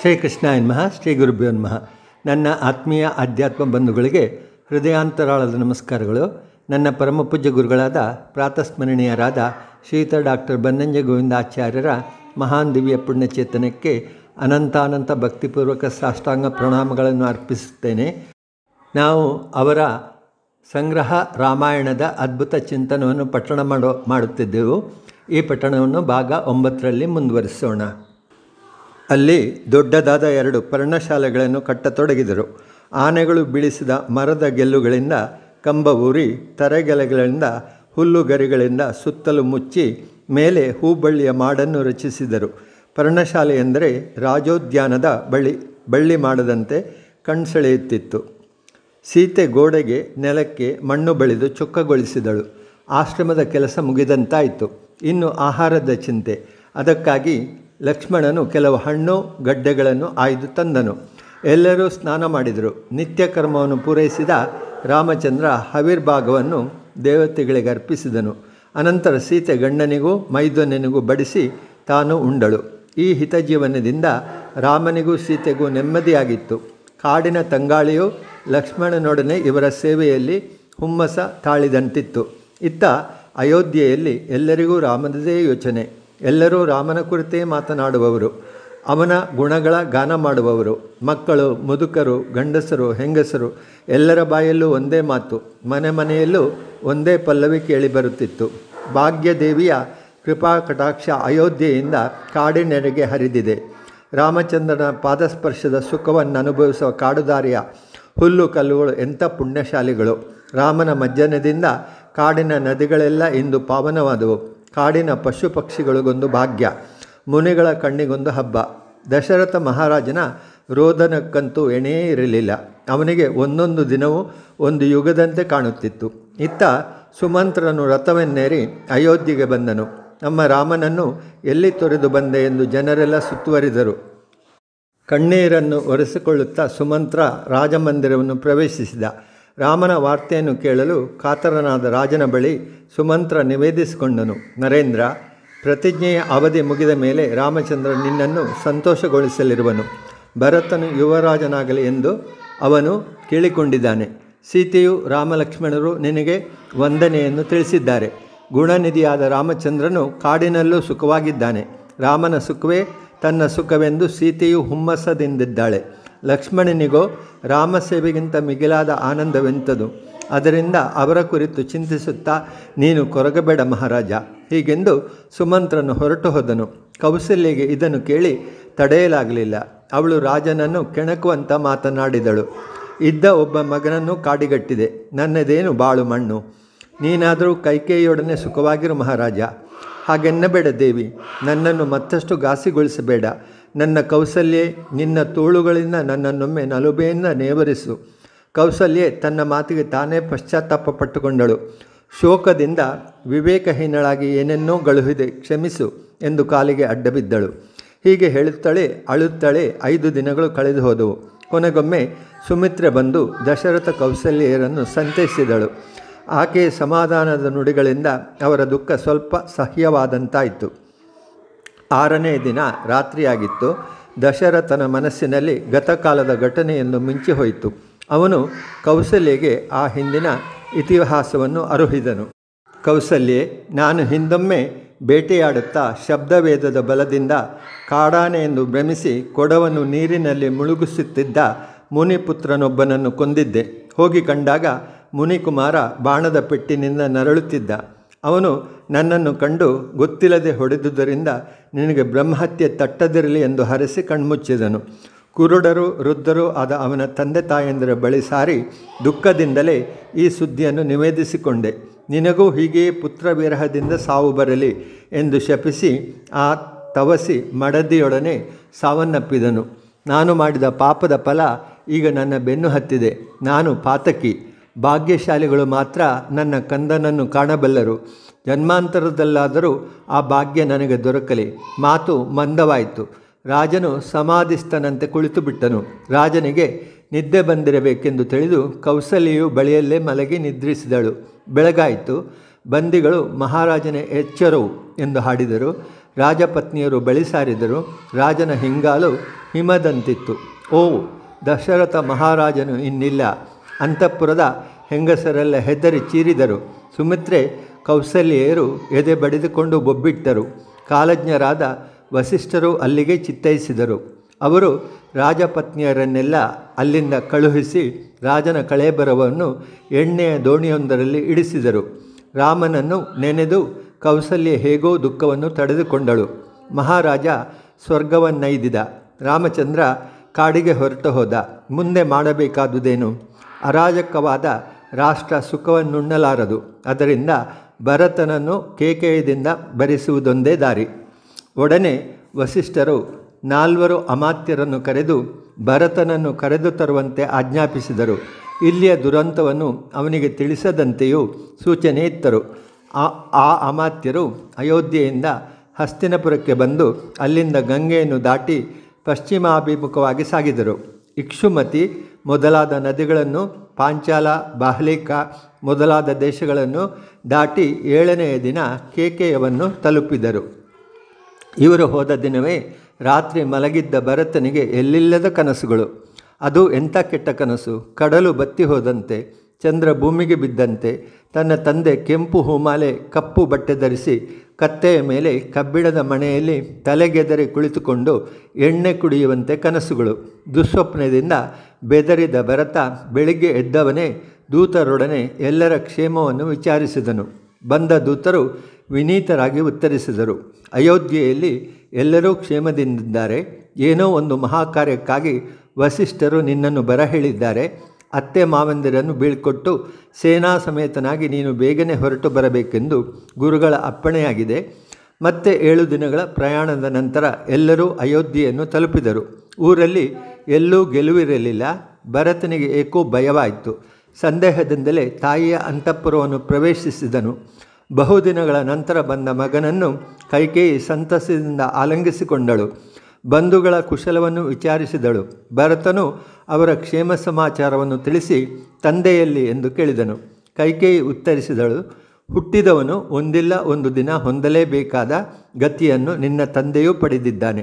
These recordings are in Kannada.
ಶ್ರೀಕೃಷ್ಣ ಎನ್ಮಃ ಶ್ರೀ ಗುರುಭ್ಯೋ ನನ್ನ ಆತ್ಮೀಯ ಆಧ್ಯಾತ್ಮ ಬಂಧುಗಳಿಗೆ ಹೃದಯಾಂತರಾಳದ ನಮಸ್ಕಾರಗಳು ನನ್ನ ಪೂಜ್ಯ ಗುರುಗಳಾದ ಪ್ರಾತಸ್ಮರಣೀಯರಾದ ಶ್ರೀತ ಡಾಕ್ಟರ್ ಬನ್ನಂಜ ಗೋವಿಂದಾಚಾರ್ಯರ ಮಹಾನ್ ದಿವ್ಯ ಪುಣ್ಯಚೇತನಕ್ಕೆ ಅನಂತಾನಂತ ಭಕ್ತಿಪೂರ್ವಕ ಸಾಷ್ಟಾಂಗ ಪ್ರಣಾಮಗಳನ್ನು ಅರ್ಪಿಸುತ್ತೇನೆ ನಾವು ಅವರ ಸಂಗ್ರಹ ರಾಮಾಯಣದ ಅದ್ಭುತ ಚಿಂತನವನ್ನು ಪಠಣ ಮಾಡೋ ಮಾಡುತ್ತಿದ್ದೆವು ಈ ಪಠಣವನ್ನು ಭಾಗ ಒಂಬತ್ತರಲ್ಲಿ ಮುಂದುವರಿಸೋಣ ಅಲ್ಲಿ ದೊಡ್ಡದಾದ ಎರಡು ಪರ್ಣಶಾಲೆಗಳನ್ನು ಕಟ್ಟತೊಡಗಿದರು ಆನೆಗಳು ಬಿಳಿಸಿದ ಮರದ ಗೆಲ್ಲುಗಳಿಂದ ಕಂಬ ಊರಿ ತರೆಗೆಲೆಗಳಿಂದ ಹುಲ್ಲುಗರಿಗಳಿಂದ ಸುತ್ತಲೂ ಮುಚ್ಚಿ ಮೇಲೆ ಹೂಬಳ್ಳಿಯ ಮಾಡನ್ನು ರಚಿಸಿದರು ಪರ್ಣಶಾಲೆ ಎಂದರೆ ರಾಜೋದ್ಯಾನದ ಬಳಿ ಬಳ್ಳಿ ಮಾಡದಂತೆ ಕಣ್ಸೆಳೆಯುತ್ತಿತ್ತು ಸೀತೆ ಗೋಡೆಗೆ ನೆಲಕ್ಕೆ ಮಣ್ಣು ಬಳಿದು ಚುಕ್ಕಗೊಳಿಸಿದಳು ಆಶ್ರಮದ ಕೆಲಸ ಮುಗಿದಂತಾಯಿತು ಇನ್ನು ಆಹಾರದ ಚಿಂತೆ ಅದಕ್ಕಾಗಿ ಲಕ್ಷ್ಮಣನು ಕೆಲವು ಹಣ್ಣು ಗಡ್ಡೆಗಳನ್ನು ಆಯ್ದು ತಂದನು ಎಲ್ಲರೂ ಸ್ನಾನ ಮಾಡಿದರು ನಿತ್ಯ ಕರ್ಮವನ್ನು ಪೂರೈಸಿದ ರಾಮಚಂದ್ರ ಹವಿರ್ಭಾಗವನ್ನು ದೇವತೆಗಳಿಗೆ ಅರ್ಪಿಸಿದನು ಅನಂತರ ಸೀತೆ ಗಂಡನಿಗೂ ಮೈದೊನ್ನನಿಗೂ ಬಡಿಸಿ ತಾನು ಉಂಡಳು ಈ ಹಿತಜೀವನದಿಂದ ರಾಮನಿಗೂ ಸೀತೆಗೂ ನೆಮ್ಮದಿಯಾಗಿತ್ತು ಕಾಡಿನ ತಂಗಾಳಿಯು ಲಕ್ಷ್ಮಣನೊಡನೆ ಇವರ ಸೇವೆಯಲ್ಲಿ ಹುಮ್ಮಸ ತಾಳಿದಂತಿತ್ತು ಇತ್ತ ಅಯೋಧ್ಯೆಯಲ್ಲಿ ಎಲ್ಲರಿಗೂ ರಾಮನದೇ ಯೋಚನೆ ಎಲ್ಲರೂ ರಾಮನ ಕುರಿತೇ ಮಾತನಾಡುವವರು ಅವನ ಗುಣಗಳ ಗಾನ ಮಾಡುವವರು ಮಕ್ಕಳು ಮುದುಕರು ಗಂಡಸರು ಹೆಂಗಸರು ಎಲ್ಲರ ಬಾಯಲ್ಲೂ ಒಂದೇ ಮಾತು ಮನೆ ಮನೆಯಲ್ಲೂ ಒಂದೇ ಪಲ್ಲವಿ ಕೇಳಿಬರುತ್ತಿತ್ತು ಭಾಗ್ಯದೇವಿಯ ಕೃಪಾ ಕಟಾಕ್ಷ ಅಯೋಧ್ಯೆಯಿಂದ ಕಾಡಿನೆರೆಗೆ ಹರಿದಿದೆ ರಾಮಚಂದ್ರನ ಪಾದಸ್ಪರ್ಶದ ಸುಖವನ್ನು ಅನುಭವಿಸುವ ಕಾಡುದಾರಿಯ ಹುಲ್ಲು ಕಲ್ಲುಗಳು ಎಂಥ ಪುಣ್ಯಶಾಲಿಗಳು ರಾಮನ ಮಜ್ಜನದಿಂದ ಕಾಡಿನ ನದಿಗಳೆಲ್ಲ ಇಂದು ಪಾವನವಾದವು ಕಾಡಿನ ಪಶು ಪಕ್ಷಿಗಳಿಗೊಂದು ಭಾಗ್ಯ ಮುನಿಗಳ ಕಣ್ಣಿಗೊಂದು ಹಬ್ಬ ದಶರಥ ಮಹಾರಾಜನ ರೋದನಕ್ಕಂತೂ ಎಣೇ ಇರಲಿಲ್ಲ ಅವನಿಗೆ ಒಂದೊಂದು ದಿನವೂ ಒಂದು ಯುಗದಂತೆ ಕಾಣುತ್ತಿತ್ತು ಇತ್ತ ಸುಮಂತ್ರನು ರಥವನ್ನೇರಿ ಅಯೋಧ್ಯೆಗೆ ಬಂದನು ನಮ್ಮ ರಾಮನನ್ನು ಎಲ್ಲಿ ತೊರೆದು ಬಂದೆ ಎಂದು ಜನರೆಲ್ಲ ಸುತ್ತುವರಿದರು ಕಣ್ಣೀರನ್ನು ಒರೆಸಿಕೊಳ್ಳುತ್ತಾ ಸುಮಂತ್ರ ರಾಜಮಂದಿರವನ್ನು ಪ್ರವೇಶಿಸಿದ ರಾಮನ ವಾರ್ತೆಯನ್ನು ಕೇಳಲು ಕಾತರನಾದ ರಾಜನ ಬಳಿ ಸುಮಂತ್ರ ನಿವೇದಿಸಿಕೊಂಡನು ನರೇಂದ್ರ ಪ್ರತಿಜ್ಞೆಯ ಅವಧಿ ಮುಗಿದ ಮೇಲೆ ರಾಮಚಂದ್ರ ನಿನ್ನನ್ನು ಸಂತೋಷಗೊಳಿಸಲಿರುವನು ಭರತನು ಯುವರಾಜನಾಗಲಿ ಎಂದು ಅವನು ಕೇಳಿಕೊಂಡಿದ್ದಾನೆ ಸೀತೆಯು ರಾಮಲಕ್ಷ್ಮಣರು ನಿನಗೆ ವಂದನೆಯನ್ನು ತಿಳಿಸಿದ್ದಾರೆ ಗುಣನಿಧಿಯಾದ ರಾಮಚಂದ್ರನು ಕಾಡಿನಲ್ಲೂ ಸುಖವಾಗಿದ್ದಾನೆ ರಾಮನ ಸುಖವೇ ತನ್ನ ಸುಖವೆಂದು ಸೀತೆಯು ಹುಮ್ಮಸದಿಂದಿದ್ದಾಳೆ ಲಕ್ಷ್ಮಣನಿಗೋ ಸೇವೆಗಿಂತ ಮಿಗಿಲಾದ ಆನಂದವೆಂಥದು ಅದರಿಂದ ಅವರ ಕುರಿತು ಚಿಂತಿಸುತ್ತಾ ನೀನು ಕೊರಗಬೇಡ ಮಹಾರಾಜ ಹೀಗೆಂದು ಸುಮಂತ್ರನು ಹೊರಟು ಹೋದನು ಕೌಸಲ್ಯಗೆ ಇದನ್ನು ಕೇಳಿ ತಡೆಯಲಾಗಲಿಲ್ಲ ಅವಳು ರಾಜನನ್ನು ಕೆಣಕುವಂತ ಮಾತನಾಡಿದಳು ಇದ್ದ ಒಬ್ಬ ಮಗನನ್ನು ಕಾಡಿಗಟ್ಟಿದೆ ನನ್ನದೇನು ಬಾಳು ಮಣ್ಣು ನೀನಾದರೂ ಕೈಕೇಯಿಯೊಡನೆ ಸುಖವಾಗಿರು ಮಹಾರಾಜ ಹಾಗೆನ್ನಬೇಡ ದೇವಿ ನನ್ನನ್ನು ಮತ್ತಷ್ಟು ಘಾಸಿಗೊಳಿಸಬೇಡ ನನ್ನ ಕೌಸಲ್ಯೆ ನಿನ್ನ ತೋಳುಗಳಿಂದ ನನ್ನನ್ನೊಮ್ಮೆ ನಲುಬೆಯಿಂದ ನೇವರಿಸು ಕೌಸಲ್ಯೆ ತನ್ನ ಮಾತಿಗೆ ತಾನೇ ಪಶ್ಚಾತ್ತಾಪ ಪಟ್ಟುಕೊಂಡಳು ಶೋಕದಿಂದ ವಿವೇಕಹೀನಳಾಗಿ ಏನೆನ್ನೋ ಗಳುಹಿದೆ ಕ್ಷಮಿಸು ಎಂದು ಕಾಲಿಗೆ ಅಡ್ಡಬಿದ್ದಳು ಹೀಗೆ ಹೇಳುತ್ತಳೆ ಅಳುತ್ತಳೆ ಐದು ದಿನಗಳು ಕಳೆದು ಹೋದವು ಕೊನೆಗೊಮ್ಮೆ ಸುಮಿತ್ರೆ ಬಂದು ದಶರಥ ಕೌಸಲ್ಯರನ್ನು ಸಂತೈಸಿದಳು ಆಕೆಯ ಸಮಾಧಾನದ ನುಡಿಗಳಿಂದ ಅವರ ದುಃಖ ಸ್ವಲ್ಪ ಸಹ್ಯವಾದಂತಾಯಿತು ಆರನೇ ದಿನ ರಾತ್ರಿಯಾಗಿತ್ತು ದಶರಥನ ಮನಸ್ಸಿನಲ್ಲಿ ಗತಕಾಲದ ಘಟನೆಯನ್ನು ಮಿಂಚಿ ಹೋಯಿತು ಅವನು ಕೌಸಲ್ಯಗೆ ಆ ಹಿಂದಿನ ಇತಿಹಾಸವನ್ನು ಅರುಹಿದನು ಕೌಸಲ್ಯೆ ನಾನು ಹಿಂದೊಮ್ಮೆ ಬೇಟೆಯಾಡುತ್ತಾ ಶಬ್ದವೇದದ ಬಲದಿಂದ ಎಂದು ಭ್ರಮಿಸಿ ಕೊಡವನ್ನು ನೀರಿನಲ್ಲಿ ಮುಳುಗಿಸುತ್ತಿದ್ದ ಮುನಿಪುತ್ರನೊಬ್ಬನನ್ನು ಕೊಂದಿದ್ದೆ ಹೋಗಿ ಕಂಡಾಗ ಮುನಿಕುಮಾರ ಬಾಣದ ಪೆಟ್ಟಿನಿಂದ ನರಳುತ್ತಿದ್ದ ಅವನು ನನ್ನನ್ನು ಕಂಡು ಗೊತ್ತಿಲ್ಲದೆ ಹೊಡೆದುದರಿಂದ ನಿನಗೆ ಬ್ರಹ್ಮಹತ್ಯೆ ತಟ್ಟದಿರಲಿ ಎಂದು ಹರಸಿ ಕಣ್ಮುಚ್ಚಿದನು ಕುರುಡರು ವೃದ್ಧರು ಆದ ಅವನ ತಂದೆ ತಾಯಂದಿರ ಬಳಿ ಸಾರಿ ದುಃಖದಿಂದಲೇ ಈ ಸುದ್ದಿಯನ್ನು ನಿವೇದಿಸಿಕೊಂಡೆ ನಿನಗೂ ಹೀಗೆಯೇ ಪುತ್ರ ವಿರಹದಿಂದ ಸಾವು ಬರಲಿ ಎಂದು ಶಪಿಸಿ ಆ ತವಸಿ ಮಡದಿಯೊಡನೆ ಸಾವನ್ನಪ್ಪಿದನು ನಾನು ಮಾಡಿದ ಪಾಪದ ಫಲ ಈಗ ನನ್ನ ಬೆನ್ನು ಹತ್ತಿದೆ ನಾನು ಪಾತಕಿ ಭಾಗ್ಯಶಾಲಿಗಳು ಮಾತ್ರ ನನ್ನ ಕಂದನನ್ನು ಕಾಣಬಲ್ಲರು ಜನ್ಮಾಂತರದಲ್ಲಾದರೂ ಆ ಭಾಗ್ಯ ನನಗೆ ದೊರಕಲಿ ಮಾತು ಮಂದವಾಯಿತು ರಾಜನು ಸಮಾಧಿಸ್ತನಂತೆ ಕುಳಿತು ಬಿಟ್ಟನು ರಾಜನಿಗೆ ನಿದ್ದೆ ಬಂದಿರಬೇಕೆಂದು ತಿಳಿದು ಕೌಸಲ್ಯು ಬಳಿಯಲ್ಲೇ ಮಲಗಿ ನಿದ್ರಿಸಿದಳು ಬೆಳಗಾಯಿತು ಬಂದಿಗಳು ಮಹಾರಾಜನ ಎಚ್ಚರವು ಎಂದು ಹಾಡಿದರು ರಾಜಪತ್ನಿಯರು ಬಳಿ ಸಾರಿದರು ರಾಜನ ಹಿಂಗಾಲು ಹಿಮದಂತಿತ್ತು ಓ ದಶರಥ ಮಹಾರಾಜನು ಇನ್ನಿಲ್ಲ ಅಂತಃಪುರದ ಹೆಂಗಸರೆಲ್ಲ ಹೆದರಿ ಚೀರಿದರು ಸುಮಿತ್ರೆ ಕೌಸಲ್ಯರು ಎದೆ ಬಡಿದುಕೊಂಡು ಬೊಬ್ಬಿಟ್ಟರು ಕಾಲಜ್ಞರಾದ ವಸಿಷ್ಠರು ಅಲ್ಲಿಗೆ ಚಿತ್ತೈಸಿದರು ಅವರು ರಾಜಪತ್ನಿಯರನ್ನೆಲ್ಲ ಅಲ್ಲಿಂದ ಕಳುಹಿಸಿ ರಾಜನ ಕಳೇಬರವನ್ನು ಎಣ್ಣೆಯ ದೋಣಿಯೊಂದರಲ್ಲಿ ಇಡಿಸಿದರು ರಾಮನನ್ನು ನೆನೆದು ಕೌಸಲ್ಯ ಹೇಗೋ ದುಃಖವನ್ನು ತಡೆದುಕೊಂಡಳು ಮಹಾರಾಜ ಸ್ವರ್ಗವನ್ನೈದಿದ ರಾಮಚಂದ್ರ ಕಾಡಿಗೆ ಹೊರಟು ಹೋದ ಮುಂದೆ ಮಾಡಬೇಕಾದುದೇನು ಅರಾಜಕವಾದ ರಾಷ್ಟ್ರ ಸುಖವನ್ನುಣ್ಣಲಾರದು ಅದರಿಂದ ಭರತನನ್ನು ಕೇಕೆಯದಿಂದ ಭರಿಸುವುದೊಂದೇ ದಾರಿ ಒಡನೆ ವಸಿಷ್ಠರು ನಾಲ್ವರು ಅಮಾತ್ಯರನ್ನು ಕರೆದು ಭರತನನ್ನು ಕರೆದು ತರುವಂತೆ ಆಜ್ಞಾಪಿಸಿದರು ಇಲ್ಲಿಯ ದುರಂತವನ್ನು ಅವನಿಗೆ ತಿಳಿಸದಂತೆಯೂ ಸೂಚನೆ ಇತ್ತರು ಆ ಅಮಾತ್ಯರು ಅಯೋಧ್ಯೆಯಿಂದ ಹಸ್ತಿನಪುರಕ್ಕೆ ಬಂದು ಅಲ್ಲಿಂದ ಗಂಗೆಯನ್ನು ದಾಟಿ ಪಶ್ಚಿಮಾಭಿಮುಖವಾಗಿ ಸಾಗಿದರು ಇಕ್ಷುಮತಿ ಮೊದಲಾದ ನದಿಗಳನ್ನು ಪಾಂಚಾಲ ಬಾಹ್ಲೇಕ ಮೊದಲಾದ ದೇಶಗಳನ್ನು ದಾಟಿ ಏಳನೆಯ ದಿನ ಕೇಕೆಯವನ್ನು ತಲುಪಿದರು ಇವರು ಹೋದ ದಿನವೇ ರಾತ್ರಿ ಮಲಗಿದ್ದ ಭರತನಿಗೆ ಎಲ್ಲಿಲ್ಲದ ಕನಸುಗಳು ಅದು ಎಂಥ ಕೆಟ್ಟ ಕನಸು ಕಡಲು ಬತ್ತಿ ಹೋದಂತೆ ಚಂದ್ರ ಭೂಮಿಗೆ ಬಿದ್ದಂತೆ ತನ್ನ ತಂದೆ ಕೆಂಪು ಹೂಮಾಲೆ ಕಪ್ಪು ಬಟ್ಟೆ ಧರಿಸಿ ಕತ್ತೆಯ ಮೇಲೆ ಕಬ್ಬಿಣದ ಮನೆಯಲ್ಲಿ ತಲೆಗೆದರೆ ಕುಳಿತುಕೊಂಡು ಎಣ್ಣೆ ಕುಡಿಯುವಂತೆ ಕನಸುಗಳು ದುಸ್ವಪ್ನದಿಂದ ಬೆದರಿದ ಭರತ ಬೆಳಿಗ್ಗೆ ಎದ್ದವನೇ ದೂತರೊಡನೆ ಎಲ್ಲರ ಕ್ಷೇಮವನ್ನು ವಿಚಾರಿಸಿದನು ಬಂದ ದೂತರು ವಿನೀತರಾಗಿ ಉತ್ತರಿಸಿದರು ಅಯೋಧ್ಯೆಯಲ್ಲಿ ಎಲ್ಲರೂ ಕ್ಷೇಮದಿಂದಿದ್ದಾರೆ ಏನೋ ಒಂದು ಮಹಾಕಾರ್ಯಕ್ಕಾಗಿ ವಸಿಷ್ಠರು ನಿನ್ನನ್ನು ಬರ ಹೇಳಿದ್ದಾರೆ ಅತ್ತೆ ಮಾವಂದಿರನ್ನು ಬೀಳ್ಕೊಟ್ಟು ಸೇನಾ ಸಮೇತನಾಗಿ ನೀನು ಬೇಗನೆ ಹೊರಟು ಬರಬೇಕೆಂದು ಗುರುಗಳ ಅಪ್ಪಣೆಯಾಗಿದೆ ಮತ್ತೆ ಏಳು ದಿನಗಳ ಪ್ರಯಾಣದ ನಂತರ ಎಲ್ಲರೂ ಅಯೋಧ್ಯೆಯನ್ನು ತಲುಪಿದರು ಊರಲ್ಲಿ ಎಲ್ಲೂ ಗೆಲುವಿರಲಿಲ್ಲ ಭರತನಿಗೆ ಏಕೋ ಭಯವಾಯಿತು ಸಂದೇಹದಿಂದಲೇ ತಾಯಿಯ ಅಂತಃಪುರವನ್ನು ಪ್ರವೇಶಿಸಿದನು ಬಹುದಿನಗಳ ನಂತರ ಬಂದ ಮಗನನ್ನು ಕೈಕೇಯಿ ಸಂತಸದಿಂದ ಆಲಂಗಿಸಿಕೊಂಡಳು ಬಂಧುಗಳ ಕುಶಲವನ್ನು ವಿಚಾರಿಸಿದಳು ಭರತನು ಅವರ ಕ್ಷೇಮ ಸಮಾಚಾರವನ್ನು ತಿಳಿಸಿ ತಂದೆಯಲ್ಲಿ ಎಂದು ಕೇಳಿದನು ಕೈಕೇಯಿ ಉತ್ತರಿಸಿದಳು ಹುಟ್ಟಿದವನು ಒಂದಿಲ್ಲ ಒಂದು ದಿನ ಹೊಂದಲೇಬೇಕಾದ ಗತಿಯನ್ನು ನಿನ್ನ ತಂದೆಯೂ ಪಡೆದಿದ್ದಾನೆ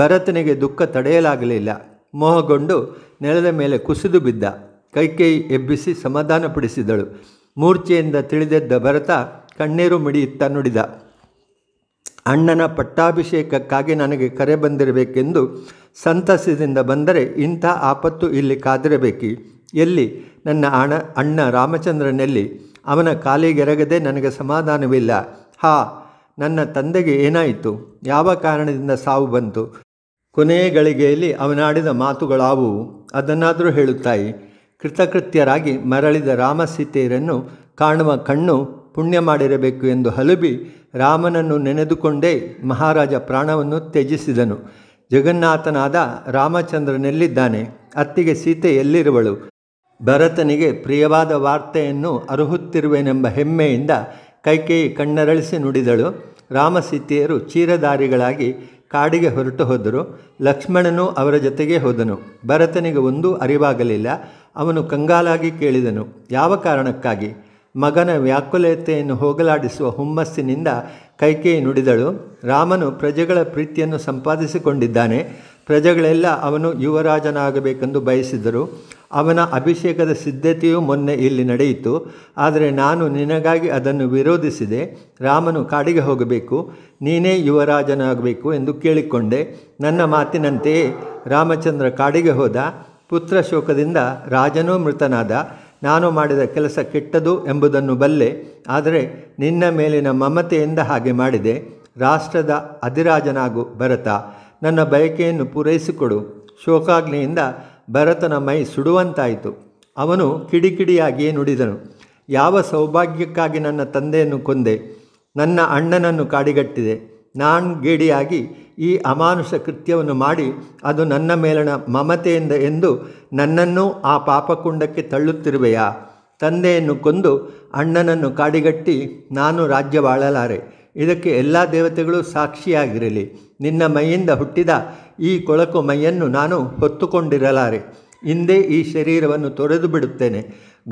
ಭರತನಿಗೆ ದುಃಖ ತಡೆಯಲಾಗಲಿಲ್ಲ ಮೋಹಗೊಂಡು ನೆಲದ ಮೇಲೆ ಕುಸಿದು ಬಿದ್ದ ಕೈಕೇಯಿ ಎಬ್ಬಿಸಿ ಸಮಾಧಾನಪಡಿಸಿದಳು ಮೂರ್ಛೆಯಿಂದ ತಿಳಿದೆದ್ದ ಭರತ ಕಣ್ಣೀರು ಮಿಡಿಯುತ್ತಾ ನುಡಿದ ಅಣ್ಣನ ಪಟ್ಟಾಭಿಷೇಕಕ್ಕಾಗಿ ನನಗೆ ಕರೆ ಬಂದಿರಬೇಕೆಂದು ಸಂತಸದಿಂದ ಬಂದರೆ ಇಂಥ ಆಪತ್ತು ಇಲ್ಲಿ ಕಾದಿರಬೇಕಿ ಎಲ್ಲಿ ನನ್ನ ಅಣ ಅಣ್ಣ ರಾಮಚಂದ್ರನಲ್ಲಿ ಅವನ ಕಾಲಿಗೆರಗದೆ ನನಗೆ ಸಮಾಧಾನವಿಲ್ಲ ಹಾ ನನ್ನ ತಂದೆಗೆ ಏನಾಯಿತು ಯಾವ ಕಾರಣದಿಂದ ಸಾವು ಬಂತು ಕೊನೆಯ ಗಳಿಗೆಯಲ್ಲಿ ಅವನಾಡಿದ ಮಾತುಗಳಾವುವು ಅದನ್ನಾದರೂ ಹೇಳುತ್ತಾಯಿ ಕೃತಕೃತ್ಯರಾಗಿ ಮರಳಿದ ರಾಮ ಸೀತೆಯರನ್ನು ಕಾಣುವ ಕಣ್ಣು ಪುಣ್ಯ ಮಾಡಿರಬೇಕು ಎಂದು ಹಲುಬಿ ರಾಮನನ್ನು ನೆನೆದುಕೊಂಡೇ ಮಹಾರಾಜ ಪ್ರಾಣವನ್ನು ತ್ಯಜಿಸಿದನು ಜಗನ್ನಾಥನಾದ ರಾಮಚಂದ್ರನೆಲ್ಲಿದ್ದಾನೆ ಅತ್ತಿಗೆ ಸೀತೆ ಎಲ್ಲಿರುವಳು ಭರತನಿಗೆ ಪ್ರಿಯವಾದ ವಾರ್ತೆಯನ್ನು ಅರುಹುತ್ತಿರುವೆನೆಂಬ ಹೆಮ್ಮೆಯಿಂದ ಕೈಕೇಯಿ ಕಣ್ಣರಳಿಸಿ ನುಡಿದಳು ರಾಮಸೀತೆಯರು ಚೀರದಾರಿಗಳಾಗಿ ಕಾಡಿಗೆ ಹೊರಟು ಹೋದರು ಲಕ್ಷ್ಮಣನು ಅವರ ಜೊತೆಗೆ ಹೋದನು ಭರತನಿಗೆ ಒಂದೂ ಅರಿವಾಗಲಿಲ್ಲ ಅವನು ಕಂಗಾಲಾಗಿ ಕೇಳಿದನು ಯಾವ ಕಾರಣಕ್ಕಾಗಿ ಮಗನ ವ್ಯಾಕುಲತೆಯನ್ನು ಹೋಗಲಾಡಿಸುವ ಹುಮ್ಮಸ್ಸಿನಿಂದ ಕೈಕೇಯಿ ನುಡಿದಳು ರಾಮನು ಪ್ರಜೆಗಳ ಪ್ರೀತಿಯನ್ನು ಸಂಪಾದಿಸಿಕೊಂಡಿದ್ದಾನೆ ಪ್ರಜೆಗಳೆಲ್ಲ ಅವನು ಯುವರಾಜನಾಗಬೇಕೆಂದು ಬಯಸಿದರು ಅವನ ಅಭಿಷೇಕದ ಸಿದ್ಧತೆಯೂ ಮೊನ್ನೆ ಇಲ್ಲಿ ನಡೆಯಿತು ಆದರೆ ನಾನು ನಿನಗಾಗಿ ಅದನ್ನು ವಿರೋಧಿಸಿದೆ ರಾಮನು ಕಾಡಿಗೆ ಹೋಗಬೇಕು ನೀನೇ ಯುವರಾಜನಾಗಬೇಕು ಎಂದು ಕೇಳಿಕೊಂಡೆ ನನ್ನ ಮಾತಿನಂತೆಯೇ ರಾಮಚಂದ್ರ ಕಾಡಿಗೆ ಹೋದ ಪುತ್ರ ಶೋಕದಿಂದ ರಾಜನೂ ಮೃತನಾದ ನಾನು ಮಾಡಿದ ಕೆಲಸ ಕೆಟ್ಟದು ಎಂಬುದನ್ನು ಬಲ್ಲೆ ಆದರೆ ನಿನ್ನ ಮೇಲಿನ ಮಮತೆಯಿಂದ ಹಾಗೆ ಮಾಡಿದೆ ರಾಷ್ಟ್ರದ ಅಧಿರಾಜನಾಗು ಭರತ ನನ್ನ ಬಯಕೆಯನ್ನು ಪೂರೈಸಿಕೊಡು ಶೋಕಾಗ್ನಿಯಿಂದ ಭರತನ ಮೈ ಸುಡುವಂತಾಯಿತು ಅವನು ಕಿಡಿಕಿಡಿಯಾಗಿಯೇ ನುಡಿದನು ಯಾವ ಸೌಭಾಗ್ಯಕ್ಕಾಗಿ ನನ್ನ ತಂದೆಯನ್ನು ಕೊಂದೆ ನನ್ನ ಅಣ್ಣನನ್ನು ಕಾಡಿಗಟ್ಟಿದೆ ನಾನು ಗೇಡಿಯಾಗಿ ಈ ಅಮಾನುಷ ಕೃತ್ಯವನ್ನು ಮಾಡಿ ಅದು ನನ್ನ ಮೇಲಣ ಮಮತೆಯಿಂದ ಎಂದು ನನ್ನನ್ನು ಆ ಪಾಪಕುಂಡಕ್ಕೆ ತಳ್ಳುತ್ತಿರುವೆಯಾ ತಂದೆಯನ್ನು ಕೊಂದು ಅಣ್ಣನನ್ನು ಕಾಡಿಗಟ್ಟಿ ನಾನು ರಾಜ್ಯವಾಳಲಾರೆ ಇದಕ್ಕೆ ಎಲ್ಲ ದೇವತೆಗಳು ಸಾಕ್ಷಿಯಾಗಿರಲಿ ನಿನ್ನ ಮೈಯಿಂದ ಹುಟ್ಟಿದ ಈ ಕೊಳಕು ಮೈಯನ್ನು ನಾನು ಹೊತ್ತುಕೊಂಡಿರಲಾರೆ ಹಿಂದೆ ಈ ಶರೀರವನ್ನು ತೊರೆದು ಬಿಡುತ್ತೇನೆ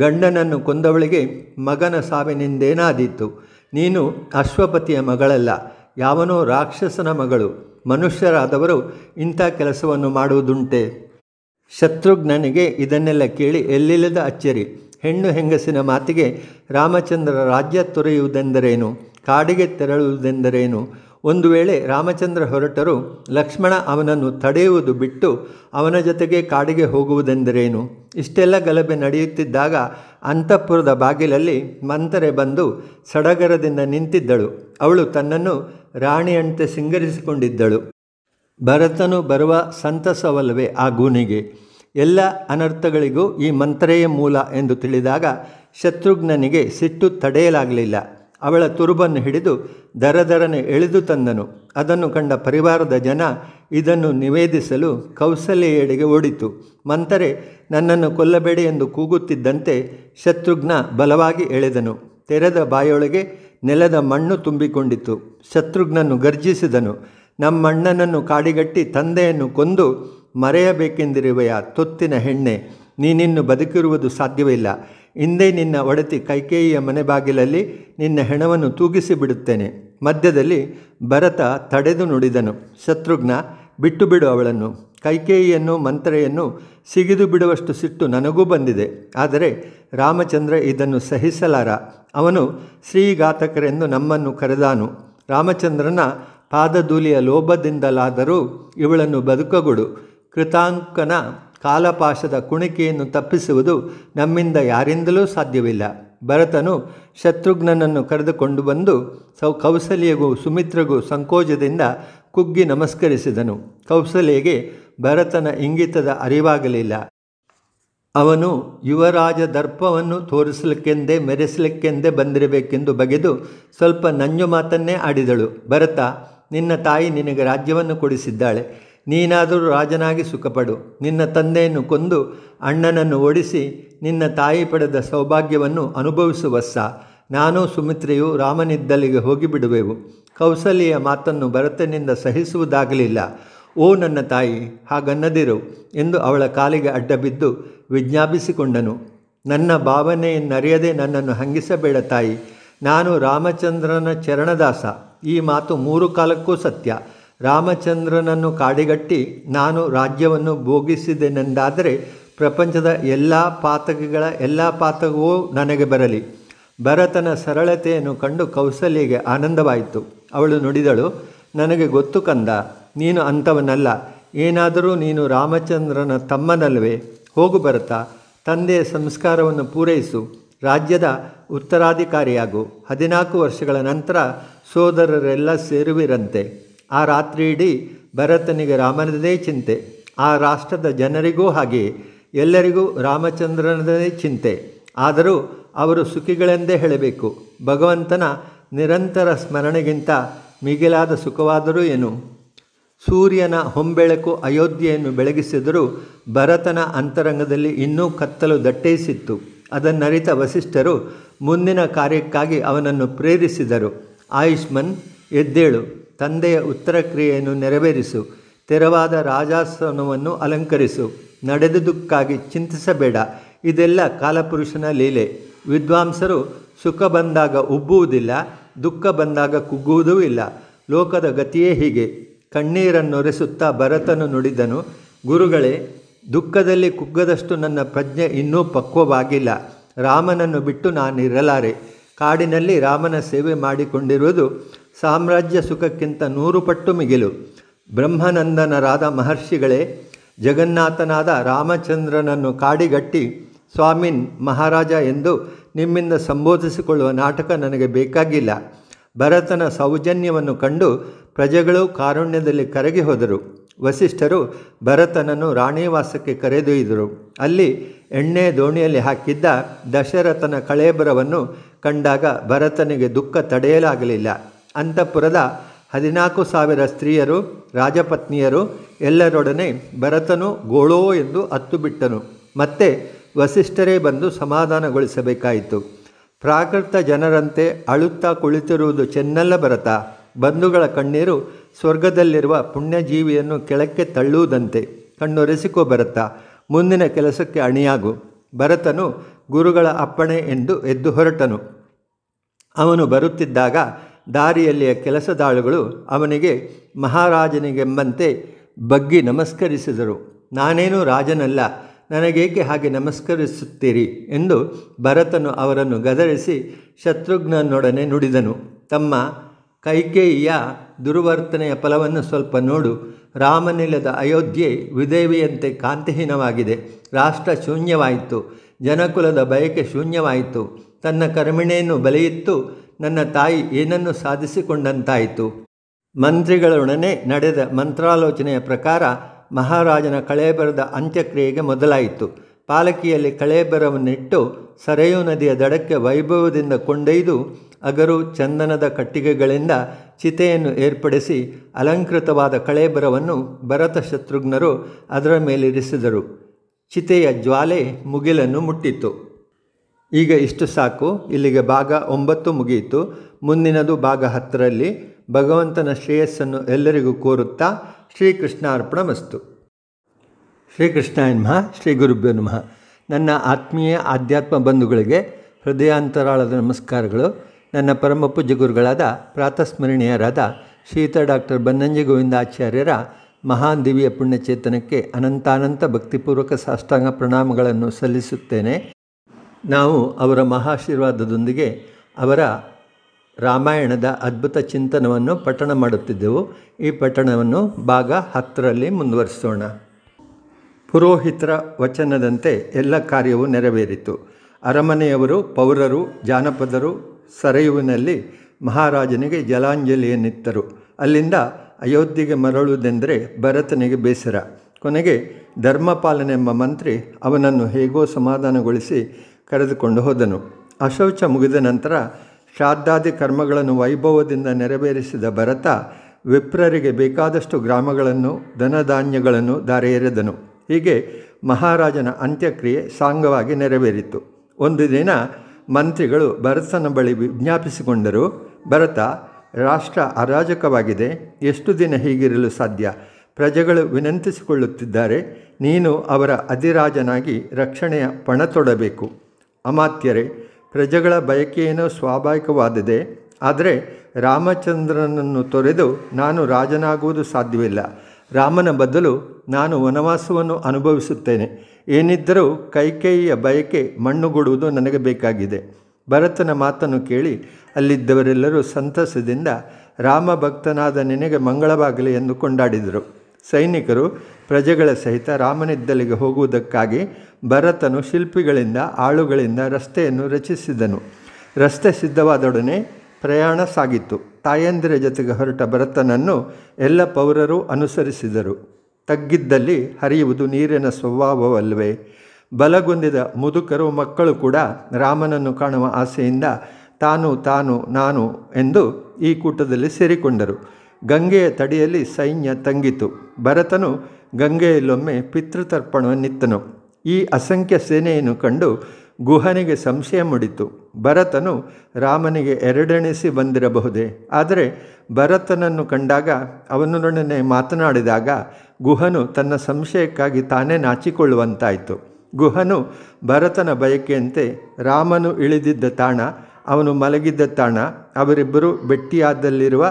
ಗಂಡನನ್ನು ಕೊಂದವಳಿಗೆ ಮಗನ ಸಾವಿನಿಂದೇನಾದೀತು ನೀನು ಅಶ್ವಪತಿಯ ಮಗಳಲ್ಲ ಯಾವನೋ ರಾಕ್ಷಸನ ಮಗಳು ಮನುಷ್ಯರಾದವರು ಇಂಥ ಕೆಲಸವನ್ನು ಮಾಡುವುದುಂಟೆ ಶತ್ರುಘ್ನನಿಗೆ ಇದನ್ನೆಲ್ಲ ಕೇಳಿ ಎಲ್ಲಿಲ್ಲದ ಅಚ್ಚರಿ ಹೆಣ್ಣು ಹೆಂಗಸಿನ ಮಾತಿಗೆ ರಾಮಚಂದ್ರ ರಾಜ್ಯ ತೊರೆಯುವುದೆಂದರೇನು ಕಾಡಿಗೆ ತೆರಳುವುದೆಂದರೇನು ಒಂದು ವೇಳೆ ರಾಮಚಂದ್ರ ಹೊರಟರು ಲಕ್ಷ್ಮಣ ಅವನನ್ನು ತಡೆಯುವುದು ಬಿಟ್ಟು ಅವನ ಜೊತೆಗೆ ಕಾಡಿಗೆ ಹೋಗುವುದೆಂದರೇನು ಇಷ್ಟೆಲ್ಲ ಗಲಭೆ ನಡೆಯುತ್ತಿದ್ದಾಗ ಅಂತಃಪುರದ ಬಾಗಿಲಲ್ಲಿ ಮಂತರೆ ಬಂದು ಸಡಗರದಿಂದ ನಿಂತಿದ್ದಳು ಅವಳು ತನ್ನನ್ನು ರಾಣಿಯಂತೆ ಸಿಂಗರಿಸಿಕೊಂಡಿದ್ದಳು ಭರತನು ಬರುವ ಸಂತಸವಲ್ಲವೇ ಆ ಗೂನಿಗೆ ಎಲ್ಲ ಅನರ್ಥಗಳಿಗೂ ಈ ಮಂತ್ರೆಯ ಮೂಲ ಎಂದು ತಿಳಿದಾಗ ಶತ್ರುಘ್ನನಿಗೆ ಸಿಟ್ಟು ತಡೆಯಲಾಗಲಿಲ್ಲ ಅವಳ ತುರುಬನ್ನು ಹಿಡಿದು ದರದರನೆ ಎಳೆದು ತಂದನು ಅದನ್ನು ಕಂಡ ಪರಿವಾರದ ಜನ ಇದನ್ನು ನಿವೇದಿಸಲು ಕೌಸಲ್ಯೆಡೆಗೆ ಓಡಿತು ಮಂತರೆ ನನ್ನನ್ನು ಕೊಲ್ಲಬೇಡಿ ಎಂದು ಕೂಗುತ್ತಿದ್ದಂತೆ ಶತ್ರುಘ್ನ ಬಲವಾಗಿ ಎಳೆದನು ತೆರೆದ ಬಾಯೊಳಗೆ ನೆಲದ ಮಣ್ಣು ತುಂಬಿಕೊಂಡಿತು ಶತ್ರುಘ್ನನ್ನು ಗರ್ಜಿಸಿದನು ನಮ್ಮಣ್ಣನನ್ನು ಕಾಡಿಗಟ್ಟಿ ತಂದೆಯನ್ನು ಕೊಂದು ಮರೆಯಬೇಕೆಂದಿರುವೆಯ ತೊತ್ತಿನ ಹೆಣ್ಣೆ ನೀನಿನ್ನು ಬದುಕಿರುವುದು ಸಾಧ್ಯವಿಲ್ಲ ಹಿಂದೆ ನಿನ್ನ ಒಡತಿ ಕೈಕೇಯಿಯ ಮನೆ ಬಾಗಿಲಲ್ಲಿ ನಿನ್ನ ಹೆಣವನ್ನು ತೂಗಿಸಿ ಬಿಡುತ್ತೇನೆ ಮಧ್ಯದಲ್ಲಿ ಭರತ ತಡೆದು ನುಡಿದನು ಶತ್ರುಘ್ನ ಬಿಟ್ಟು ಬಿಡು ಅವಳನ್ನು ಕೈಕೇಯಿಯನ್ನು ಮಂತ್ರೆಯನ್ನು ಸಿಗಿದು ಬಿಡುವಷ್ಟು ಸಿಟ್ಟು ನನಗೂ ಬಂದಿದೆ ಆದರೆ ರಾಮಚಂದ್ರ ಇದನ್ನು ಸಹಿಸಲಾರ ಅವನು ಶ್ರೀಘಾತಕರೆಂದು ನಮ್ಮನ್ನು ಕರೆದಾನು ರಾಮಚಂದ್ರನ ಪಾದಧೂಲಿಯ ಲೋಭದಿಂದಲಾದರೂ ಇವಳನ್ನು ಬದುಕಗೊಡು ಕೃತಾಂಕನ ಕಾಲಪಾಶದ ಕುಣಿಕೆಯನ್ನು ತಪ್ಪಿಸುವುದು ನಮ್ಮಿಂದ ಯಾರಿಂದಲೂ ಸಾಧ್ಯವಿಲ್ಲ ಭರತನು ಶತ್ರುಘ್ನನನ್ನು ಕರೆದುಕೊಂಡು ಬಂದು ಸೌ ಕೌಸಲ್ಯಗೂ ಸುಮಿತ್ರಗೂ ಸಂಕೋಚದಿಂದ ಕುಗ್ಗಿ ನಮಸ್ಕರಿಸಿದನು ಕೌಸಲ್ಯಗೆ ಭರತನ ಇಂಗಿತದ ಅರಿವಾಗಲಿಲ್ಲ ಅವನು ಯುವರಾಜ ದರ್ಪವನ್ನು ತೋರಿಸಲಿಕ್ಕೆಂದೇ ಮೆರೆಸಲಿಕ್ಕೆಂದೇ ಬಂದಿರಬೇಕೆಂದು ಬಗೆದು ಸ್ವಲ್ಪ ನಂಜು ಮಾತನ್ನೇ ಆಡಿದಳು ಭರತ ನಿನ್ನ ತಾಯಿ ನಿನಗೆ ರಾಜ್ಯವನ್ನು ಕೊಡಿಸಿದ್ದಾಳೆ ನೀನಾದರೂ ರಾಜನಾಗಿ ಸುಖಪಡು ನಿನ್ನ ತಂದೆಯನ್ನು ಕೊಂದು ಅಣ್ಣನನ್ನು ಓಡಿಸಿ ನಿನ್ನ ತಾಯಿ ಪಡೆದ ಸೌಭಾಗ್ಯವನ್ನು ಅನುಭವಿಸುವಸ್ಸ ನಾನು ಸುಮಿತ್ರೆಯು ರಾಮನಿದ್ದಲಿಗೆ ಹೋಗಿಬಿಡುವೆವು ಕೌಸಲ್ಯ ಮಾತನ್ನು ಭರತನಿಂದ ಸಹಿಸುವುದಾಗಲಿಲ್ಲ ಓ ನನ್ನ ತಾಯಿ ಹಾಗನ್ನದಿರು ಎಂದು ಅವಳ ಕಾಲಿಗೆ ಅಡ್ಡಬಿದ್ದು ವಿಜ್ಞಾಪಿಸಿಕೊಂಡನು ನನ್ನ ಭಾವನೆಯನ್ನರಿಯದೆ ನನ್ನನ್ನು ಹಂಗಿಸಬೇಡ ತಾಯಿ ನಾನು ರಾಮಚಂದ್ರನ ಚರಣದಾಸ ಈ ಮಾತು ಮೂರು ಕಾಲಕ್ಕೂ ಸತ್ಯ ರಾಮಚಂದ್ರನನ್ನು ಕಾಡಿಗಟ್ಟಿ ನಾನು ರಾಜ್ಯವನ್ನು ಭೋಗಿಸಿದೆನೆಂದಾದರೆ ಪ್ರಪಂಚದ ಎಲ್ಲ ಪಾತಕಗಳ ಎಲ್ಲ ಪಾತಕವೂ ನನಗೆ ಬರಲಿ ಭರತನ ಸರಳತೆಯನ್ನು ಕಂಡು ಕೌಸಲ್ಯಗೆ ಆನಂದವಾಯಿತು ಅವಳು ನುಡಿದಳು ನನಗೆ ಗೊತ್ತು ಕಂದ ನೀನು ಅಂಥವನಲ್ಲ ಏನಾದರೂ ನೀನು ರಾಮಚಂದ್ರನ ತಮ್ಮನಲ್ಲವೇ ಹೋಗು ಬರುತ್ತಾ ತಂದೆಯ ಸಂಸ್ಕಾರವನ್ನು ಪೂರೈಸು ರಾಜ್ಯದ ಉತ್ತರಾಧಿಕಾರಿಯಾಗು ಹದಿನಾಲ್ಕು ವರ್ಷಗಳ ನಂತರ ಸೋದರರೆಲ್ಲ ಸೇರುವಿರಂತೆ ಆ ರಾತ್ರಿ ಭರತನಿಗೆ ರಾಮನದೇ ಚಿಂತೆ ಆ ರಾಷ್ಟ್ರದ ಜನರಿಗೂ ಹಾಗೆಯೇ ಎಲ್ಲರಿಗೂ ರಾಮಚಂದ್ರನದೇ ಚಿಂತೆ ಆದರೂ ಅವರು ಸುಖಿಗಳೆಂದೇ ಹೇಳಬೇಕು ಭಗವಂತನ ನಿರಂತರ ಸ್ಮರಣೆಗಿಂತ ಮಿಗಿಲಾದ ಸುಖವಾದರೂ ಏನು ಸೂರ್ಯನ ಹೊಂಬೆಳಕು ಅಯೋಧ್ಯೆಯನ್ನು ಬೆಳಗಿಸಿದರೂ ಭರತನ ಅಂತರಂಗದಲ್ಲಿ ಇನ್ನೂ ಕತ್ತಲು ದಟ್ಟೈಸಿತ್ತು ಅದನ್ನರಿತ ವಸಿಷ್ಠರು ಮುಂದಿನ ಕಾರ್ಯಕ್ಕಾಗಿ ಅವನನ್ನು ಪ್ರೇರಿಸಿದರು ಆಯುಷ್ಮನ್ ಎದ್ದೇಳು ತಂದೆಯ ಉತ್ತರ ಕ್ರಿಯೆಯನ್ನು ನೆರವೇರಿಸು ತೆರವಾದ ರಾಜಾಸನವನ್ನು ಅಲಂಕರಿಸು ನಡೆದುದಕ್ಕಾಗಿ ಚಿಂತಿಸಬೇಡ ಇದೆಲ್ಲ ಕಾಲಪುರುಷನ ಲೀಲೆ ವಿದ್ವಾಂಸರು ಸುಖ ಬಂದಾಗ ಉಬ್ಬುವುದಿಲ್ಲ ದುಃಖ ಬಂದಾಗ ಕುಗ್ಗುವುದೂ ಇಲ್ಲ ಲೋಕದ ಗತಿಯೇ ಹೀಗೆ ಕಣ್ಣೀರನ್ನೊರೆಸುತ್ತಾ ಭರತನು ನುಡಿದನು ಗುರುಗಳೇ ದುಃಖದಲ್ಲಿ ಕುಗ್ಗದಷ್ಟು ನನ್ನ ಪ್ರಜ್ಞೆ ಇನ್ನೂ ಪಕ್ವವಾಗಿಲ್ಲ ರಾಮನನ್ನು ಬಿಟ್ಟು ನಾನಿರಲಾರೆ ಕಾಡಿನಲ್ಲಿ ರಾಮನ ಸೇವೆ ಮಾಡಿಕೊಂಡಿರುವುದು ಸಾಮ್ರಾಜ್ಯ ಸುಖಕ್ಕಿಂತ ನೂರು ಪಟ್ಟು ಮಿಗಿಲು ಬ್ರಹ್ಮನಂದನರಾದ ಮಹರ್ಷಿಗಳೇ ಜಗನ್ನಾಥನಾದ ರಾಮಚಂದ್ರನನ್ನು ಕಾಡಿಗಟ್ಟಿ ಸ್ವಾಮಿನ್ ಮಹಾರಾಜ ಎಂದು ನಿಮ್ಮಿಂದ ಸಂಬೋಧಿಸಿಕೊಳ್ಳುವ ನಾಟಕ ನನಗೆ ಬೇಕಾಗಿಲ್ಲ ಭರತನ ಸೌಜನ್ಯವನ್ನು ಕಂಡು ಪ್ರಜೆಗಳು ಕಾರುಣ್ಯದಲ್ಲಿ ಕರಗಿ ಹೋದರು ವಸಿಷ್ಠರು ಭರತನನ್ನು ರಾಣಿವಾಸಕ್ಕೆ ಕರೆದೊಯ್ದರು ಅಲ್ಲಿ ಎಣ್ಣೆ ದೋಣಿಯಲ್ಲಿ ಹಾಕಿದ್ದ ದಶರಥನ ಕಳೇಬರವನ್ನು ಕಂಡಾಗ ಭರತನಿಗೆ ದುಃಖ ತಡೆಯಲಾಗಲಿಲ್ಲ ಅಂತಃಪುರದ ಹದಿನಾಲ್ಕು ಸಾವಿರ ಸ್ತ್ರೀಯರು ರಾಜಪತ್ನಿಯರು ಎಲ್ಲರೊಡನೆ ಭರತನು ಗೋಳೋ ಎಂದು ಹತ್ತು ಬಿಟ್ಟನು ಮತ್ತೆ ವಸಿಷ್ಠರೇ ಬಂದು ಸಮಾಧಾನಗೊಳಿಸಬೇಕಾಯಿತು ಪ್ರಾಕೃತ ಜನರಂತೆ ಅಳುತ್ತಾ ಕುಳಿತಿರುವುದು ಚೆನ್ನಲ್ಲ ಬರತ ಬಂಧುಗಳ ಕಣ್ಣೀರು ಸ್ವರ್ಗದಲ್ಲಿರುವ ಪುಣ್ಯಜೀವಿಯನ್ನು ಕೆಳಕ್ಕೆ ತಳ್ಳುವುದಂತೆ ಕಣ್ಣೊರೆಸಿಕೋ ಬರತ ಮುಂದಿನ ಕೆಲಸಕ್ಕೆ ಅಣಿಯಾಗು ಭರತನು ಗುರುಗಳ ಅಪ್ಪಣೆ ಎಂದು ಎದ್ದು ಹೊರಟನು ಅವನು ಬರುತ್ತಿದ್ದಾಗ ದಾರಿಯಲ್ಲಿಯ ಕೆಲಸದಾಳುಗಳು ಅವನಿಗೆ ಮಹಾರಾಜನಿಗೆಂಬಂತೆ ಬಗ್ಗಿ ನಮಸ್ಕರಿಸಿದರು ನಾನೇನು ರಾಜನಲ್ಲ ನನಗೇಕೆ ಹಾಗೆ ನಮಸ್ಕರಿಸುತ್ತೀರಿ ಎಂದು ಭರತನು ಅವರನ್ನು ಗದರಿಸಿ ಶತ್ರುಘ್ನನೊಡನೆ ನುಡಿದನು ತಮ್ಮ ಕೈಕೇಯಿಯ ದುರ್ವರ್ತನೆಯ ಫಲವನ್ನು ಸ್ವಲ್ಪ ನೋಡು ರಾಮನಿಲದ ಅಯೋಧ್ಯೆ ವಿದೇವಿಯಂತೆ ಕಾಂತಿಹೀನವಾಗಿದೆ ರಾಷ್ಟ್ರ ಶೂನ್ಯವಾಯಿತು ಜನಕುಲದ ಬಯಕೆ ಶೂನ್ಯವಾಯಿತು ತನ್ನ ಕರ್ಮಿಣೆಯನ್ನು ಬಲಿಯಿತ್ತು ನನ್ನ ತಾಯಿ ಏನನ್ನು ಸಾಧಿಸಿಕೊಂಡಂತಾಯಿತು ಮಂತ್ರಿಗಳೊಡನೆ ನಡೆದ ಮಂತ್ರಾಲೋಚನೆಯ ಪ್ರಕಾರ ಮಹಾರಾಜನ ಕಳೇಬರದ ಅಂತ್ಯಕ್ರಿಯೆಗೆ ಮೊದಲಾಯಿತು ಪಾಲಕಿಯಲ್ಲಿ ಕಳೇಬರವನ್ನಿಟ್ಟು ಸರೆಯೂ ನದಿಯ ದಡಕ್ಕೆ ವೈಭವದಿಂದ ಕೊಂಡೊಯ್ದು ಅಗರು ಚಂದನದ ಕಟ್ಟಿಗೆಗಳಿಂದ ಚಿತೆಯನ್ನು ಏರ್ಪಡಿಸಿ ಅಲಂಕೃತವಾದ ಕಳೇಬರವನ್ನು ಭರತ ಶತ್ರುಘ್ನರು ಅದರ ಮೇಲಿರಿಸಿದರು ಚಿತೆಯ ಜ್ವಾಲೆ ಮುಗಿಲನ್ನು ಮುಟ್ಟಿತು ಈಗ ಇಷ್ಟು ಸಾಕು ಇಲ್ಲಿಗೆ ಭಾಗ ಒಂಬತ್ತು ಮುಗಿಯಿತು ಮುಂದಿನದು ಭಾಗ ಹತ್ತರಲ್ಲಿ ಭಗವಂತನ ಶ್ರೇಯಸ್ಸನ್ನು ಎಲ್ಲರಿಗೂ ಕೋರುತ್ತಾ ಮಸ್ತು ಶ್ರೀಕೃಷ್ಣ ನಮಃ ಶ್ರೀ ಗುರುಭ್ಯೋ ನಮಃ ನನ್ನ ಆತ್ಮೀಯ ಆಧ್ಯಾತ್ಮ ಬಂಧುಗಳಿಗೆ ಹೃದಯಾಂತರಾಳದ ನಮಸ್ಕಾರಗಳು ನನ್ನ ಪರಮ ಪೂಜ್ಯ ಗುರುಗಳಾದ ಪ್ರಾತಸ್ಮರಣೀಯರಾದ ಶ್ರೀತ ಡಾಕ್ಟರ್ ಬನ್ನಂಜಿ ಗೋವಿಂದಾಚಾರ್ಯರ ಮಹಾನ್ ದಿವ್ಯ ಪುಣ್ಯಚೇತನಕ್ಕೆ ಅನಂತಾನಂತ ಭಕ್ತಿಪೂರ್ವಕ ಸಾಷ್ಟಾಂಗ ಪ್ರಣಾಮಗಳನ್ನು ಸಲ್ಲಿಸುತ್ತೇನೆ ನಾವು ಅವರ ಮಹಾಶೀರ್ವಾದದೊಂದಿಗೆ ಅವರ ರಾಮಾಯಣದ ಅದ್ಭುತ ಚಿಂತನವನ್ನು ಪಠಣ ಮಾಡುತ್ತಿದ್ದೆವು ಈ ಪಠಣವನ್ನು ಭಾಗ ಹತ್ತರಲ್ಲಿ ಮುಂದುವರಿಸೋಣ ಪುರೋಹಿತರ ವಚನದಂತೆ ಎಲ್ಲ ಕಾರ್ಯವೂ ನೆರವೇರಿತು ಅರಮನೆಯವರು ಪೌರರು ಜಾನಪದರು ಸರಯುವಿನಲ್ಲಿ ಮಹಾರಾಜನಿಗೆ ಜಲಾಂಜಲಿಯನ್ನಿತ್ತರು ಅಲ್ಲಿಂದ ಅಯೋಧ್ಯೆಗೆ ಮರಳುವುದೆಂದರೆ ಭರತನಿಗೆ ಬೇಸರ ಕೊನೆಗೆ ಧರ್ಮಪಾಲನೆಂಬ ಮಂತ್ರಿ ಅವನನ್ನು ಹೇಗೋ ಸಮಾಧಾನಗೊಳಿಸಿ ಕರೆದುಕೊಂಡು ಹೋದನು ಅಶೌಚ ಮುಗಿದ ನಂತರ ಶ್ರಾದ್ದಾದಿ ಕರ್ಮಗಳನ್ನು ವೈಭವದಿಂದ ನೆರವೇರಿಸಿದ ಭರತ ವಿಪ್ರರಿಗೆ ಬೇಕಾದಷ್ಟು ಗ್ರಾಮಗಳನ್ನು ಧನಧಾನ್ಯಗಳನ್ನು ದಾರೆಯೆರೆದನು ಹೀಗೆ ಮಹಾರಾಜನ ಅಂತ್ಯಕ್ರಿಯೆ ಸಾಂಗವಾಗಿ ನೆರವೇರಿತು ಒಂದು ದಿನ ಮಂತ್ರಿಗಳು ಭರತನ ಬಳಿ ವಿಜ್ಞಾಪಿಸಿಕೊಂಡರು ಭರತ ರಾಷ್ಟ್ರ ಅರಾಜಕವಾಗಿದೆ ಎಷ್ಟು ದಿನ ಹೀಗಿರಲು ಸಾಧ್ಯ ಪ್ರಜೆಗಳು ವಿನಂತಿಸಿಕೊಳ್ಳುತ್ತಿದ್ದಾರೆ ನೀನು ಅವರ ಅಧಿರಾಜನಾಗಿ ರಕ್ಷಣೆಯ ಪಣ ತೊಡಬೇಕು ಅಮಾತ್ಯರೇ ಪ್ರಜೆಗಳ ಬಯಕೆಯೇನೋ ಸ್ವಾಭಾವಿಕವಾದದೆ ಆದರೆ ರಾಮಚಂದ್ರನನ್ನು ತೊರೆದು ನಾನು ರಾಜನಾಗುವುದು ಸಾಧ್ಯವಿಲ್ಲ ರಾಮನ ಬದಲು ನಾನು ವನವಾಸವನ್ನು ಅನುಭವಿಸುತ್ತೇನೆ ಏನಿದ್ದರೂ ಕೈಕೇಯಿಯ ಬಯಕೆ ಮಣ್ಣುಗೂಡುವುದು ನನಗೆ ಬೇಕಾಗಿದೆ ಭರತನ ಮಾತನ್ನು ಕೇಳಿ ಅಲ್ಲಿದ್ದವರೆಲ್ಲರೂ ಸಂತಸದಿಂದ ರಾಮ ಭಕ್ತನಾದ ನಿನಗೆ ಮಂಗಳವಾಗಲಿ ಎಂದು ಕೊಂಡಾಡಿದರು ಸೈನಿಕರು ಪ್ರಜೆಗಳ ಸಹಿತ ರಾಮನಿದ್ದಲಿಗೆ ಹೋಗುವುದಕ್ಕಾಗಿ ಭರತನು ಶಿಲ್ಪಿಗಳಿಂದ ಆಳುಗಳಿಂದ ರಸ್ತೆಯನ್ನು ರಚಿಸಿದನು ರಸ್ತೆ ಸಿದ್ಧವಾದೊಡನೆ ಪ್ರಯಾಣ ಸಾಗಿತ್ತು ತಾಯಂದಿರ ಜೊತೆಗೆ ಹೊರಟ ಭರತನನ್ನು ಎಲ್ಲ ಪೌರರು ಅನುಸರಿಸಿದರು ತಗ್ಗಿದ್ದಲ್ಲಿ ಹರಿಯುವುದು ನೀರಿನ ಸ್ವಭಾವವಲ್ಲವೇ ಬಲಗೊಂದಿದ ಮುದುಕರು ಮಕ್ಕಳು ಕೂಡ ರಾಮನನ್ನು ಕಾಣುವ ಆಸೆಯಿಂದ ತಾನು ತಾನು ನಾನು ಎಂದು ಈ ಕೂಟದಲ್ಲಿ ಸೇರಿಕೊಂಡರು ಗಂಗೆಯ ತಡಿಯಲ್ಲಿ ಸೈನ್ಯ ತಂಗಿತು ಭರತನು ಗಂಗೆಯಲ್ಲೊಮ್ಮೆ ಪಿತೃತರ್ಪಣವನ್ನಿತ್ತನು ಈ ಅಸಂಖ್ಯ ಸೇನೆಯನ್ನು ಕಂಡು ಗುಹನಿಗೆ ಸಂಶಯ ಮೂಡಿತು ಭರತನು ರಾಮನಿಗೆ ಎರಡೆಣಿಸಿ ಬಂದಿರಬಹುದೇ ಆದರೆ ಭರತನನ್ನು ಕಂಡಾಗ ಅವನೊಡನೆ ಮಾತನಾಡಿದಾಗ ಗುಹನು ತನ್ನ ಸಂಶಯಕ್ಕಾಗಿ ತಾನೇ ನಾಚಿಕೊಳ್ಳುವಂತಾಯಿತು ಗುಹನು ಭರತನ ಬಯಕೆಯಂತೆ ರಾಮನು ಇಳಿದಿದ್ದ ತಾಣ ಅವನು ಮಲಗಿದ್ದ ತಾಣ ಅವರಿಬ್ಬರು ಬೆಟ್ಟಿಯಾದಲ್ಲಿರುವ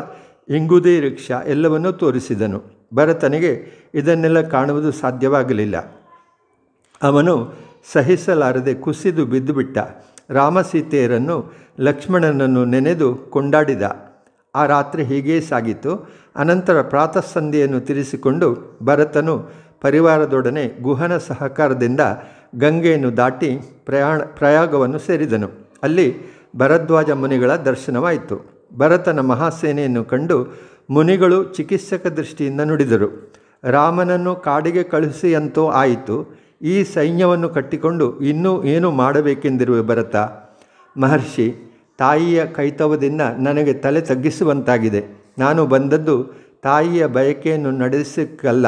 ಇಂಗುದಿ ರಿಕ್ಷಾ ಎಲ್ಲವನ್ನೂ ತೋರಿಸಿದನು ಭರತನಿಗೆ ಇದನ್ನೆಲ್ಲ ಕಾಣುವುದು ಸಾಧ್ಯವಾಗಲಿಲ್ಲ ಅವನು ಸಹಿಸಲಾರದೆ ಕುಸಿದು ಬಿದ್ದುಬಿಟ್ಟ ರಾಮಸೀತೆಯರನ್ನು ಲಕ್ಷ್ಮಣನನ್ನು ನೆನೆದು ಕೊಂಡಾಡಿದ ಆ ರಾತ್ರಿ ಹೀಗೇ ಸಾಗಿತು ಅನಂತರ ಪ್ರಾತಃ ಸಂಧಿಯನ್ನು ತಿರಿಸಿಕೊಂಡು ಭರತನು ಪರಿವಾರದೊಡನೆ ಗುಹನ ಸಹಕಾರದಿಂದ ಗಂಗೆಯನ್ನು ದಾಟಿ ಪ್ರಯಾಣ ಪ್ರಯಾಗವನ್ನು ಸೇರಿದನು ಅಲ್ಲಿ ಭರದ್ವಾಜ ಮುನಿಗಳ ದರ್ಶನವಾಯಿತು ಭರತನ ಮಹಾಸೇನೆಯನ್ನು ಕಂಡು ಮುನಿಗಳು ಚಿಕಿತ್ಸಕ ದೃಷ್ಟಿಯಿಂದ ನುಡಿದರು ರಾಮನನ್ನು ಕಾಡಿಗೆ ಕಳುಹಿಸಿ ಅಂತೂ ಆಯಿತು ಈ ಸೈನ್ಯವನ್ನು ಕಟ್ಟಿಕೊಂಡು ಇನ್ನೂ ಏನು ಮಾಡಬೇಕೆಂದಿರುವ ಭರತ ಮಹರ್ಷಿ ತಾಯಿಯ ಕೈತವದಿಂದ ನನಗೆ ತಲೆ ತಗ್ಗಿಸುವಂತಾಗಿದೆ ನಾನು ಬಂದದ್ದು ತಾಯಿಯ ಬಯಕೆಯನ್ನು ನಡೆಸಕ್ಕಲ್ಲ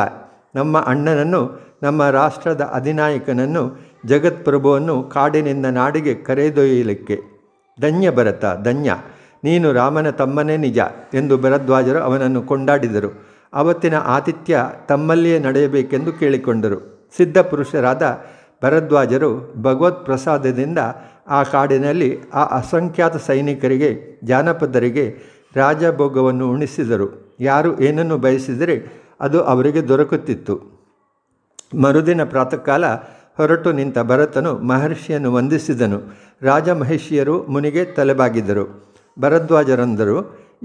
ನಮ್ಮ ಅಣ್ಣನನ್ನು ನಮ್ಮ ರಾಷ್ಟ್ರದ ಅಧಿನಾಯಕನನ್ನು ಜಗತ್ಪ್ರಭುವನ್ನು ಕಾಡಿನಿಂದ ನಾಡಿಗೆ ಕರೆದೊಯ್ಯಲಿಕ್ಕೆ ಧನ್ಯ ಭರತ ಧನ್ಯ ನೀನು ರಾಮನ ತಮ್ಮನೇ ನಿಜ ಎಂದು ಭರದ್ವಾಜರು ಅವನನ್ನು ಕೊಂಡಾಡಿದರು ಅವತ್ತಿನ ಆತಿಥ್ಯ ತಮ್ಮಲ್ಲಿಯೇ ನಡೆಯಬೇಕೆಂದು ಕೇಳಿಕೊಂಡರು ಸಿದ್ಧ ಪುರುಷರಾದ ಭರದ್ವಾಜರು ಭಗವತ್ ಪ್ರಸಾದದಿಂದ ಆ ಕಾಡಿನಲ್ಲಿ ಆ ಅಸಂಖ್ಯಾತ ಸೈನಿಕರಿಗೆ ಜಾನಪದರಿಗೆ ರಾಜಭೋಗವನ್ನು ಉಣಿಸಿದರು ಯಾರು ಏನನ್ನು ಬಯಸಿದರೆ ಅದು ಅವರಿಗೆ ದೊರಕುತ್ತಿತ್ತು ಮರುದಿನ ಪ್ರಾತಃಕಾಲ ಹೊರಟು ನಿಂತ ಭರತನು ಮಹರ್ಷಿಯನ್ನು ವಂದಿಸಿದನು ರಾಜ ಮಹಿಷಿಯರು ಮುನಿಗೆ ತಲೆಬಾಗಿದರು ಭರದ್ವಾಜರಂದರು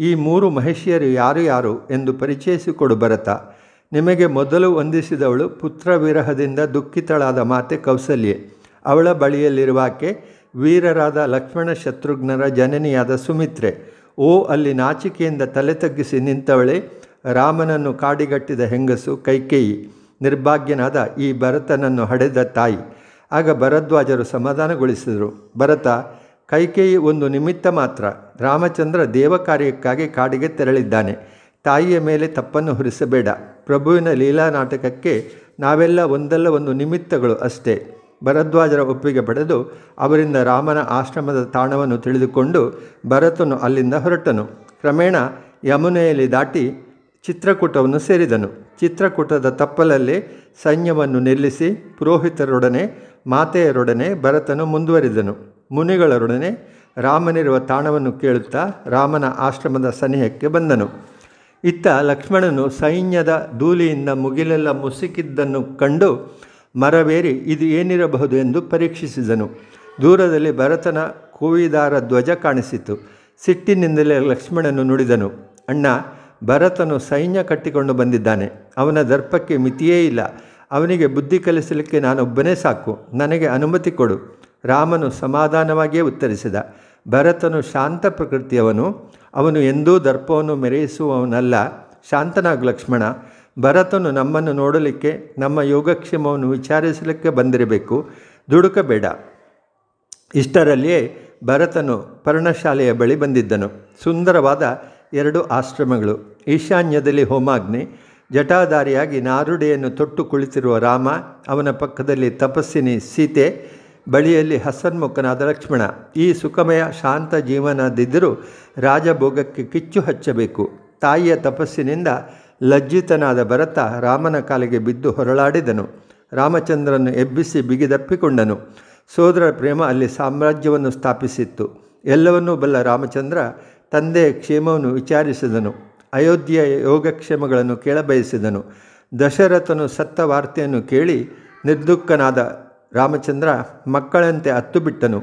ಈ ಮೂರು ಮಹಿಷಿಯರು ಯಾರು ಯಾರು ಎಂದು ಪರಿಚಯಿಸಿಕೊಡು ಭರತ ನಿಮಗೆ ಮೊದಲು ವಂದಿಸಿದವಳು ಪುತ್ರ ವಿರಹದಿಂದ ದುಃಖಿತಳಾದ ಮಾತೆ ಕೌಸಲ್ಯೆ ಅವಳ ಬಳಿಯಲ್ಲಿರುವಾಕೆ ವೀರರಾದ ಲಕ್ಷ್ಮಣ ಶತ್ರುಘ್ನರ ಜನನಿಯಾದ ಸುಮಿತ್ರೆ ಓ ಅಲ್ಲಿ ನಾಚಿಕೆಯಿಂದ ತಲೆ ತಗ್ಗಿಸಿ ನಿಂತವಳೆ ರಾಮನನ್ನು ಕಾಡಿಗಟ್ಟಿದ ಹೆಂಗಸು ಕೈಕೇಯಿ ನಿರ್ಭಾಗ್ಯನಾದ ಈ ಭರತನನ್ನು ಹಡೆದ ತಾಯಿ ಆಗ ಭರದ್ವಾಜರು ಸಮಾಧಾನಗೊಳಿಸಿದರು ಭರತ ಕೈಕೇಯಿ ಒಂದು ನಿಮಿತ್ತ ಮಾತ್ರ ರಾಮಚಂದ್ರ ದೇವ ಕಾರ್ಯಕ್ಕಾಗಿ ಕಾಡಿಗೆ ತೆರಳಿದ್ದಾನೆ ತಾಯಿಯ ಮೇಲೆ ತಪ್ಪನ್ನು ಹುರಿಸಬೇಡ ಪ್ರಭುವಿನ ಲೀಲಾ ನಾಟಕಕ್ಕೆ ನಾವೆಲ್ಲ ಒಂದಲ್ಲ ಒಂದು ನಿಮಿತ್ತಗಳು ಅಷ್ಟೇ ಭರದ್ವಾಜರ ಒಪ್ಪಿಗೆ ಪಡೆದು ಅವರಿಂದ ರಾಮನ ಆಶ್ರಮದ ತಾಣವನ್ನು ತಿಳಿದುಕೊಂಡು ಭರತನು ಅಲ್ಲಿಂದ ಹೊರಟನು ಕ್ರಮೇಣ ಯಮುನೆಯಲ್ಲಿ ದಾಟಿ ಚಿತ್ರಕೂಟವನ್ನು ಸೇರಿದನು ಚಿತ್ರಕೂಟದ ತಪ್ಪಲಲ್ಲಿ ಸೈನ್ಯವನ್ನು ನಿಲ್ಲಿಸಿ ಪುರೋಹಿತರೊಡನೆ ಮಾತೆಯರೊಡನೆ ಭರತನು ಮುಂದುವರಿದನು ಮುನಿಗಳೊಡನೆ ರಾಮನಿರುವ ತಾಣವನ್ನು ಕೇಳುತ್ತಾ ರಾಮನ ಆಶ್ರಮದ ಸನಿಹಕ್ಕೆ ಬಂದನು ಇತ್ತ ಲಕ್ಷ್ಮಣನು ಸೈನ್ಯದ ಧೂಲಿಯಿಂದ ಮುಗಿಲೆಲ್ಲ ಮುಸುಕಿದ್ದನ್ನು ಕಂಡು ಮರವೇರಿ ಇದು ಏನಿರಬಹುದು ಎಂದು ಪರೀಕ್ಷಿಸಿದನು ದೂರದಲ್ಲಿ ಭರತನ ಕೂವಿದಾರ ಧ್ವಜ ಕಾಣಿಸಿತು ಸಿಟ್ಟಿನಿಂದಲೇ ಲಕ್ಷ್ಮಣನು ನುಡಿದನು ಅಣ್ಣ ಭರತನು ಸೈನ್ಯ ಕಟ್ಟಿಕೊಂಡು ಬಂದಿದ್ದಾನೆ ಅವನ ದರ್ಪಕ್ಕೆ ಮಿತಿಯೇ ಇಲ್ಲ ಅವನಿಗೆ ಬುದ್ಧಿ ಕಲಿಸಲಿಕ್ಕೆ ನಾನೊಬ್ಬನೇ ಸಾಕು ನನಗೆ ಅನುಮತಿ ಕೊಡು ರಾಮನು ಸಮಾಧಾನವಾಗಿಯೇ ಉತ್ತರಿಸಿದ ಭರತನು ಶಾಂತ ಪ್ರಕೃತಿಯವನು ಅವನು ಎಂದೂ ದರ್ಪವನ್ನು ಮೆರೆಯಿಸುವವನಲ್ಲ ಶಾಂತನಾಗ ಲಕ್ಷ್ಮಣ ಭರತನು ನಮ್ಮನ್ನು ನೋಡಲಿಕ್ಕೆ ನಮ್ಮ ಯೋಗಕ್ಷೇಮವನ್ನು ವಿಚಾರಿಸಲಿಕ್ಕೆ ಬಂದಿರಬೇಕು ದುಡುಕಬೇಡ ಇಷ್ಟರಲ್ಲಿಯೇ ಭರತನು ಪರ್ಣಶಾಲೆಯ ಬಳಿ ಬಂದಿದ್ದನು ಸುಂದರವಾದ ಎರಡು ಆಶ್ರಮಗಳು ಈಶಾನ್ಯದಲ್ಲಿ ಹೋಮಾಗ್ನಿ ಜಟಾಧಾರಿಯಾಗಿ ನಾರುಡೆಯನ್ನು ತೊಟ್ಟು ಕುಳಿತಿರುವ ರಾಮ ಅವನ ಪಕ್ಕದಲ್ಲಿ ತಪಸ್ಸಿನಿ ಸೀತೆ ಬಳಿಯಲ್ಲಿ ಹಸನ್ಮುಖನಾದ ಲಕ್ಷ್ಮಣ ಈ ಸುಖಮಯ ಶಾಂತ ಜೀವನದಿದ್ದರೂ ರಾಜಭೋಗಕ್ಕೆ ಕಿಚ್ಚು ಹಚ್ಚಬೇಕು ತಾಯಿಯ ತಪಸ್ಸಿನಿಂದ ಲಜ್ಜಿತನಾದ ಭರತ ರಾಮನ ಕಾಲಿಗೆ ಬಿದ್ದು ಹೊರಳಾಡಿದನು ರಾಮಚಂದ್ರನು ಎಬ್ಬಿಸಿ ಬಿಗಿದಪ್ಪಿಕೊಂಡನು ಸೋದರ ಪ್ರೇಮ ಅಲ್ಲಿ ಸಾಮ್ರಾಜ್ಯವನ್ನು ಸ್ಥಾಪಿಸಿತ್ತು ಎಲ್ಲವನ್ನೂ ಬಲ್ಲ ರಾಮಚಂದ್ರ ತಂದೆಯ ಕ್ಷೇಮವನ್ನು ವಿಚಾರಿಸಿದನು ಅಯೋಧ್ಯೆಯ ಯೋಗಕ್ಷೇಮಗಳನ್ನು ಕೇಳಬಯಸಿದನು ದಶರಥನು ಸತ್ತ ವಾರ್ತೆಯನ್ನು ಕೇಳಿ ನಿರ್ದುಃಖನಾದ ರಾಮಚಂದ್ರ ಮಕ್ಕಳಂತೆ ಅತ್ತು ಬಿಟ್ಟನು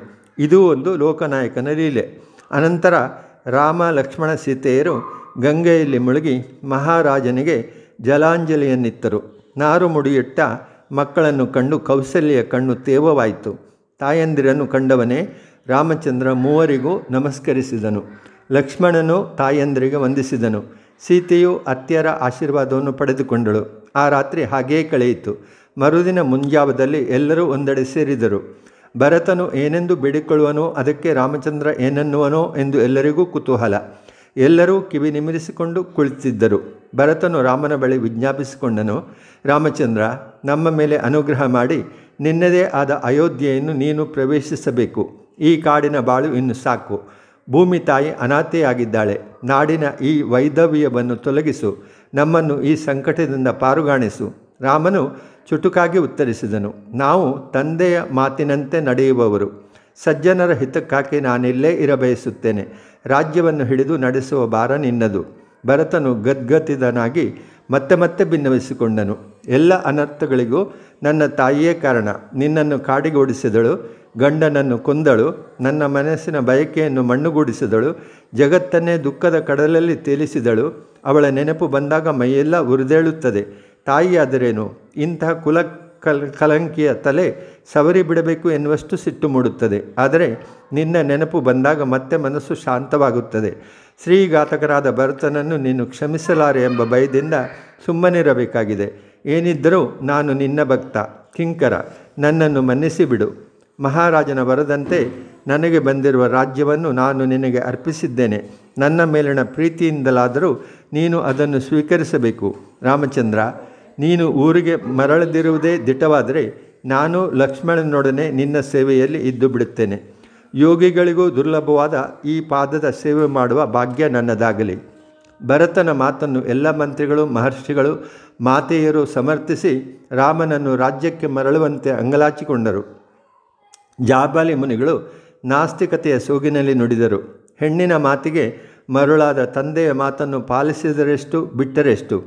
ಇದೂ ಒಂದು ಲೋಕನಾಯಕನ ಲೀಲೆ ಅನಂತರ ರಾಮ ಲಕ್ಷ್ಮಣ ಸೀತೆಯರು ಗಂಗೆಯಲ್ಲಿ ಮುಳುಗಿ ಮಹಾರಾಜನಿಗೆ ಜಲಾಂಜಲಿಯನ್ನಿತ್ತರು ನಾರು ಮುಡಿಯಿಟ್ಟ ಮಕ್ಕಳನ್ನು ಕಂಡು ಕೌಸಲ್ಯ ಕಣ್ಣು ತೇವವಾಯಿತು ತಾಯಂದಿರನ್ನು ಕಂಡವನೇ ರಾಮಚಂದ್ರ ಮೂವರಿಗೂ ನಮಸ್ಕರಿಸಿದನು ಲಕ್ಷ್ಮಣನು ತಾಯಂದಿರಿಗೆ ವಂದಿಸಿದನು ಸೀತೆಯು ಅತ್ಯರ ಆಶೀರ್ವಾದವನ್ನು ಪಡೆದುಕೊಂಡಳು ಆ ರಾತ್ರಿ ಹಾಗೇ ಕಳೆಯಿತು ಮರುದಿನ ಮುಂಜಾವದಲ್ಲಿ ಎಲ್ಲರೂ ಒಂದೆಡೆ ಸೇರಿದರು ಭರತನು ಏನೆಂದು ಬೇಡಿಕೊಳ್ಳುವನೋ ಅದಕ್ಕೆ ರಾಮಚಂದ್ರ ಏನನ್ನುವನೋ ಎಂದು ಎಲ್ಲರಿಗೂ ಕುತೂಹಲ ಎಲ್ಲರೂ ಕಿವಿ ನಿಮಿರಿಸಿಕೊಂಡು ಕುಳಿತಿದ್ದರು ಭರತನು ರಾಮನ ಬಳಿ ವಿಜ್ಞಾಪಿಸಿಕೊಂಡನು ರಾಮಚಂದ್ರ ನಮ್ಮ ಮೇಲೆ ಅನುಗ್ರಹ ಮಾಡಿ ನಿನ್ನದೇ ಆದ ಅಯೋಧ್ಯೆಯನ್ನು ನೀನು ಪ್ರವೇಶಿಸಬೇಕು ಈ ಕಾಡಿನ ಬಾಳು ಇನ್ನು ಸಾಕು ಭೂಮಿ ತಾಯಿ ಅನಾಥೆಯಾಗಿದ್ದಾಳೆ ನಾಡಿನ ಈ ವೈದವ್ಯವನ್ನು ತೊಲಗಿಸು ನಮ್ಮನ್ನು ಈ ಸಂಕಟದಿಂದ ಪಾರುಗಾಣಿಸು ರಾಮನು ಚುಟುಕಾಗಿ ಉತ್ತರಿಸಿದನು ನಾವು ತಂದೆಯ ಮಾತಿನಂತೆ ನಡೆಯುವವರು ಸಜ್ಜನರ ಹಿತಕ್ಕಾಗಿ ನಾನಿಲ್ಲೇ ಇರಬಯಸುತ್ತೇನೆ ರಾಜ್ಯವನ್ನು ಹಿಡಿದು ನಡೆಸುವ ಭಾರ ನಿನ್ನದು ಭರತನು ಗದ್ಗತಿದನಾಗಿ ಮತ್ತೆ ಮತ್ತೆ ಭಿನ್ನವಿಸಿಕೊಂಡನು ಎಲ್ಲ ಅನರ್ಥಗಳಿಗೂ ನನ್ನ ತಾಯಿಯೇ ಕಾರಣ ನಿನ್ನನ್ನು ಕಾಡಿಗೂಡಿಸಿದಳು ಗಂಡನನ್ನು ಕೊಂದಳು ನನ್ನ ಮನಸ್ಸಿನ ಬಯಕೆಯನ್ನು ಮಣ್ಣುಗೂಡಿಸಿದಳು ಜಗತ್ತನ್ನೇ ದುಃಖದ ಕಡಲಲ್ಲಿ ತೇಲಿಸಿದಳು ಅವಳ ನೆನಪು ಬಂದಾಗ ಮೈಯೆಲ್ಲ ಉರಿದೇಳುತ್ತದೆ ತಾಯಿಯಾದರೇನು ಇಂತಹ ಕುಲ ಕಲ್ ಕಲಂಕಿಯ ತಲೆ ಸವರಿ ಬಿಡಬೇಕು ಎನ್ನುವಷ್ಟು ಸಿಟ್ಟು ಮೂಡುತ್ತದೆ ಆದರೆ ನಿನ್ನ ನೆನಪು ಬಂದಾಗ ಮತ್ತೆ ಮನಸ್ಸು ಶಾಂತವಾಗುತ್ತದೆ ಶ್ರೀಘಾತಕರಾದ ಭರತನನ್ನು ನೀನು ಕ್ಷಮಿಸಲಾರೆ ಎಂಬ ಭಯದಿಂದ ಸುಮ್ಮನಿರಬೇಕಾಗಿದೆ ಏನಿದ್ದರೂ ನಾನು ನಿನ್ನ ಭಕ್ತ ಕಿಂಕರ ನನ್ನನ್ನು ಮನ್ನಿಸಿಬಿಡು ಮಹಾರಾಜನ ಬರದಂತೆ ನನಗೆ ಬಂದಿರುವ ರಾಜ್ಯವನ್ನು ನಾನು ನಿನಗೆ ಅರ್ಪಿಸಿದ್ದೇನೆ ನನ್ನ ಮೇಲಿನ ಪ್ರೀತಿಯಿಂದಲಾದರೂ ನೀನು ಅದನ್ನು ಸ್ವೀಕರಿಸಬೇಕು ರಾಮಚಂದ್ರ ನೀನು ಊರಿಗೆ ಮರಳದಿರುವುದೇ ದಿಟವಾದರೆ ನಾನು ಲಕ್ಷ್ಮಣನೊಡನೆ ನಿನ್ನ ಸೇವೆಯಲ್ಲಿ ಇದ್ದು ಬಿಡುತ್ತೇನೆ ಯೋಗಿಗಳಿಗೂ ದುರ್ಲಭವಾದ ಈ ಪಾದದ ಸೇವೆ ಮಾಡುವ ಭಾಗ್ಯ ನನ್ನದಾಗಲಿ ಭರತನ ಮಾತನ್ನು ಎಲ್ಲ ಮಂತ್ರಿಗಳು ಮಹರ್ಷಿಗಳು ಮಾತೆಯರು ಸಮರ್ಥಿಸಿ ರಾಮನನ್ನು ರಾಜ್ಯಕ್ಕೆ ಮರಳುವಂತೆ ಅಂಗಲಾಚಿಕೊಂಡರು ಜಾಬಾಲಿ ಮುನಿಗಳು ನಾಸ್ತಿಕತೆಯ ಸೋಗಿನಲ್ಲಿ ನುಡಿದರು ಹೆಣ್ಣಿನ ಮಾತಿಗೆ ಮರುಳಾದ ತಂದೆಯ ಮಾತನ್ನು ಪಾಲಿಸಿದರೆಷ್ಟು ಬಿಟ್ಟರೆಷ್ಟು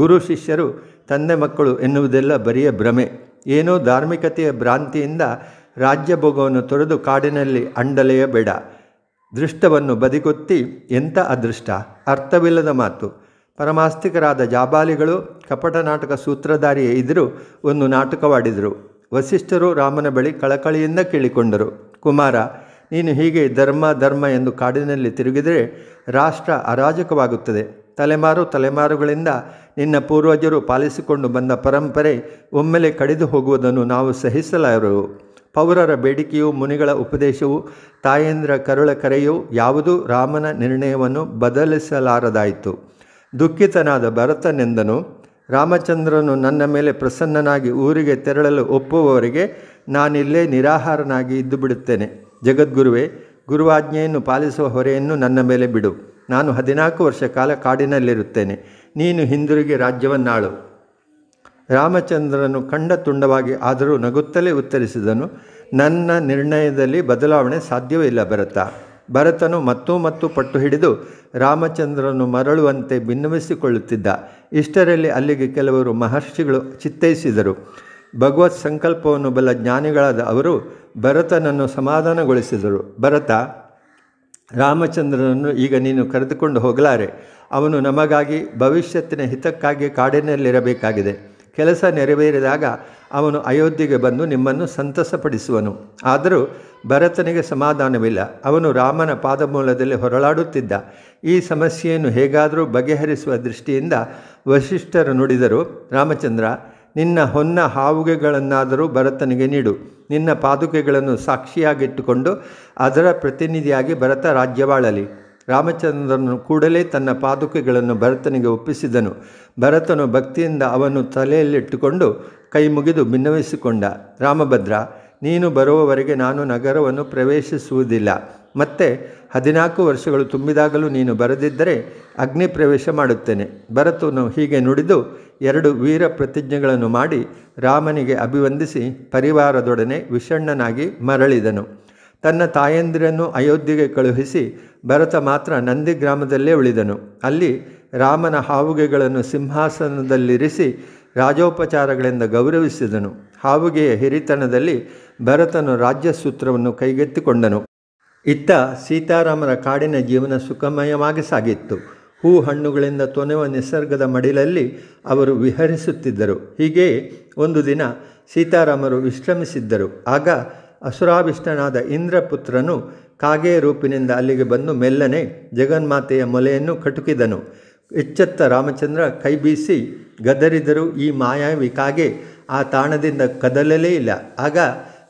ಗುರು ಶಿಷ್ಯರು ತಂದೆ ಮಕ್ಕಳು ಎನ್ನುವುದೆಲ್ಲ ಬರಿಯ ಭ್ರಮೆ ಏನೋ ಧಾರ್ಮಿಕತೆಯ ಭ್ರಾಂತಿಯಿಂದ ರಾಜ್ಯ ಭೋಗವನ್ನು ತೊರೆದು ಕಾಡಿನಲ್ಲಿ ಅಂಡಲೆಯ ಬೇಡ ದೃಷ್ಟವನ್ನು ಬದಿಗೊತ್ತಿ ಎಂಥ ಅದೃಷ್ಟ ಅರ್ಥವಿಲ್ಲದ ಮಾತು ಪರಮಾಸ್ತಿಕರಾದ ಜಾಬಾಲಿಗಳು ಕಪಟ ನಾಟಕ ಸೂತ್ರಧಾರಿಯೇ ಇದ್ದರೂ ಒಂದು ನಾಟಕವಾಡಿದರು ವಸಿಷ್ಠರು ರಾಮನ ಬಳಿ ಕಳಕಳಿಯಿಂದ ಕೇಳಿಕೊಂಡರು ಕುಮಾರ ನೀನು ಹೀಗೆ ಧರ್ಮ ಧರ್ಮ ಎಂದು ಕಾಡಿನಲ್ಲಿ ತಿರುಗಿದರೆ ರಾಷ್ಟ್ರ ಅರಾಜಕವಾಗುತ್ತದೆ ತಲೆಮಾರು ತಲೆಮಾರುಗಳಿಂದ ನಿನ್ನ ಪೂರ್ವಜರು ಪಾಲಿಸಿಕೊಂಡು ಬಂದ ಪರಂಪರೆ ಒಮ್ಮೆಲೆ ಕಡಿದು ಹೋಗುವುದನ್ನು ನಾವು ಸಹಿಸಲಾರೆವು ಪೌರರ ಬೇಡಿಕೆಯು ಮುನಿಗಳ ಉಪದೇಶವು ತಾಯೇಂದ್ರ ಕರುಳ ಕರೆಯು ಯಾವುದೂ ರಾಮನ ನಿರ್ಣಯವನ್ನು ಬದಲಿಸಲಾರದಾಯಿತು ದುಃಖಿತನಾದ ಭರತನೆಂದನು ರಾಮಚಂದ್ರನು ನನ್ನ ಮೇಲೆ ಪ್ರಸನ್ನನಾಗಿ ಊರಿಗೆ ತೆರಳಲು ಒಪ್ಪುವವರಿಗೆ ನಾನಿಲ್ಲೇ ನಿರಾಹಾರನಾಗಿ ಇದ್ದು ಬಿಡುತ್ತೇನೆ ಜಗದ್ಗುರುವೆ ಗುರುವಾಜ್ಞೆಯನ್ನು ಪಾಲಿಸುವ ಹೊರೆಯನ್ನು ನನ್ನ ಮೇಲೆ ಬಿಡು ನಾನು ಹದಿನಾಲ್ಕು ವರ್ಷ ಕಾಲ ಕಾಡಿನಲ್ಲಿರುತ್ತೇನೆ ನೀನು ಹಿಂದಿರುಗಿ ರಾಜ್ಯವನ್ನಾಳು ರಾಮಚಂದ್ರನು ಕಂಡ ತುಂಡವಾಗಿ ಆದರೂ ನಗುತ್ತಲೇ ಉತ್ತರಿಸಿದನು ನನ್ನ ನಿರ್ಣಯದಲ್ಲಿ ಬದಲಾವಣೆ ಸಾಧ್ಯವೇ ಇಲ್ಲ ಭರತ ಭರತನು ಮತ್ತೂ ಮತ್ತೂ ಪಟ್ಟು ಹಿಡಿದು ರಾಮಚಂದ್ರನು ಮರಳುವಂತೆ ಭಿನ್ನವಿಸಿಕೊಳ್ಳುತ್ತಿದ್ದ ಇಷ್ಟರಲ್ಲಿ ಅಲ್ಲಿಗೆ ಕೆಲವರು ಮಹರ್ಷಿಗಳು ಚಿತ್ತೈಸಿದರು ಭಗವತ್ ಸಂಕಲ್ಪವನ್ನು ಬಲ ಜ್ಞಾನಿಗಳಾದ ಅವರು ಭರತನನ್ನು ಸಮಾಧಾನಗೊಳಿಸಿದರು ಭರತ ರಾಮಚಂದ್ರನನ್ನು ಈಗ ನೀನು ಕರೆದುಕೊಂಡು ಹೋಗಲಾರೆ ಅವನು ನಮಗಾಗಿ ಭವಿಷ್ಯತ್ತಿನ ಹಿತಕ್ಕಾಗಿ ಕಾಡಿನಲ್ಲಿರಬೇಕಾಗಿದೆ ಕೆಲಸ ನೆರವೇರಿದಾಗ ಅವನು ಅಯೋಧ್ಯೆಗೆ ಬಂದು ನಿಮ್ಮನ್ನು ಸಂತಸಪಡಿಸುವನು ಆದರೂ ಭರತನಿಗೆ ಸಮಾಧಾನವಿಲ್ಲ ಅವನು ರಾಮನ ಪಾದಮೂಲದಲ್ಲಿ ಹೊರಳಾಡುತ್ತಿದ್ದ ಈ ಸಮಸ್ಯೆಯನ್ನು ಹೇಗಾದರೂ ಬಗೆಹರಿಸುವ ದೃಷ್ಟಿಯಿಂದ ವಶಿಷ್ಠರು ನುಡಿದರು ರಾಮಚಂದ್ರ ನಿನ್ನ ಹೊನ್ನ ಹಾವುಗೆಗಳನ್ನಾದರೂ ಭರತನಿಗೆ ನೀಡು ನಿನ್ನ ಪಾದುಕೆಗಳನ್ನು ಸಾಕ್ಷಿಯಾಗಿಟ್ಟುಕೊಂಡು ಅದರ ಪ್ರತಿನಿಧಿಯಾಗಿ ಭರತ ರಾಜ್ಯವಾಳಲಿ ರಾಮಚಂದ್ರನು ಕೂಡಲೇ ತನ್ನ ಪಾದುಕೆಗಳನ್ನು ಭರತನಿಗೆ ಒಪ್ಪಿಸಿದನು ಭರತನು ಭಕ್ತಿಯಿಂದ ಅವನು ತಲೆಯಲ್ಲಿಟ್ಟುಕೊಂಡು ಕೈ ಮುಗಿದು ಭಿನ್ನವಿಸಿಕೊಂಡ ರಾಮಭದ್ರ ನೀನು ಬರುವವರೆಗೆ ನಾನು ನಗರವನ್ನು ಪ್ರವೇಶಿಸುವುದಿಲ್ಲ ಮತ್ತೆ ಹದಿನಾಲ್ಕು ವರ್ಷಗಳು ತುಂಬಿದಾಗಲೂ ನೀನು ಬರದಿದ್ದರೆ ಅಗ್ನಿ ಪ್ರವೇಶ ಮಾಡುತ್ತೇನೆ ಭರತನು ಹೀಗೆ ನುಡಿದು ಎರಡು ವೀರ ಪ್ರತಿಜ್ಞೆಗಳನ್ನು ಮಾಡಿ ರಾಮನಿಗೆ ಅಭಿವಂದಿಸಿ ಪರಿವಾರದೊಡನೆ ವಿಷಣ್ಣನಾಗಿ ಮರಳಿದನು ತನ್ನ ತಾಯಂದಿರನ್ನು ಅಯೋಧ್ಯೆಗೆ ಕಳುಹಿಸಿ ಭರತ ಮಾತ್ರ ನಂದಿ ಗ್ರಾಮದಲ್ಲೇ ಉಳಿದನು ಅಲ್ಲಿ ರಾಮನ ಹಾವುಗೆಗಳನ್ನು ಸಿಂಹಾಸನದಲ್ಲಿರಿಸಿ ರಾಜೋಪಚಾರಗಳಿಂದ ಗೌರವಿಸಿದನು ಹಾವುಗೆಯ ಹಿರಿತನದಲ್ಲಿ ಭರತನು ರಾಜ್ಯ ಸೂತ್ರವನ್ನು ಕೈಗೆತ್ತಿಕೊಂಡನು ಇತ್ತ ಸೀತಾರಾಮರ ಕಾಡಿನ ಜೀವನ ಸುಖಮಯವಾಗಿ ಸಾಗಿತ್ತು ಹೂ ಹಣ್ಣುಗಳಿಂದ ತೊನೆವ ನಿಸರ್ಗದ ಮಡಿಲಲ್ಲಿ ಅವರು ವಿಹರಿಸುತ್ತಿದ್ದರು ಹೀಗೆಯೇ ಒಂದು ದಿನ ಸೀತಾರಾಮರು ವಿಶ್ರಮಿಸಿದ್ದರು ಆಗ ಅಸುರಾಭಿಷ್ಟನಾದ ಇಂದ್ರಪುತ್ರನು ಕಾಗೆ ರೂಪಿನಿಂದ ಅಲ್ಲಿಗೆ ಬಂದು ಮೆಲ್ಲನೆ ಜಗನ್ಮಾತೆಯ ಮೊಲೆಯನ್ನು ಕಟುಕಿದನು ಎಚ್ಚೆತ್ತ ರಾಮಚಂದ್ರ ಕೈ ಬೀಸಿ ಗದರಿದರೂ ಈ ಮಾಯಾವಿ ಕಾಗೆ ಆ ತಾಣದಿಂದ ಕದಲಲೇ ಇಲ್ಲ ಆಗ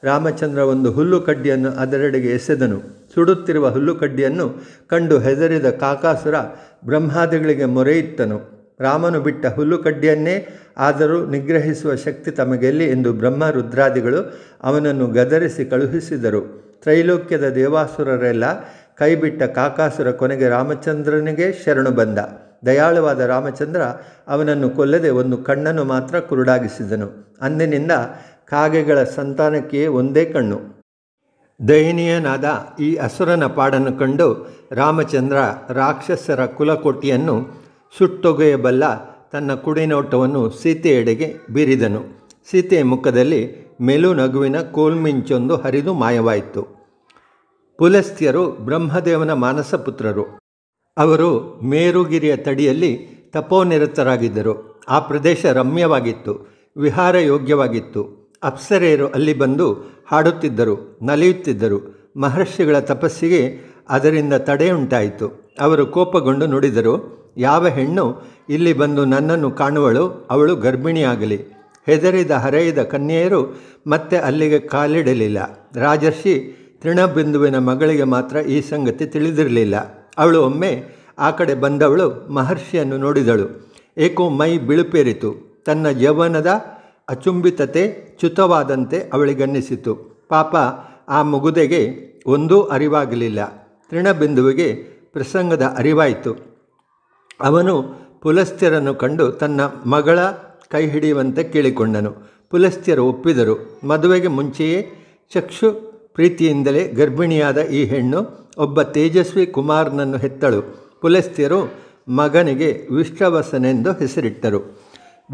ರಾಮಚಂದ್ರ ಒಂದು ಹುಲ್ಲು ಕಡ್ಡಿಯನ್ನು ಅದರೆಡೆಗೆ ಎಸೆದನು ಸುಡುತ್ತಿರುವ ಹುಲ್ಲು ಕಡ್ಡಿಯನ್ನು ಕಂಡು ಹೆದರಿದ ಕಾಕಾಸುರ ಬ್ರಹ್ಮಾದಿಗಳಿಗೆ ಮೊರೆಯಿತ್ತನು ರಾಮನು ಬಿಟ್ಟ ಹುಲ್ಲು ಕಡ್ಡಿಯನ್ನೇ ಆದರೂ ನಿಗ್ರಹಿಸುವ ಶಕ್ತಿ ತಮಗೆಲ್ಲಿ ಎಂದು ಬ್ರಹ್ಮ ರುದ್ರಾದಿಗಳು ಅವನನ್ನು ಗದರಿಸಿ ಕಳುಹಿಸಿದರು ತ್ರೈಲೋಕ್ಯದ ದೇವಾಸುರರೆಲ್ಲ ಕೈಬಿಟ್ಟ ಕಾಕಾಸುರ ಕೊನೆಗೆ ರಾಮಚಂದ್ರನಿಗೆ ಶರಣು ಬಂದ ದಯಾಳುವಾದ ರಾಮಚಂದ್ರ ಅವನನ್ನು ಕೊಲ್ಲದೆ ಒಂದು ಕಣ್ಣನ್ನು ಮಾತ್ರ ಕುರುಡಾಗಿಸಿದನು ಅಂದಿನಿಂದ ಕಾಗೆಗಳ ಸಂತಾನಕ್ಕೆ ಒಂದೇ ಕಣ್ಣು ದಯನೀಯನಾದ ಈ ಅಸುರನ ಪಾಡನ್ನು ಕಂಡು ರಾಮಚಂದ್ರ ರಾಕ್ಷಸರ ಕುಲಕೋಟಿಯನ್ನು ಸುಟ್ಟೊಗೆಯಬಲ್ಲ ತನ್ನ ಕುಡಿನೋಟವನ್ನು ಸೀತೆಯೆಡೆಗೆ ಬೀರಿದನು ಸೀತೆಯ ಮುಖದಲ್ಲಿ ಮೆಲು ನಗುವಿನ ಕೋಲ್ಮಿಂಚೊಂದು ಹರಿದು ಮಾಯವಾಯಿತು ಪುಲಸ್ತ್ಯರು ಬ್ರಹ್ಮದೇವನ ಮಾನಸ ಪುತ್ರರು ಅವರು ಮೇರುಗಿರಿಯ ತಡಿಯಲ್ಲಿ ತಪೋನಿರತರಾಗಿದ್ದರು ಆ ಪ್ರದೇಶ ರಮ್ಯವಾಗಿತ್ತು ವಿಹಾರ ಯೋಗ್ಯವಾಗಿತ್ತು ಅಪ್ಸರೆಯರು ಅಲ್ಲಿ ಬಂದು ಹಾಡುತ್ತಿದ್ದರು ನಲಿಯುತ್ತಿದ್ದರು ಮಹರ್ಷಿಗಳ ತಪಸ್ಸಿಗೆ ಅದರಿಂದ ತಡೆಯುಂಟಾಯಿತು ಅವರು ಕೋಪಗೊಂಡು ನುಡಿದರು ಯಾವ ಹೆಣ್ಣು ಇಲ್ಲಿ ಬಂದು ನನ್ನನ್ನು ಕಾಣುವಳು ಅವಳು ಗರ್ಭಿಣಿಯಾಗಲಿ ಹೆದರಿದ ಹರೆಯದ ಕನ್ಯೆಯರು ಮತ್ತೆ ಅಲ್ಲಿಗೆ ಕಾಲಿಡಲಿಲ್ಲ ರಾಜರ್ಷಿ ತೃಣಬಿಂದುವಿನ ಮಗಳಿಗೆ ಮಾತ್ರ ಈ ಸಂಗತಿ ತಿಳಿದಿರಲಿಲ್ಲ ಅವಳು ಒಮ್ಮೆ ಆ ಕಡೆ ಬಂದವಳು ಮಹರ್ಷಿಯನ್ನು ನೋಡಿದಳು ಏಕೋ ಮೈ ಬಿಳುಪೇರಿತು ತನ್ನ ಯೌವನದ ಅಚುಂಬಿತತೆ ಚ್ಯುತವಾದಂತೆ ಅವಳಿಗನ್ನಿಸಿತು ಪಾಪ ಆ ಮುಗುದೆಗೆ ಒಂದೂ ಅರಿವಾಗಲಿಲ್ಲ ತೃಣಬಿಂದುವಿಗೆ ಪ್ರಸಂಗದ ಅರಿವಾಯಿತು ಅವನು ಪುಲಸ್ತ್ಯರನ್ನು ಕಂಡು ತನ್ನ ಮಗಳ ಕೈ ಹಿಡಿಯುವಂತೆ ಕೇಳಿಕೊಂಡನು ಪುಲಸ್ತ್ಯರು ಒಪ್ಪಿದರು ಮದುವೆಗೆ ಮುಂಚೆಯೇ ಚಕ್ಷು ಪ್ರೀತಿಯಿಂದಲೇ ಗರ್ಭಿಣಿಯಾದ ಈ ಹೆಣ್ಣು ಒಬ್ಬ ತೇಜಸ್ವಿ ಕುಮಾರನನ್ನು ಹೆತ್ತಳು ಪುಲಸ್ತ್ಯರು ಮಗನಿಗೆ ವಿಷ್ಣವಸನೆಂದು ಹೆಸರಿಟ್ಟರು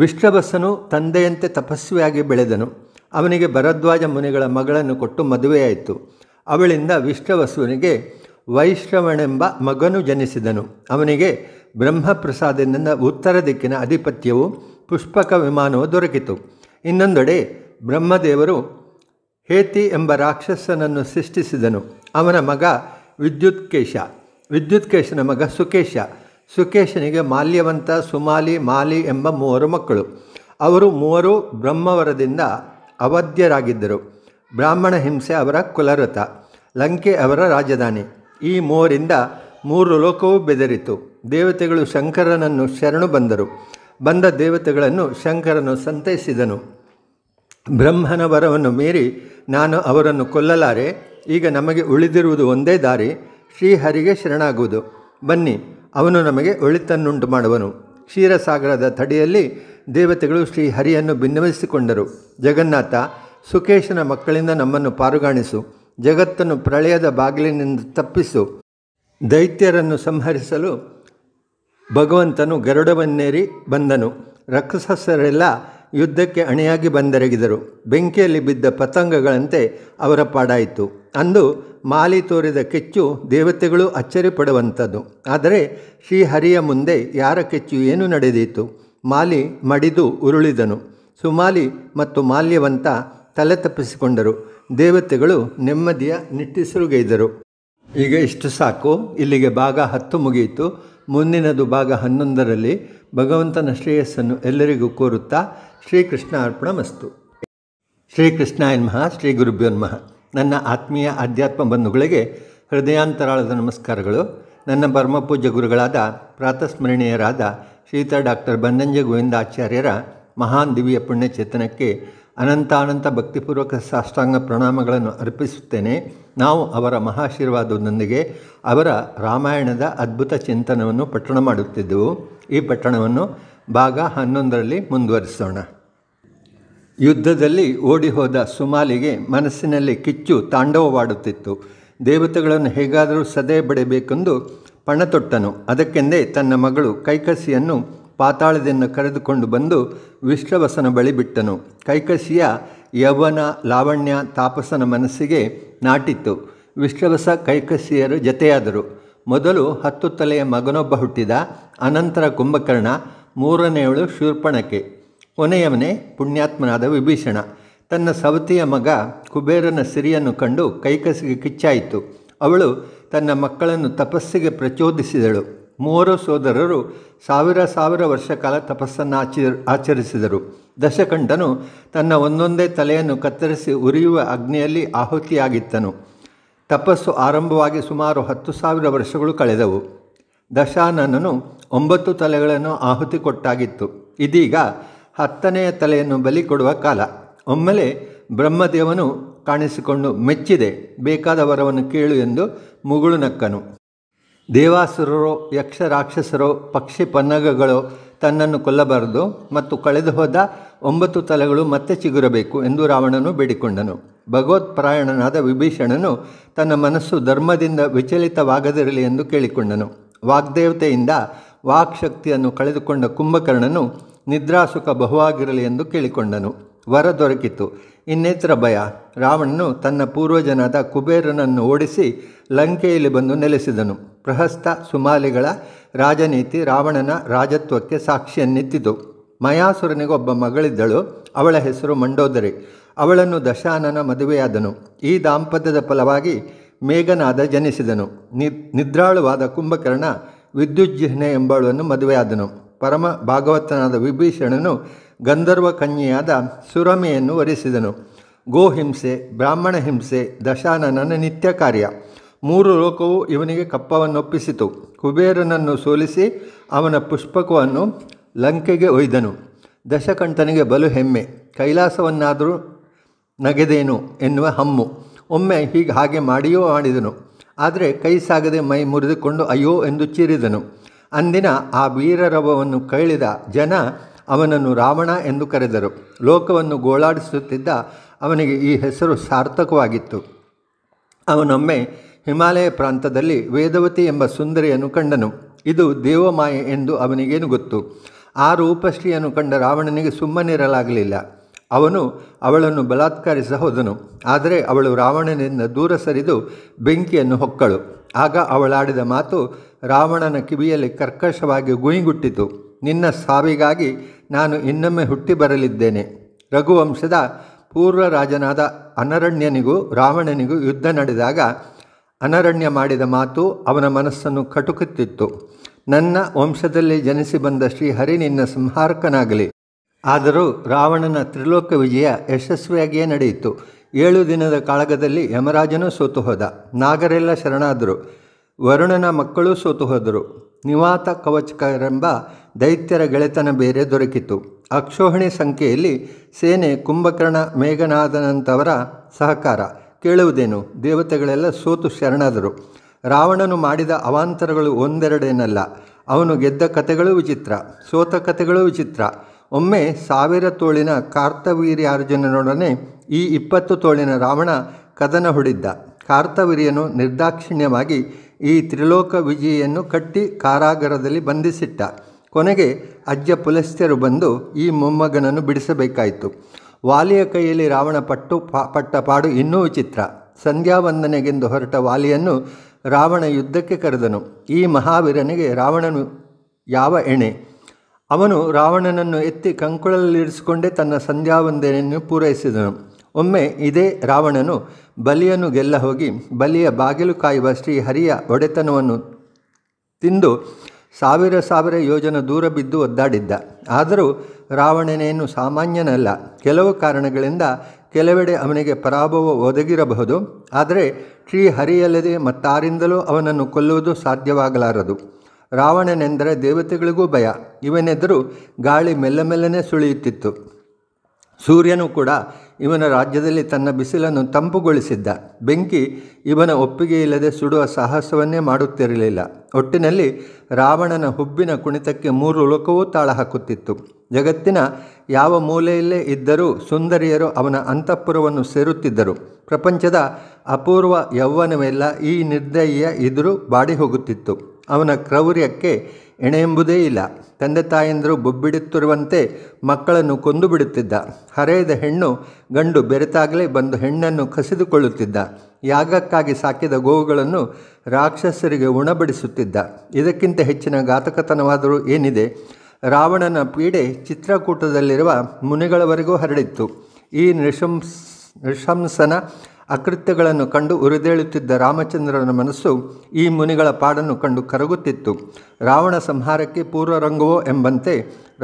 ವಿಷ್ಣವಸನು ತಂದೆಯಂತೆ ತಪಸ್ವಿಯಾಗಿ ಬೆಳೆದನು ಅವನಿಗೆ ಭರದ್ವಾಜ ಮುನಿಗಳ ಮಗಳನ್ನು ಕೊಟ್ಟು ಮದುವೆಯಾಯಿತು ಅವಳಿಂದ ವಿಷ್ಣವಸುವಿನಿಗೆ ವೈಶ್ರವಣೆಂಬ ಮಗನು ಜನಿಸಿದನು ಅವನಿಗೆ ಬ್ರಹ್ಮಪ್ರಸಾದಿನಿಂದ ಉತ್ತರ ದಿಕ್ಕಿನ ಆಧಿಪತ್ಯವು ಪುಷ್ಪಕ ವಿಮಾನವು ದೊರಕಿತು ಇನ್ನೊಂದೆಡೆ ಬ್ರಹ್ಮದೇವರು ಹೇತಿ ಎಂಬ ರಾಕ್ಷಸನನ್ನು ಸೃಷ್ಟಿಸಿದನು ಅವನ ಮಗ ವಿದ್ಯುತ್ಕೇಶ ವಿದ್ಯುತ್ಕೇಶನ ಮಗ ಸುಕೇಶ ಸುಕೇಶನಿಗೆ ಮಾಲ್ಯವಂತ ಸುಮಾಲಿ ಮಾಲಿ ಎಂಬ ಮೂವರು ಮಕ್ಕಳು ಅವರು ಮೂವರು ಬ್ರಹ್ಮವರದಿಂದ ಅವಧ್ಯರಾಗಿದ್ದರು ಬ್ರಾಹ್ಮಣ ಹಿಂಸೆ ಅವರ ಕುಲರಥ ಲಂಕೆ ಅವರ ರಾಜಧಾನಿ ಈ ಮೂವರಿಂದ ಮೂರು ಲೋಕವೂ ಬೆದರಿತು ದೇವತೆಗಳು ಶಂಕರನನ್ನು ಶರಣು ಬಂದರು ಬಂದ ದೇವತೆಗಳನ್ನು ಶಂಕರನು ಸಂತೈಸಿದನು ಬ್ರಹ್ಮನ ವರವನ್ನು ಮೀರಿ ನಾನು ಅವರನ್ನು ಕೊಲ್ಲಲಾರೆ ಈಗ ನಮಗೆ ಉಳಿದಿರುವುದು ಒಂದೇ ದಾರಿ ಶ್ರೀಹರಿಗೆ ಶರಣಾಗುವುದು ಬನ್ನಿ ಅವನು ನಮಗೆ ಒಳಿತನ್ನುಂಟು ಮಾಡುವನು ಕ್ಷೀರಸಾಗರದ ತಡಿಯಲ್ಲಿ ದೇವತೆಗಳು ಶ್ರೀಹರಿಯನ್ನು ಭಿನ್ನವಹಿಸಿಕೊಂಡರು ಜಗನ್ನಾಥ ಸುಕೇಶನ ಮಕ್ಕಳಿಂದ ನಮ್ಮನ್ನು ಪಾರುಗಾಣಿಸು ಜಗತ್ತನ್ನು ಪ್ರಳಯದ ಬಾಗಿಲಿನಿಂದ ತಪ್ಪಿಸು ದೈತ್ಯರನ್ನು ಸಂಹರಿಸಲು ಭಗವಂತನು ಗರುಡವನ್ನೇರಿ ಬಂದನು ರಕ್ಷಸರೆಲ್ಲ ಯುದ್ಧಕ್ಕೆ ಅಣೆಯಾಗಿ ಬಂದೆರಗಿದರು ಬೆಂಕಿಯಲ್ಲಿ ಬಿದ್ದ ಪತಂಗಗಳಂತೆ ಅವರ ಪಾಡಾಯಿತು ಅಂದು ಮಾಲಿ ತೋರಿದ ಕೆಚ್ಚು ದೇವತೆಗಳು ಅಚ್ಚರಿ ಪಡುವಂಥದ್ದು ಆದರೆ ಶ್ರೀಹರಿಯ ಮುಂದೆ ಯಾರ ಕೆಚ್ಚು ಏನು ನಡೆದಿತ್ತು ಮಾಲಿ ಮಡಿದು ಉರುಳಿದನು ಸುಮಾಲಿ ಮತ್ತು ಮಾಲ್ಯವಂತ ತಲೆ ತಪ್ಪಿಸಿಕೊಂಡರು ದೇವತೆಗಳು ನೆಮ್ಮದಿಯ ನಿಟ್ಟಿಸಿರುಗೈದರು ಈಗ ಇಷ್ಟು ಸಾಕು ಇಲ್ಲಿಗೆ ಭಾಗ ಹತ್ತು ಮುಗಿಯಿತು ಮುಂದಿನದು ಭಾಗ ಹನ್ನೊಂದರಲ್ಲಿ ಭಗವಂತನ ಶ್ರೇಯಸ್ಸನ್ನು ಎಲ್ಲರಿಗೂ ಕೋರುತ್ತಾ ಶ್ರೀಕೃಷ್ಣ ಅರ್ಪಣ ಮಸ್ತು ಶ್ರೀಕೃಷ್ಣ ಎನ್ಮಃ ಶ್ರೀ ಗುರುಭ್ಯೋನ್ಮಃ ನನ್ನ ಆತ್ಮೀಯ ಆಧ್ಯಾತ್ಮ ಬಂಧುಗಳಿಗೆ ಹೃದಯಾಂತರಾಳದ ನಮಸ್ಕಾರಗಳು ನನ್ನ ಪರಮಪೂಜ್ಯ ಗುರುಗಳಾದ ಪ್ರಾತಸ್ಮರಣೀಯರಾದ ಶ್ರೀತ ಡಾಕ್ಟರ್ ಬನ್ನಂಜೆ ಗೋವಿಂದಾಚಾರ್ಯರ ಮಹಾನ್ ದಿವ್ಯ ಪುಣ್ಯಚೇತನಕ್ಕೆ ಅನಂತಾನಂತ ಭಕ್ತಿಪೂರ್ವಕ ಸಾಷ್ಟಾಂಗ ಪ್ರಣಾಮಗಳನ್ನು ಅರ್ಪಿಸುತ್ತೇನೆ ನಾವು ಅವರ ಮಹಾಶೀರ್ವಾದದೊಂದಿಗೆ ಅವರ ರಾಮಾಯಣದ ಅದ್ಭುತ ಚಿಂತನವನ್ನು ಪಠಣ ಮಾಡುತ್ತಿದ್ದೆವು ಈ ಪಟ್ಟಣವನ್ನು ಭಾಗ ಹನ್ನೊಂದರಲ್ಲಿ ಮುಂದುವರಿಸೋಣ ಯುದ್ಧದಲ್ಲಿ ಓಡಿಹೋದ ಸುಮಾಲಿಗೆ ಮನಸ್ಸಿನಲ್ಲಿ ಕಿಚ್ಚು ತಾಂಡವವಾಡುತ್ತಿತ್ತು ದೇವತೆಗಳನ್ನು ಹೇಗಾದರೂ ಸದೆ ಬಡಿಬೇಕೆಂದು ಪಣ ತೊಟ್ಟನು ಅದಕ್ಕೆಂದೇ ತನ್ನ ಮಗಳು ಕೈಕಸಿಯನ್ನು ಪಾತಾಳದಿಂದ ಕರೆದುಕೊಂಡು ಬಂದು ವಿಶ್ವವಸನ ಬಳಿ ಬಿಟ್ಟನು ಕೈಕಸಿಯ ಯೌವನ ಲಾವಣ್ಯ ತಾಪಸನ ಮನಸ್ಸಿಗೆ ನಾಟಿತ್ತು ವಿಶ್ವವಸ ಕೈಕಸಿಯರು ಜತೆಯಾದರು ಮೊದಲು ಹತ್ತು ತಲೆಯ ಮಗನೊಬ್ಬ ಹುಟ್ಟಿದ ಅನಂತರ ಕುಂಭಕರ್ಣ ಮೂರನೆಯವಳು ಶೂರ್ಪಣಕೆ ಕೊನೆಯವನೇ ಪುಣ್ಯಾತ್ಮನಾದ ವಿಭೀಷಣ ತನ್ನ ಸವತಿಯ ಮಗ ಕುಬೇರನ ಸಿರಿಯನ್ನು ಕಂಡು ಕೈಕಸಿಗೆ ಕಿಚ್ಚಾಯಿತು ಅವಳು ತನ್ನ ಮಕ್ಕಳನ್ನು ತಪಸ್ಸಿಗೆ ಪ್ರಚೋದಿಸಿದಳು ಮೂವರು ಸೋದರರು ಸಾವಿರ ಸಾವಿರ ವರ್ಷ ಕಾಲ ತಪಸ್ಸನ್ನು ಆಚಿ ಆಚರಿಸಿದರು ದಶಕಂಠನು ತನ್ನ ಒಂದೊಂದೇ ತಲೆಯನ್ನು ಕತ್ತರಿಸಿ ಉರಿಯುವ ಅಗ್ನಿಯಲ್ಲಿ ಆಹುತಿಯಾಗಿತ್ತನು ತಪಸ್ಸು ಆರಂಭವಾಗಿ ಸುಮಾರು ಹತ್ತು ಸಾವಿರ ವರ್ಷಗಳು ಕಳೆದವು ದಶಾನನನು ಒಂಬತ್ತು ತಲೆಗಳನ್ನು ಆಹುತಿ ಕೊಟ್ಟಾಗಿತ್ತು ಇದೀಗ ಹತ್ತನೆಯ ತಲೆಯನ್ನು ಬಲಿ ಕೊಡುವ ಕಾಲ ಒಮ್ಮೆಲೆ ಬ್ರಹ್ಮದೇವನು ಕಾಣಿಸಿಕೊಂಡು ಮೆಚ್ಚಿದೆ ಬೇಕಾದ ವರವನ್ನು ಕೇಳು ಎಂದು ಮುಗುಳು ನಕ್ಕನು ದೇವಾಸುರರು ಯಕ್ಷ ರಾಕ್ಷಸರು ಪಕ್ಷಿ ಪನ್ನಗಗಳು ತನ್ನನ್ನು ಕೊಲ್ಲಬಾರದು ಮತ್ತು ಕಳೆದು ಹೋದ ಒಂಬತ್ತು ತಲೆಗಳು ಮತ್ತೆ ಚಿಗುರಬೇಕು ಎಂದು ರಾವಣನು ಬೇಡಿಕೊಂಡನು ಪ್ರಾಯಣನಾದ ವಿಭೀಷಣನು ತನ್ನ ಮನಸ್ಸು ಧರ್ಮದಿಂದ ವಿಚಲಿತವಾಗದಿರಲಿ ಎಂದು ಕೇಳಿಕೊಂಡನು ವಾಗ್ದೇವತೆಯಿಂದ ವಾಕ್ಶಕ್ತಿಯನ್ನು ಕಳೆದುಕೊಂಡ ಕುಂಭಕರ್ಣನು ನಿದ್ರಾಸುಖ ಬಹುವಾಗಿರಲಿ ಎಂದು ಕೇಳಿಕೊಂಡನು ವರ ದೊರಕಿತು ಇನ್ನೇತ್ರ ಭಯ ರಾವಣನು ತನ್ನ ಪೂರ್ವಜನಾದ ಕುಬೇರನನ್ನು ಓಡಿಸಿ ಲಂಕೆಯಲ್ಲಿ ಬಂದು ನೆಲೆಸಿದನು ಪ್ರಹಸ್ತ ಸುಮಾಲಿಗಳ ರಾಜನೀತಿ ರಾವಣನ ರಾಜತ್ವಕ್ಕೆ ಸಾಕ್ಷಿಯನ್ನಿತ್ತಿತು ಮಯಾಸುರನಿಗೊಬ್ಬ ಮಗಳಿದ್ದಳು ಅವಳ ಹೆಸರು ಮಂಡೋದರಿ ಅವಳನ್ನು ದಶಾನನ ಮದುವೆಯಾದನು ಈ ದಾಂಪತ್ಯದ ಫಲವಾಗಿ ಮೇಘನಾದ ಜನಿಸಿದನು ನಿದ್ರಾಳುವಾದ ಕುಂಭಕರ್ಣ ವಿದ್ಯುಜ್ಜಿಹ್ನೆ ಎಂಬಳನ್ನು ಮದುವೆಯಾದನು ಪರಮ ಭಾಗವತನಾದ ವಿಭೀಷಣನು ಗಂಧರ್ವ ಕನ್ಯೆಯಾದ ಸುರಮೆಯನ್ನು ವರಿಸಿದನು ಗೋಹಿಂಸೆ ಬ್ರಾಹ್ಮಣ ಹಿಂಸೆ ದಶಾನನನ ನಿತ್ಯ ಕಾರ್ಯ ಮೂರು ಲೋಕವು ಇವನಿಗೆ ಕಪ್ಪವನ್ನೊಪ್ಪಿಸಿತು ಕುಬೇರನನ್ನು ಸೋಲಿಸಿ ಅವನ ಪುಷ್ಪಕವನ್ನು ಲಂಕೆಗೆ ಒಯ್ದನು ದಶಕಂಠನಿಗೆ ಬಲು ಹೆಮ್ಮೆ ಕೈಲಾಸವನ್ನಾದರೂ ನಗೆದೇನು ಎನ್ನುವ ಹಮ್ಮು ಒಮ್ಮೆ ಹೀಗೆ ಹಾಗೆ ಮಾಡಿಯೋ ಮಾಡಿದನು ಆದರೆ ಕೈ ಸಾಗದೆ ಮೈ ಮುರಿದುಕೊಂಡು ಅಯ್ಯೋ ಎಂದು ಚೀರಿದನು ಅಂದಿನ ಆ ವೀರರವವನ್ನು ಕೈಳಿದ ಜನ ಅವನನ್ನು ರಾವಣ ಎಂದು ಕರೆದರು ಲೋಕವನ್ನು ಗೋಳಾಡಿಸುತ್ತಿದ್ದ ಅವನಿಗೆ ಈ ಹೆಸರು ಸಾರ್ಥಕವಾಗಿತ್ತು ಅವನೊಮ್ಮೆ ಹಿಮಾಲಯ ಪ್ರಾಂತದಲ್ಲಿ ವೇದವತಿ ಎಂಬ ಸುಂದರಿಯನ್ನು ಕಂಡನು ಇದು ದೇವಮಾಯೆ ಎಂದು ಅವನಿಗೇನು ಗೊತ್ತು ಆ ರೂಪಶ್ರೀಯನ್ನು ಕಂಡ ರಾವಣನಿಗೆ ಸುಮ್ಮನಿರಲಾಗಲಿಲ್ಲ ಅವನು ಅವಳನ್ನು ಬಲಾತ್ಕರಿಸ ಹೋದನು ಆದರೆ ಅವಳು ರಾವಣನಿಂದ ದೂರ ಸರಿದು ಬೆಂಕಿಯನ್ನು ಹೊಕ್ಕಳು ಆಗ ಅವಳಾಡಿದ ಮಾತು ರಾವಣನ ಕಿವಿಯಲ್ಲಿ ಕರ್ಕಶವಾಗಿ ಗುಯಿಗುಟ್ಟಿತು ನಿನ್ನ ಸಾವಿಗಾಗಿ ನಾನು ಇನ್ನೊಮ್ಮೆ ಹುಟ್ಟಿ ಬರಲಿದ್ದೇನೆ ರಘುವಂಶದ ಪೂರ್ವ ರಾಜನಾದ ಅನರಣ್ಯನಿಗೂ ರಾವಣನಿಗೂ ಯುದ್ಧ ನಡೆದಾಗ ಅನರಣ್ಯ ಮಾಡಿದ ಮಾತು ಅವನ ಮನಸ್ಸನ್ನು ಕಟುಕುತ್ತಿತ್ತು ನನ್ನ ವಂಶದಲ್ಲಿ ಜನಿಸಿ ಬಂದ ಶ್ರೀಹರಿ ನಿನ್ನ ಸಂಹಾರಕನಾಗಲಿ ಆದರೂ ರಾವಣನ ತ್ರಿಲೋಕ ವಿಜಯ ಯಶಸ್ವಿಯಾಗಿಯೇ ನಡೆಯಿತು ಏಳು ದಿನದ ಕಾಳಗದಲ್ಲಿ ಯಮರಾಜನೂ ಸೋತು ಹೋದ ನಾಗರೆಲ್ಲ ಶರಣಾದರು ವರುಣನ ಮಕ್ಕಳೂ ಸೋತು ಹೋದರು ನಿವಾತ ಕವಚಕರೆಂಬ ದೈತ್ಯರ ಗೆಳೆತನ ಬೇರೆ ದೊರಕಿತು ಅಕ್ಷೋಹಣಿ ಸಂಖ್ಯೆಯಲ್ಲಿ ಸೇನೆ ಕುಂಭಕರ್ಣ ಮೇಘನಾದನಂತವರ ಸಹಕಾರ ಕೇಳುವುದೇನು ದೇವತೆಗಳೆಲ್ಲ ಸೋತು ಶರಣಾದರು ರಾವಣನು ಮಾಡಿದ ಅವಾಂತರಗಳು ಒಂದೆರಡೇನಲ್ಲ ಅವನು ಗೆದ್ದ ಕಥೆಗಳು ವಿಚಿತ್ರ ಸೋತ ಕಥೆಗಳು ವಿಚಿತ್ರ ಒಮ್ಮೆ ಸಾವಿರ ತೋಳಿನ ಕಾರ್ತವೀರ್ಯಾರ್ಜುನನೊಡನೆ ಈ ಇಪ್ಪತ್ತು ತೋಳಿನ ರಾವಣ ಕದನ ಹೊಡಿದ್ದ ಕಾರ್ತವೀರ್ಯನು ನಿರ್ದಾಕ್ಷಿಣ್ಯವಾಗಿ ಈ ತ್ರಿಲೋಕ ವಿಜಯನ್ನು ಕಟ್ಟಿ ಕಾರಾಗಾರದಲ್ಲಿ ಬಂಧಿಸಿಟ್ಟ ಕೊನೆಗೆ ಅಜ್ಜ ಪುಲಸ್ತ್ಯರು ಬಂದು ಈ ಮೊಮ್ಮಗನನ್ನು ಬಿಡಿಸಬೇಕಾಯಿತು ವಾಲಿಯ ಕೈಯಲ್ಲಿ ರಾವಣ ಪಟ್ಟು ಪಟ್ಟ ಪಾಡು ಇನ್ನೂ ವಿಚಿತ್ರ ಸಂಧ್ಯಾ ವಂದನೆಗೆಂದು ಹೊರಟ ವಾಲಿಯನ್ನು ರಾವಣ ಯುದ್ಧಕ್ಕೆ ಕರೆದನು ಈ ಮಹಾವೀರನಿಗೆ ರಾವಣನು ಯಾವ ಎಣೆ ಅವನು ರಾವಣನನ್ನು ಎತ್ತಿ ಕಂಕುಳಲ್ಲಿರಿಸಿಕೊಂಡೇ ತನ್ನ ಸಂಧ್ಯಾವಂದನೆಯನ್ನು ಪೂರೈಸಿದನು ಒಮ್ಮೆ ಇದೇ ರಾವಣನು ಬಲಿಯನ್ನು ಗೆಲ್ಲ ಹೋಗಿ ಬಲಿಯ ಬಾಗಿಲು ಕಾಯುವ ಶ್ರೀಹರಿಯ ಹರಿಯ ಒಡೆತನವನ್ನು ತಿಂದು ಸಾವಿರ ಸಾವಿರ ಯೋಜನ ದೂರ ಬಿದ್ದು ಒದ್ದಾಡಿದ್ದ ಆದರೂ ರಾವಣನೇನು ಸಾಮಾನ್ಯನಲ್ಲ ಕೆಲವು ಕಾರಣಗಳಿಂದ ಕೆಲವೆಡೆ ಅವನಿಗೆ ಪರಾಭವ ಒದಗಿರಬಹುದು ಆದರೆ ಶ್ರೀ ಹರಿಯಲ್ಲದೆ ಮತ್ತಾರಿಂದಲೂ ಅವನನ್ನು ಕೊಲ್ಲುವುದು ಸಾಧ್ಯವಾಗಲಾರದು ರಾವಣನೆಂದರೆ ದೇವತೆಗಳಿಗೂ ಭಯ ಇವನೆದುರು ಗಾಳಿ ಮೆಲ್ಲ ಮೆಲ್ಲನೆ ಸುಳಿಯುತ್ತಿತ್ತು ಸೂರ್ಯನು ಕೂಡ ಇವನ ರಾಜ್ಯದಲ್ಲಿ ತನ್ನ ಬಿಸಿಲನ್ನು ತಂಪುಗೊಳಿಸಿದ್ದ ಬೆಂಕಿ ಇವನ ಒಪ್ಪಿಗೆ ಇಲ್ಲದೆ ಸುಡುವ ಸಾಹಸವನ್ನೇ ಮಾಡುತ್ತಿರಲಿಲ್ಲ ಒಟ್ಟಿನಲ್ಲಿ ರಾವಣನ ಹುಬ್ಬಿನ ಕುಣಿತಕ್ಕೆ ಮೂರು ಲೋಕವೂ ತಾಳ ಹಾಕುತ್ತಿತ್ತು ಜಗತ್ತಿನ ಯಾವ ಮೂಲೆಯಲ್ಲೇ ಇದ್ದರೂ ಸುಂದರಿಯರು ಅವನ ಅಂತಃಪುರವನ್ನು ಸೇರುತ್ತಿದ್ದರು ಪ್ರಪಂಚದ ಅಪೂರ್ವ ಯೌವನವೆಲ್ಲ ಈ ನಿರ್ದಯಿಯ ಎದುರು ಬಾಡಿ ಹೋಗುತ್ತಿತ್ತು ಅವನ ಕ್ರೌರ್ಯಕ್ಕೆ ಎಣೆ ಎಂಬುದೇ ಇಲ್ಲ ತಂದೆ ತಾಯಂದರು ಬೊಬ್ಬಿಡುತ್ತಿರುವಂತೆ ಮಕ್ಕಳನ್ನು ಕೊಂದು ಬಿಡುತ್ತಿದ್ದ ಹರೆಯದ ಹೆಣ್ಣು ಗಂಡು ಬೆರೆತಾಗಲೇ ಬಂದು ಹೆಣ್ಣನ್ನು ಕಸಿದುಕೊಳ್ಳುತ್ತಿದ್ದ ಯಾಗಕ್ಕಾಗಿ ಸಾಕಿದ ಗೋವುಗಳನ್ನು ರಾಕ್ಷಸರಿಗೆ ಉಣಬಡಿಸುತ್ತಿದ್ದ ಇದಕ್ಕಿಂತ ಹೆಚ್ಚಿನ ಘಾತಕತನವಾದರೂ ಏನಿದೆ ರಾವಣನ ಪೀಡೆ ಚಿತ್ರಕೂಟದಲ್ಲಿರುವ ಮುನಿಗಳವರೆಗೂ ಹರಡಿತ್ತು ಈ ನೃಶಂಸ್ ನೃಶಂಸನ ಅಕೃತ್ಯಗಳನ್ನು ಕಂಡು ಉರಿದೇಳುತ್ತಿದ್ದ ರಾಮಚಂದ್ರನ ಮನಸ್ಸು ಈ ಮುನಿಗಳ ಪಾಡನ್ನು ಕಂಡು ಕರಗುತ್ತಿತ್ತು ರಾವಣ ಸಂಹಾರಕ್ಕೆ ಪೂರ್ವರಂಗವೋ ಎಂಬಂತೆ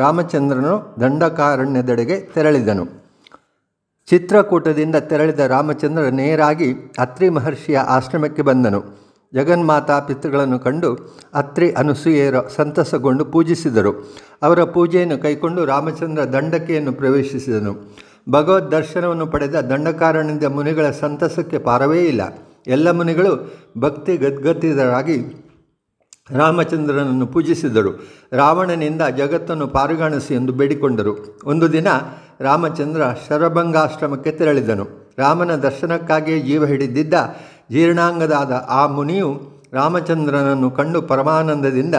ರಾಮಚಂದ್ರನು ದಂಡಕಾರಣ್ಯದೆಡೆಗೆ ತೆರಳಿದನು ಚಿತ್ರಕೂಟದಿಂದ ತೆರಳಿದ ರಾಮಚಂದ್ರ ನೇರಾಗಿ ಅತ್ರಿ ಮಹರ್ಷಿಯ ಆಶ್ರಮಕ್ಕೆ ಬಂದನು ಜಗನ್ಮಾತಾ ಪಿತೃಗಳನ್ನು ಕಂಡು ಅತ್ರಿ ಅನಸೂಯರ ಸಂತಸಗೊಂಡು ಪೂಜಿಸಿದರು ಅವರ ಪೂಜೆಯನ್ನು ಕೈಕೊಂಡು ರಾಮಚಂದ್ರ ದಂಡಕೆಯನ್ನು ಪ್ರವೇಶಿಸಿದನು ಭಗವದ್ ದರ್ಶನವನ್ನು ಪಡೆದ ದಂಡಕಾರನಿಂದ ಮುನಿಗಳ ಸಂತಸಕ್ಕೆ ಪಾರವೇ ಇಲ್ಲ ಎಲ್ಲ ಮುನಿಗಳು ಭಕ್ತಿ ಗದ್ಗದಿತರಾಗಿ ರಾಮಚಂದ್ರನನ್ನು ಪೂಜಿಸಿದರು ರಾವಣನಿಂದ ಜಗತ್ತನ್ನು ಪಾರುಗಾಣಿಸಿ ಎಂದು ಬೇಡಿಕೊಂಡರು ಒಂದು ದಿನ ರಾಮಚಂದ್ರ ಶರಭಂಗಾಶ್ರಮಕ್ಕೆ ತೆರಳಿದನು ರಾಮನ ದರ್ಶನಕ್ಕಾಗಿಯೇ ಜೀವ ಹಿಡಿದಿದ್ದ ಜೀರ್ಣಾಂಗದಾದ ಆ ಮುನಿಯು ರಾಮಚಂದ್ರನನ್ನು ಕಂಡು ಪರಮಾನಂದದಿಂದ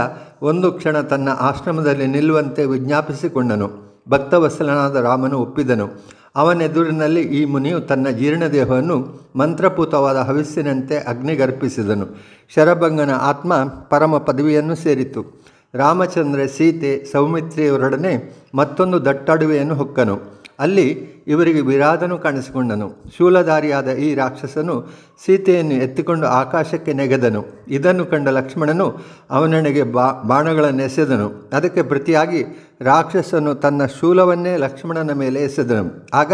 ಒಂದು ಕ್ಷಣ ತನ್ನ ಆಶ್ರಮದಲ್ಲಿ ನಿಲ್ಲುವಂತೆ ವಿಜ್ಞಾಪಿಸಿಕೊಂಡನು ಭಕ್ತವಸಲನಾದ ರಾಮನು ಒಪ್ಪಿದನು ಅವನೆದುರಿನಲ್ಲಿ ಈ ಮುನಿಯು ತನ್ನ ಜೀರ್ಣದೇಹವನ್ನು ಮಂತ್ರಪೂತವಾದ ಹವಿಸ್ಸಿನಂತೆ ಅಗ್ನಿಗರ್ಪಿಸಿದನು ಶರಭಂಗನ ಆತ್ಮ ಪರಮ ಪದವಿಯನ್ನು ಸೇರಿತು ರಾಮಚಂದ್ರ ಸೀತೆ ಸೌಮಿತ್ರಿಯವರೊಡನೆ ಮತ್ತೊಂದು ದಟ್ಟಡುವೆಯನ್ನು ಹೊಕ್ಕನು ಅಲ್ಲಿ ಇವರಿಗೆ ವಿರಾಧನು ಕಾಣಿಸಿಕೊಂಡನು ಶೂಲಧಾರಿಯಾದ ಈ ರಾಕ್ಷಸನು ಸೀತೆಯನ್ನು ಎತ್ತಿಕೊಂಡು ಆಕಾಶಕ್ಕೆ ನೆಗೆದನು ಇದನ್ನು ಕಂಡ ಲಕ್ಷ್ಮಣನು ಅವನೊಡೆಗೆ ಬಾ ಎಸೆದನು ಅದಕ್ಕೆ ಪ್ರತಿಯಾಗಿ ರಾಕ್ಷಸನು ತನ್ನ ಶೂಲವನ್ನೇ ಲಕ್ಷ್ಮಣನ ಮೇಲೆ ಎಸೆದನು ಆಗ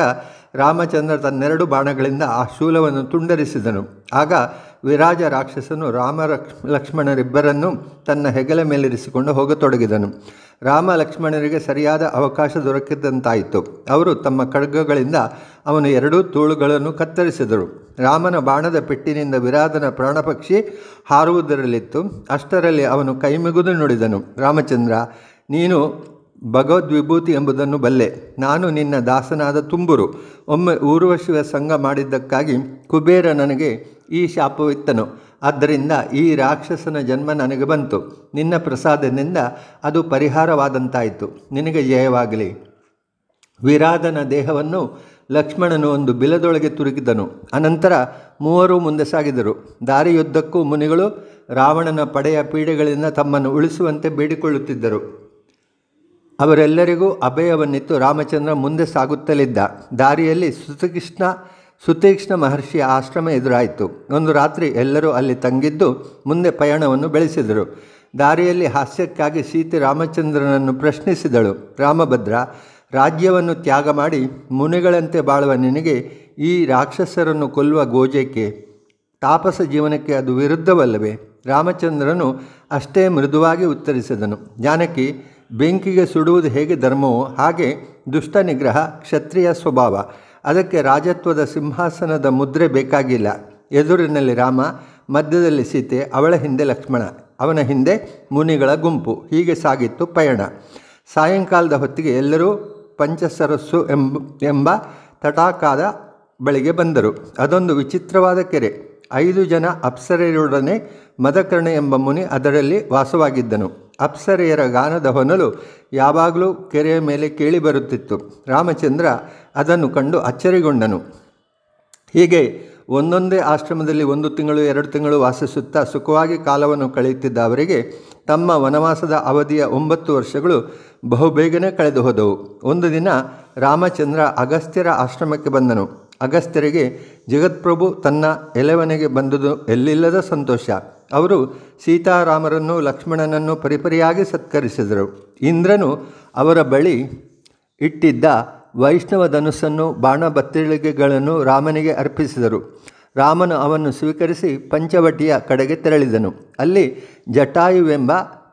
ರಾಮಚಂದ್ರ ತನ್ನೆರಡು ಬಾಣಗಳಿಂದ ಆ ಶೂಲವನ್ನು ತುಂಡರಿಸಿದನು ಆಗ ವಿರಾಜ ರಾಕ್ಷಸನು ರಾಮ ಲಕ್ಷ್ಮಣರಿಬ್ಬರನ್ನು ತನ್ನ ಹೆಗಲ ಮೇಲಿರಿಸಿಕೊಂಡು ಹೋಗತೊಡಗಿದನು ರಾಮ ಲಕ್ಷ್ಮಣರಿಗೆ ಸರಿಯಾದ ಅವಕಾಶ ದೊರಕಿದಂತಾಯಿತು ಅವರು ತಮ್ಮ ಖಡ್ಗಗಳಿಂದ ಅವನು ಎರಡೂ ತೋಳುಗಳನ್ನು ಕತ್ತರಿಸಿದರು ರಾಮನ ಬಾಣದ ಪೆಟ್ಟಿನಿಂದ ವಿರಾದನ ಪ್ರಾಣಪಕ್ಷಿ ಹಾರುವುದರಲ್ಲಿತ್ತು ಅಷ್ಟರಲ್ಲಿ ಅವನು ಕೈಮಿಗುದು ನುಡಿದನು ರಾಮಚಂದ್ರ ನೀನು ಭಗವದ್ವಿಭೂತಿ ಎಂಬುದನ್ನು ಬಲ್ಲೆ ನಾನು ನಿನ್ನ ದಾಸನಾದ ತುಂಬುರು ಒಮ್ಮೆ ಊರ್ವಶಿವ ಸಂಘ ಮಾಡಿದ್ದಕ್ಕಾಗಿ ಕುಬೇರ ನನಗೆ ಈ ಶಾಪವಿತ್ತನು ಆದ್ದರಿಂದ ಈ ರಾಕ್ಷಸನ ಜನ್ಮ ನನಗೆ ಬಂತು ನಿನ್ನ ಪ್ರಸಾದದಿಂದ ಅದು ಪರಿಹಾರವಾದಂತಾಯಿತು ನಿನಗೆ ಜಯವಾಗಲಿ ವಿರಾದನ ದೇಹವನ್ನು ಲಕ್ಷ್ಮಣನು ಒಂದು ಬಿಲದೊಳಗೆ ತುರುಕಿದನು ಅನಂತರ ಮೂವರು ಮುಂದೆ ಸಾಗಿದರು ದಾರಿಯುದ್ದಕ್ಕೂ ಮುನಿಗಳು ರಾವಣನ ಪಡೆಯ ಪೀಡೆಗಳಿಂದ ತಮ್ಮನ್ನು ಉಳಿಸುವಂತೆ ಬೇಡಿಕೊಳ್ಳುತ್ತಿದ್ದರು ಅವರೆಲ್ಲರಿಗೂ ಅಭಯವನ್ನಿತ್ತು ರಾಮಚಂದ್ರ ಮುಂದೆ ಸಾಗುತ್ತಲಿದ್ದ ದಾರಿಯಲ್ಲಿ ಶ್ರುತಕೃಷ್ಣ ಸುತೀಕ್ಷ್ಣ ಮಹರ್ಷಿಯ ಆಶ್ರಮ ಎದುರಾಯಿತು ಒಂದು ರಾತ್ರಿ ಎಲ್ಲರೂ ಅಲ್ಲಿ ತಂಗಿದ್ದು ಮುಂದೆ ಪಯಣವನ್ನು ಬೆಳೆಸಿದರು ದಾರಿಯಲ್ಲಿ ಹಾಸ್ಯಕ್ಕಾಗಿ ಸೀತೆ ರಾಮಚಂದ್ರನನ್ನು ಪ್ರಶ್ನಿಸಿದಳು ರಾಮಭದ್ರ ರಾಜ್ಯವನ್ನು ತ್ಯಾಗ ಮಾಡಿ ಮುನಿಗಳಂತೆ ಬಾಳುವ ನಿನಗೆ ಈ ರಾಕ್ಷಸರನ್ನು ಕೊಲ್ಲುವ ಗೋಜಕ್ಕೆ ತಾಪಸ ಜೀವನಕ್ಕೆ ಅದು ವಿರುದ್ಧವಲ್ಲವೇ ರಾಮಚಂದ್ರನು ಅಷ್ಟೇ ಮೃದುವಾಗಿ ಉತ್ತರಿಸಿದನು ಜಾನಕಿ ಬೆಂಕಿಗೆ ಸುಡುವುದು ಹೇಗೆ ಧರ್ಮವೋ ಹಾಗೆ ದುಷ್ಟ ನಿಗ್ರಹ ಕ್ಷತ್ರಿಯ ಸ್ವಭಾವ ಅದಕ್ಕೆ ರಾಜತ್ವದ ಸಿಂಹಾಸನದ ಮುದ್ರೆ ಬೇಕಾಗಿಲ್ಲ ಎದುರಿನಲ್ಲಿ ರಾಮ ಮಧ್ಯದಲ್ಲಿ ಸೀತೆ ಅವಳ ಹಿಂದೆ ಲಕ್ಷ್ಮಣ ಅವನ ಹಿಂದೆ ಮುನಿಗಳ ಗುಂಪು ಹೀಗೆ ಸಾಗಿತ್ತು ಪಯಣ ಸಾಯಂಕಾಲದ ಹೊತ್ತಿಗೆ ಎಲ್ಲರೂ ಪಂಚಸರಸ್ಸು ಎಂಬ ಎಂಬ ತಟಾಕಾದ ಬಳಿಗೆ ಬಂದರು ಅದೊಂದು ವಿಚಿತ್ರವಾದ ಕೆರೆ ಐದು ಜನ ಅಪ್ಸರೆಯರೊಡನೆ ಮದಕರ್ಣ ಎಂಬ ಮುನಿ ಅದರಲ್ಲಿ ವಾಸವಾಗಿದ್ದನು ಅಪ್ಸರೆಯರ ಗಾನದ ಹೊನಲು ಯಾವಾಗಲೂ ಕೆರೆಯ ಮೇಲೆ ಕೇಳಿ ಬರುತ್ತಿತ್ತು ರಾಮಚಂದ್ರ ಅದನ್ನು ಕಂಡು ಅಚ್ಚರಿಗೊಂಡನು ಹೀಗೆ ಒಂದೊಂದೇ ಆಶ್ರಮದಲ್ಲಿ ಒಂದು ತಿಂಗಳು ಎರಡು ತಿಂಗಳು ವಾಸಿಸುತ್ತಾ ಸುಖವಾಗಿ ಕಾಲವನ್ನು ಕಳೆಯುತ್ತಿದ್ದ ಅವರಿಗೆ ತಮ್ಮ ವನವಾಸದ ಅವಧಿಯ ಒಂಬತ್ತು ವರ್ಷಗಳು ಬಹುಬೇಗನೆ ಕಳೆದು ಹೋದವು ಒಂದು ದಿನ ರಾಮಚಂದ್ರ ಅಗಸ್ತ್ಯರ ಆಶ್ರಮಕ್ಕೆ ಬಂದನು ಅಗಸ್ತ್ಯರಿಗೆ ಜಗತ್ಪ್ರಭು ತನ್ನ ಎಲೆವನೆಗೆ ಬಂದುದು ಎಲ್ಲಿಲ್ಲದ ಸಂತೋಷ ಅವರು ಸೀತಾರಾಮರನ್ನು ಲಕ್ಷ್ಮಣನನ್ನು ಪರಿಪರಿಯಾಗಿ ಸತ್ಕರಿಸಿದರು ಇಂದ್ರನು ಅವರ ಬಳಿ ಇಟ್ಟಿದ್ದ ವೈಷ್ಣವ ಧನುಸ್ಸನ್ನು ಬಾಣಭತ್ತಿಳಿಗೆಗಳನ್ನು ರಾಮನಿಗೆ ಅರ್ಪಿಸಿದರು ರಾಮನು ಅವನ್ನು ಸ್ವೀಕರಿಸಿ ಪಂಚವಟಿಯ ಕಡೆಗೆ ತೆರಳಿದನು ಅಲ್ಲಿ ಜಟಾಯುವೆಂಬ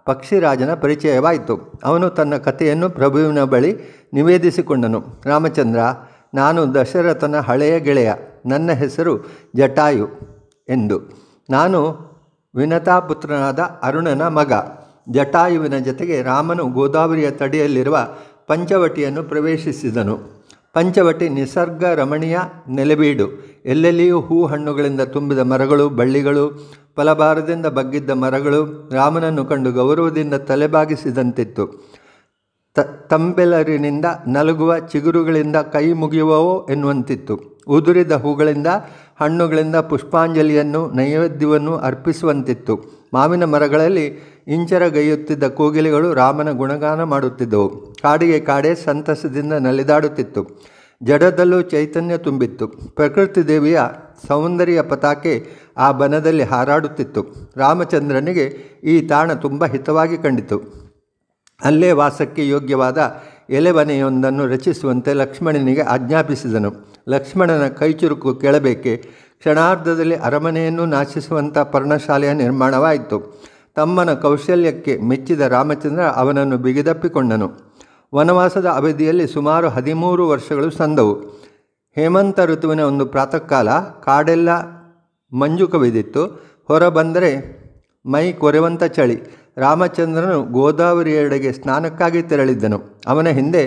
ಪಕ್ಷಿರಾಜನ ಪರಿಚಯವಾಯಿತು ಅವನು ತನ್ನ ಕಥೆಯನ್ನು ಪ್ರಭುವಿನ ಬಳಿ ನಿವೇದಿಸಿಕೊಂಡನು ರಾಮಚಂದ್ರ ನಾನು ದಶರಥನ ಹಳೆಯ ಗೆಳೆಯ ನನ್ನ ಹೆಸರು ಜಟಾಯು ಎಂದು ನಾನು ವಿನತಾಪುತ್ರನಾದ ಅರುಣನ ಮಗ ಜಟಾಯುವಿನ ಜೊತೆಗೆ ರಾಮನು ಗೋದಾವರಿಯ ತಡಿಯಲ್ಲಿರುವ ಪಂಚವಟಿಯನ್ನು ಪ್ರವೇಶಿಸಿದನು ಪಂಚವಟಿ ನಿಸರ್ಗ ರಮಣೀಯ ನೆಲೆಬೀಡು ಎಲ್ಲೆಲ್ಲಿಯೂ ಹೂ ಹಣ್ಣುಗಳಿಂದ ತುಂಬಿದ ಮರಗಳು ಬಳ್ಳಿಗಳು ಫಲಭಾರದಿಂದ ಬಗ್ಗಿದ್ದ ಮರಗಳು ರಾಮನನ್ನು ಕಂಡು ಗೌರವದಿಂದ ತಲೆಬಾಗಿಸಿದಂತಿತ್ತು ತ ತಂಬೆಲರಿನಿಂದ ನಲಗುವ ಚಿಗುರುಗಳಿಂದ ಕೈ ಮುಗಿಯುವವೋ ಎನ್ನುವಂತಿತ್ತು ಉದುರಿದ ಹೂಗಳಿಂದ ಹಣ್ಣುಗಳಿಂದ ಪುಷ್ಪಾಂಜಲಿಯನ್ನು ನೈವೇದ್ಯವನ್ನು ಅರ್ಪಿಸುವಂತಿತ್ತು ಮಾವಿನ ಮರಗಳಲ್ಲಿ ಇಂಚರ ಗೈಯುತ್ತಿದ್ದ ಕೋಗಿಲೆಗಳು ರಾಮನ ಗುಣಗಾನ ಮಾಡುತ್ತಿದ್ದವು ಕಾಡಿಗೆ ಕಾಡೇ ಸಂತಸದಿಂದ ನಲಿದಾಡುತ್ತಿತ್ತು ಜಡದಲ್ಲೂ ಚೈತನ್ಯ ತುಂಬಿತ್ತು ಪ್ರಕೃತಿ ದೇವಿಯ ಸೌಂದರ್ಯ ಪತಾಕೆ ಆ ಬನದಲ್ಲಿ ಹಾರಾಡುತ್ತಿತ್ತು ರಾಮಚಂದ್ರನಿಗೆ ಈ ತಾಣ ತುಂಬ ಹಿತವಾಗಿ ಕಂಡಿತು ಅಲ್ಲೇ ವಾಸಕ್ಕೆ ಯೋಗ್ಯವಾದ ಎಲೆಮನೆಯೊಂದನ್ನು ರಚಿಸುವಂತೆ ಲಕ್ಷ್ಮಣನಿಗೆ ಆಜ್ಞಾಪಿಸಿದನು ಲಕ್ಷ್ಮಣನ ಕೈಚುರುಕು ಕೇಳಬೇಕೆ ಕ್ಷಣಾರ್ಧದಲ್ಲಿ ಅರಮನೆಯನ್ನು ನಾಶಿಸುವಂಥ ಪರ್ಣಶಾಲೆಯ ನಿರ್ಮಾಣವಾಯಿತು ತಮ್ಮನ ಕೌಶಲ್ಯಕ್ಕೆ ಮೆಚ್ಚಿದ ರಾಮಚಂದ್ರ ಅವನನ್ನು ಬಿಗಿದಪ್ಪಿಕೊಂಡನು ವನವಾಸದ ಅವಧಿಯಲ್ಲಿ ಸುಮಾರು ಹದಿಮೂರು ವರ್ಷಗಳು ಸಂದವು ಹೇಮಂತ ಋತುವಿನ ಒಂದು ಪ್ರಾತಃಕಾಲ ಕಾಡೆಲ್ಲ ಮಂಜು ಕವಿದಿತ್ತು ಹೊರಬಂದರೆ ಮೈ ಕೊರೆವಂತ ಚಳಿ ರಾಮಚಂದ್ರನು ಗೋದಾವರಿಯೆಡೆಗೆ ಸ್ನಾನಕ್ಕಾಗಿ ತೆರಳಿದ್ದನು ಅವನ ಹಿಂದೆ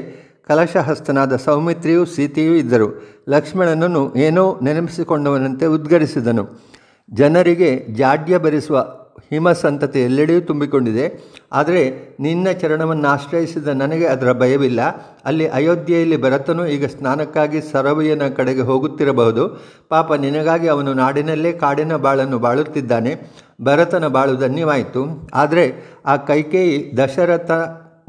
ಕಲಶಹಸ್ತನಾದ ಸೌಮಿತ್ರಿಯೂ ಸೀತೆಯೂ ಇದ್ದರು ಲಕ್ಷ್ಮಣನನ್ನು ಏನೋ ನೆನಪಿಸಿಕೊಂಡವನಂತೆ ಉದ್ಗರಿಸಿದನು ಜನರಿಗೆ ಜಾಡ್ಯ ಭರಿಸುವ ಹಿಮ ಸಂತತಿ ಎಲ್ಲೆಡೆಯೂ ತುಂಬಿಕೊಂಡಿದೆ ಆದರೆ ನಿನ್ನ ಚರಣವನ್ನು ಆಶ್ರಯಿಸಿದ ನನಗೆ ಅದರ ಭಯವಿಲ್ಲ ಅಲ್ಲಿ ಅಯೋಧ್ಯೆಯಲ್ಲಿ ಭರತನು ಈಗ ಸ್ನಾನಕ್ಕಾಗಿ ಸರವೆಯನ ಕಡೆಗೆ ಹೋಗುತ್ತಿರಬಹುದು ಪಾಪ ನಿನಗಾಗಿ ಅವನು ನಾಡಿನಲ್ಲೇ ಕಾಡಿನ ಬಾಳನ್ನು ಬಾಳುತ್ತಿದ್ದಾನೆ ಭರತನ ಬಾಳು ಧನ್ಯವಾಯಿತು ಆದರೆ ಆ ಕೈಕೇಯಿ ದಶರಥ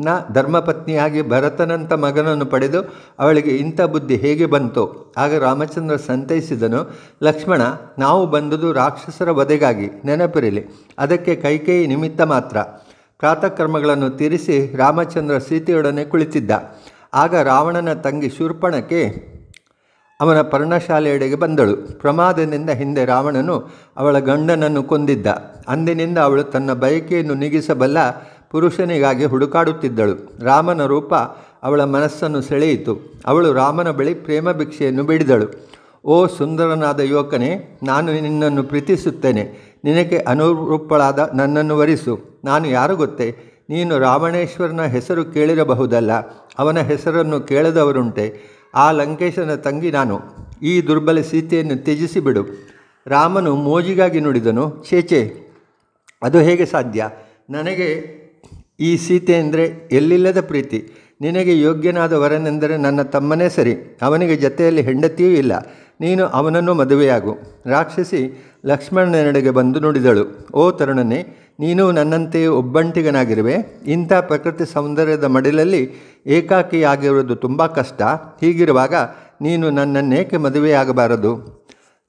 ನ ಧರ್ಮಪತ್ನಿಯಾಗಿ ಭರತನಂಥ ಮಗನನ್ನು ಪಡೆದು ಅವಳಿಗೆ ಇಂಥ ಬುದ್ಧಿ ಹೇಗೆ ಬಂತು ಆಗ ರಾಮಚಂದ್ರ ಸಂತೈಸಿದನು ಲಕ್ಷ್ಮಣ ನಾವು ಬಂದುದು ರಾಕ್ಷಸರ ವಧೆಗಾಗಿ ನೆನಪಿರಲಿ ಅದಕ್ಕೆ ಕೈಕೇಯಿ ನಿಮಿತ್ತ ಮಾತ್ರ ಪ್ರಾತಕ್ರಮಗಳನ್ನು ತೀರಿಸಿ ರಾಮಚಂದ್ರ ಸೀತೆಯೊಡನೆ ಕುಳಿತಿದ್ದ ಆಗ ರಾವಣನ ತಂಗಿ ಶೂರ್ಪಣಕ್ಕೆ ಅವನ ಪರ್ಣಶಾಲೆಯೆಡೆಗೆ ಬಂದಳು ಪ್ರಮಾದನಿಂದ ಹಿಂದೆ ರಾವಣನು ಅವಳ ಗಂಡನನ್ನು ಕೊಂದಿದ್ದ ಅಂದಿನಿಂದ ಅವಳು ತನ್ನ ಬಯಕೆಯನ್ನು ನೀಗಿಸಬಲ್ಲ ಪುರುಷನಿಗಾಗಿ ಹುಡುಕಾಡುತ್ತಿದ್ದಳು ರಾಮನ ರೂಪ ಅವಳ ಮನಸ್ಸನ್ನು ಸೆಳೆಯಿತು ಅವಳು ರಾಮನ ಬಳಿ ಪ್ರೇಮ ಭಿಕ್ಷೆಯನ್ನು ಬಿಡಿದಳು ಓ ಸುಂದರನಾದ ಯುವಕನೇ ನಾನು ನಿನ್ನನ್ನು ಪ್ರೀತಿಸುತ್ತೇನೆ ನಿನಗೆ ಅನುರೂಪಳಾದ ನನ್ನನ್ನು ವರಿಸು ನಾನು ಯಾರು ಗೊತ್ತೇ ನೀನು ರಾವಣೇಶ್ವರನ ಹೆಸರು ಕೇಳಿರಬಹುದಲ್ಲ ಅವನ ಹೆಸರನ್ನು ಕೇಳದವರುಂಟೆ ಆ ಲಂಕೇಶನ ತಂಗಿ ನಾನು ಈ ದುರ್ಬಲ ಸೀತೆಯನ್ನು ತ್ಯಜಿಸಿಬಿಡು ರಾಮನು ಮೋಜಿಗಾಗಿ ನುಡಿದನು ಚೇಚೆ ಅದು ಹೇಗೆ ಸಾಧ್ಯ ನನಗೆ ಈ ಸೀತೆ ಅಂದರೆ ಎಲ್ಲಿಲ್ಲದ ಪ್ರೀತಿ ನಿನಗೆ ಯೋಗ್ಯನಾದ ವರನೆಂದರೆ ನನ್ನ ತಮ್ಮನೇ ಸರಿ ಅವನಿಗೆ ಜತೆಯಲ್ಲಿ ಹೆಂಡತಿಯೂ ಇಲ್ಲ ನೀನು ಅವನನ್ನು ಮದುವೆಯಾಗು ರಾಕ್ಷಸಿ ಲಕ್ಷ್ಮಣನೆಡೆಗೆ ಬಂದು ನುಡಿದಳು ಓ ತರುಣನೇ ನೀನು ನನ್ನಂತೆಯೇ ಒಬ್ಬಂಟಿಗನಾಗಿರುವೆ ಇಂಥ ಪ್ರಕೃತಿ ಸೌಂದರ್ಯದ ಮಡಿಲಲ್ಲಿ ಏಕಾಕಿಯಾಗಿರುವುದು ತುಂಬ ಕಷ್ಟ ಹೀಗಿರುವಾಗ ನೀನು ನನ್ನನ್ನೇಕೆ ಮದುವೆಯಾಗಬಾರದು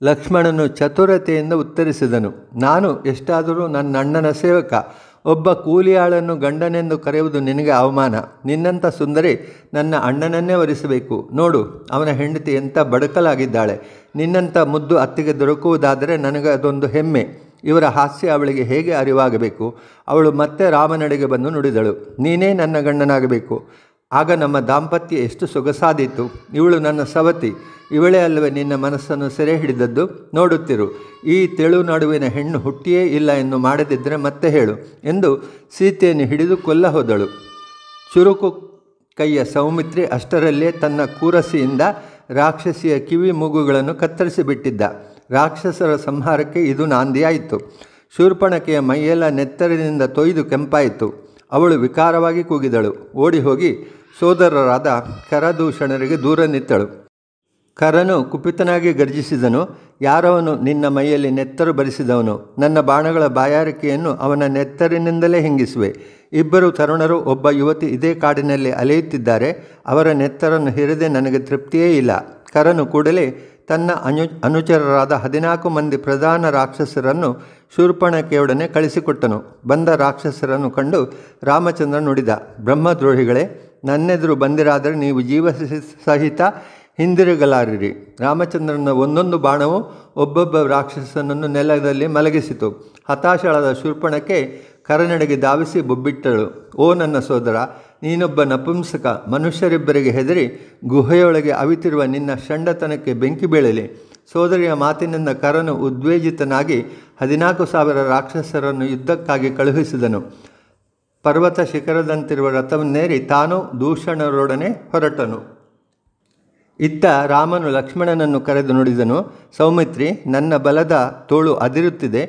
ಲಕ್ಷ್ಮಣನು ಚತುರತೆಯಿಂದ ಉತ್ತರಿಸಿದನು ನಾನು ಎಷ್ಟಾದರೂ ನನ್ನ ಅಣ್ಣನ ಸೇವಕ ಒಬ್ಬ ಕೂಲಿಯಾಳನ್ನು ಗಂಡನೆಂದು ಕರೆಯುವುದು ನಿನಗೆ ಅವಮಾನ ನಿನ್ನಂಥ ಸುಂದರಿ ನನ್ನ ಅಣ್ಣನನ್ನೇ ವರಿಸಬೇಕು ನೋಡು ಅವನ ಹೆಂಡತಿ ಎಂಥ ಬಡಕಲಾಗಿದ್ದಾಳೆ ನಿನ್ನಂಥ ಮುದ್ದು ಅತ್ತಿಗೆ ದೊರಕುವುದಾದರೆ ನನಗೆ ಅದೊಂದು ಹೆಮ್ಮೆ ಇವರ ಹಾಸ್ಯ ಅವಳಿಗೆ ಹೇಗೆ ಅರಿವಾಗಬೇಕು ಅವಳು ಮತ್ತೆ ರಾಮನಡೆಗೆ ಬಂದು ನುಡಿದಳು ನೀನೇ ನನ್ನ ಗಂಡನಾಗಬೇಕು ಆಗ ನಮ್ಮ ದಾಂಪತ್ಯ ಎಷ್ಟು ಸೊಗಸಾದೀತು ಇವಳು ನನ್ನ ಸವತಿ ಇವಳೇ ಅಲ್ಲವೇ ನಿನ್ನ ಮನಸ್ಸನ್ನು ಸೆರೆ ಹಿಡಿದದ್ದು ನೋಡುತ್ತಿರು ಈ ತೆಳು ನಡುವಿನ ಹೆಣ್ಣು ಹುಟ್ಟಿಯೇ ಇಲ್ಲ ಎಂದು ಮಾಡದಿದ್ದರೆ ಮತ್ತೆ ಹೇಳು ಎಂದು ಸೀತೆಯನ್ನು ಹಿಡಿದು ಕೊಲ್ಲ ಹೋದಳು ಚುರುಕು ಕೈಯ ಸೌಮಿತ್ರಿ ಅಷ್ಟರಲ್ಲೇ ತನ್ನ ಕೂರಸಿಯಿಂದ ರಾಕ್ಷಸಿಯ ಕಿವಿ ಮೂಗುಗಳನ್ನು ಕತ್ತರಿಸಿಬಿಟ್ಟಿದ್ದ ರಾಕ್ಷಸರ ಸಂಹಾರಕ್ಕೆ ಇದು ನಾಂದಿಯಾಯಿತು ಶೂರ್ಪಣಕೆಯ ಮೈಯೆಲ್ಲ ನೆತ್ತರಿನಿಂದ ತೊಯ್ದು ಕೆಂಪಾಯಿತು ಅವಳು ವಿಕಾರವಾಗಿ ಕೂಗಿದಳು ಓಡಿ ಹೋಗಿ ಸೋದರರಾದ ಕರದೂಷಣರಿಗೆ ದೂರ ನಿತ್ತಳು ಕರನು ಕುಪಿತನಾಗಿ ಗರ್ಜಿಸಿದನು ಯಾರವನು ನಿನ್ನ ಮೈಯಲ್ಲಿ ನೆತ್ತರು ಬರಿಸಿದವನು ನನ್ನ ಬಾಣಗಳ ಬಾಯಾರಿಕೆಯನ್ನು ಅವನ ನೆತ್ತರಿನಿಂದಲೇ ಹಿಂಗಿಸುವೆ ಇಬ್ಬರು ತರುಣರು ಒಬ್ಬ ಯುವತಿ ಇದೇ ಕಾಡಿನಲ್ಲಿ ಅಲೆಯುತ್ತಿದ್ದಾರೆ ಅವರ ನೆತ್ತರನ್ನು ಹಿರಿದೇ ನನಗೆ ತೃಪ್ತಿಯೇ ಇಲ್ಲ ಕರನು ಕೂಡಲೇ ತನ್ನ ಅನು ಅನುಚರರಾದ ಹದಿನಾಲ್ಕು ಮಂದಿ ಪ್ರಧಾನ ರಾಕ್ಷಸರನ್ನು ಶೂರ್ಪಣಕೆಯೊಡನೆ ಕಳಿಸಿಕೊಟ್ಟನು ಬಂದ ರಾಕ್ಷಸರನ್ನು ಕಂಡು ರಾಮಚಂದ್ರ ನುಡಿದ ಬ್ರಹ್ಮದ್ರೋಹಿಗಳೇ ನನ್ನೆದುರು ಬಂದಿರಾದರೆ ನೀವು ಜೀವ ಸಹಿತ ಹಿಂದಿರುಗಲಾರಿರಿ ರಾಮಚಂದ್ರನ ಒಂದೊಂದು ಬಾಣವು ಒಬ್ಬೊಬ್ಬ ರಾಕ್ಷಸನನ್ನು ನೆಲದಲ್ಲಿ ಮಲಗಿಸಿತು ಹತಾಶಳದ ಶೂರ್ಪಣಕ್ಕೆ ಕರನಡೆಗೆ ಧಾವಿಸಿ ಬೊಬ್ಬಿಟ್ಟಳು ಓ ನನ್ನ ಸೋದರ ನೀನೊಬ್ಬ ನಪುಂಸಕ ಮನುಷ್ಯರಿಬ್ಬರಿಗೆ ಹೆದರಿ ಗುಹೆಯೊಳಗೆ ಅವಿತಿರುವ ನಿನ್ನ ಷಂಡತನಕ್ಕೆ ಬೆಂಕಿ ಬೀಳಲಿ ಸೋದರಿಯ ಮಾತಿನಿಂದ ಕರನು ಉದ್ವೇಜಿತನಾಗಿ ಹದಿನಾಲ್ಕು ಸಾವಿರ ರಾಕ್ಷಸರನ್ನು ಯುದ್ಧಕ್ಕಾಗಿ ಕಳುಹಿಸಿದನು ಪರ್ವತ ಶಿಖರದಂತಿರುವ ರಥವನ್ನೇರಿ ತಾನು ದೂಷಣರೊಡನೆ ಹೊರಟನು ಇತ್ತ ರಾಮನು ಲಕ್ಷ್ಮಣನನ್ನು ಕರೆದು ನುಡಿದನು ಸೌಮಿತ್ರಿ ನನ್ನ ಬಲದ ತೋಳು ಅದಿರುತ್ತಿದೆ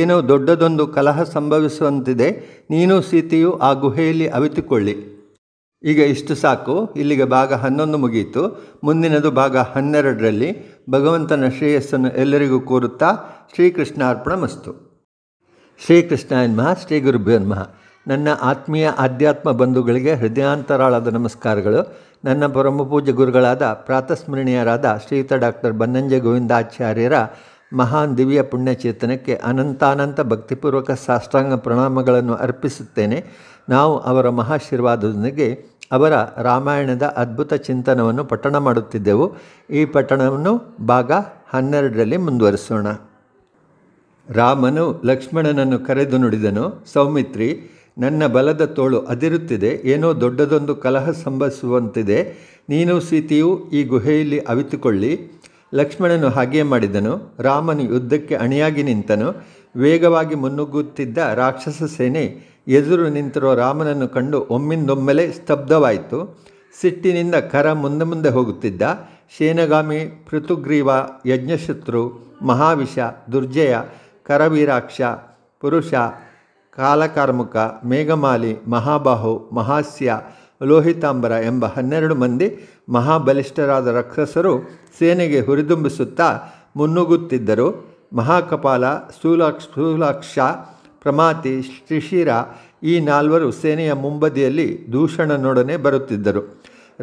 ಏನೋ ದೊಡ್ಡದೊಂದು ಕಲಹ ಸಂಭವಿಸುವಂತಿದೆ ನೀನು ಸೀತೆಯು ಆ ಗುಹೆಯಲ್ಲಿ ಅವಿತುಕೊಳ್ಳಿ ಈಗ ಇಷ್ಟು ಸಾಕು ಇಲ್ಲಿಗೆ ಭಾಗ ಹನ್ನೊಂದು ಮುಗಿಯಿತು ಮುಂದಿನದು ಭಾಗ ಹನ್ನೆರಡರಲ್ಲಿ ಭಗವಂತನ ಶ್ರೇಯಸ್ಸನ್ನು ಎಲ್ಲರಿಗೂ ಕೋರುತ್ತಾ ಶ್ರೀಕೃಷ್ಣಾರ್ಪಣ ಮಸ್ತು ಶ್ರೀಕೃಷ್ಣ ಎನ್ಮಃ ಶ್ರೀ ಗುರುಭ್ಯನ್ಮಃ ನನ್ನ ಆತ್ಮೀಯ ಆಧ್ಯಾತ್ಮ ಬಂಧುಗಳಿಗೆ ಹೃದಯಾಂತರಾಳದ ನಮಸ್ಕಾರಗಳು ನನ್ನ ಪರಮಪೂಜ್ಯ ಗುರುಗಳಾದ ಪ್ರಾತಸ್ಮರಣೀಯರಾದ ಶ್ರೀಯುತ ಡಾಕ್ಟರ್ ಬನ್ನಂಜೆ ಗೋವಿಂದಾಚಾರ್ಯರ ಮಹಾನ್ ದಿವ್ಯ ಪುಣ್ಯಚೇತನಕ್ಕೆ ಅನಂತಾನಂತ ಭಕ್ತಿಪೂರ್ವಕ ಸಾಷ್ಟಾಂಗ ಪ್ರಣಾಮಗಳನ್ನು ಅರ್ಪಿಸುತ್ತೇನೆ ನಾವು ಅವರ ಮಹಾಶೀರ್ವಾದದೊಂದಿಗೆ ಅವರ ರಾಮಾಯಣದ ಅದ್ಭುತ ಚಿಂತನವನ್ನು ಪಠಣ ಮಾಡುತ್ತಿದ್ದೆವು ಈ ಪಠಣವನ್ನು ಭಾಗ ಹನ್ನೆರಡರಲ್ಲಿ ಮುಂದುವರಿಸೋಣ ರಾಮನು ಲಕ್ಷ್ಮಣನನ್ನು ಕರೆದು ನುಡಿದನು ಸೌಮಿತ್ರಿ ನನ್ನ ಬಲದ ತೋಳು ಅದಿರುತ್ತಿದೆ ಏನೋ ದೊಡ್ಡದೊಂದು ಕಲಹ ಸಂಭವಿಸುವಂತಿದೆ ನೀನು ಸೀತೆಯು ಈ ಗುಹೆಯಲ್ಲಿ ಅವಿತುಕೊಳ್ಳಿ ಲಕ್ಷ್ಮಣನು ಹಾಗೆಯೇ ಮಾಡಿದನು ರಾಮನು ಯುದ್ಧಕ್ಕೆ ಅಣಿಯಾಗಿ ನಿಂತನು ವೇಗವಾಗಿ ಮುನ್ನುಗ್ಗುತ್ತಿದ್ದ ರಾಕ್ಷಸ ಸೇನೆ ಎದುರು ನಿಂತಿರುವ ರಾಮನನ್ನು ಕಂಡು ಒಮ್ಮಿಂದೊಮ್ಮೆಲೆ ಸ್ತಬ್ಧವಾಯಿತು ಸಿಟ್ಟಿನಿಂದ ಕರ ಮುಂದೆ ಮುಂದೆ ಹೋಗುತ್ತಿದ್ದ ಶೇನಗಾಮಿ ಪೃಥುಗ್ರೀವ ಯಜ್ಞಶತ್ರು ಮಹಾವಿಷ ದುರ್ಜಯ ಕರವೀರಾಕ್ಷ ಪುರುಷ ಕಾಲಕಾರ್ಮುಕ ಮೇಘಮಾಲಿ ಮಹಾಬಾಹು ಮಹಾಸ್ಯ ಲೋಹಿತಾಂಬರ ಎಂಬ ಹನ್ನೆರಡು ಮಂದಿ ಮಹಾಬಲಿಷ್ಠರಾದ ರಾಕ್ಷಸರು ಸೇನೆಗೆ ಹುರಿದುಂಬಿಸುತ್ತಾ ಮುನ್ನುಗ್ಗುತ್ತಿದ್ದರು ಮಹಾಕಪಾಲ ಸೂಲಕ್ಷ ಸೂಲಕ್ಷ ಪ್ರಮಾತಿ ಶ್ರೀಶಿರ ಈ ನಾಲ್ವರು ಸೇನೆಯ ಮುಂಬದಿಯಲ್ಲಿ ದೂಷಣನೊಡನೆ ಬರುತ್ತಿದ್ದರು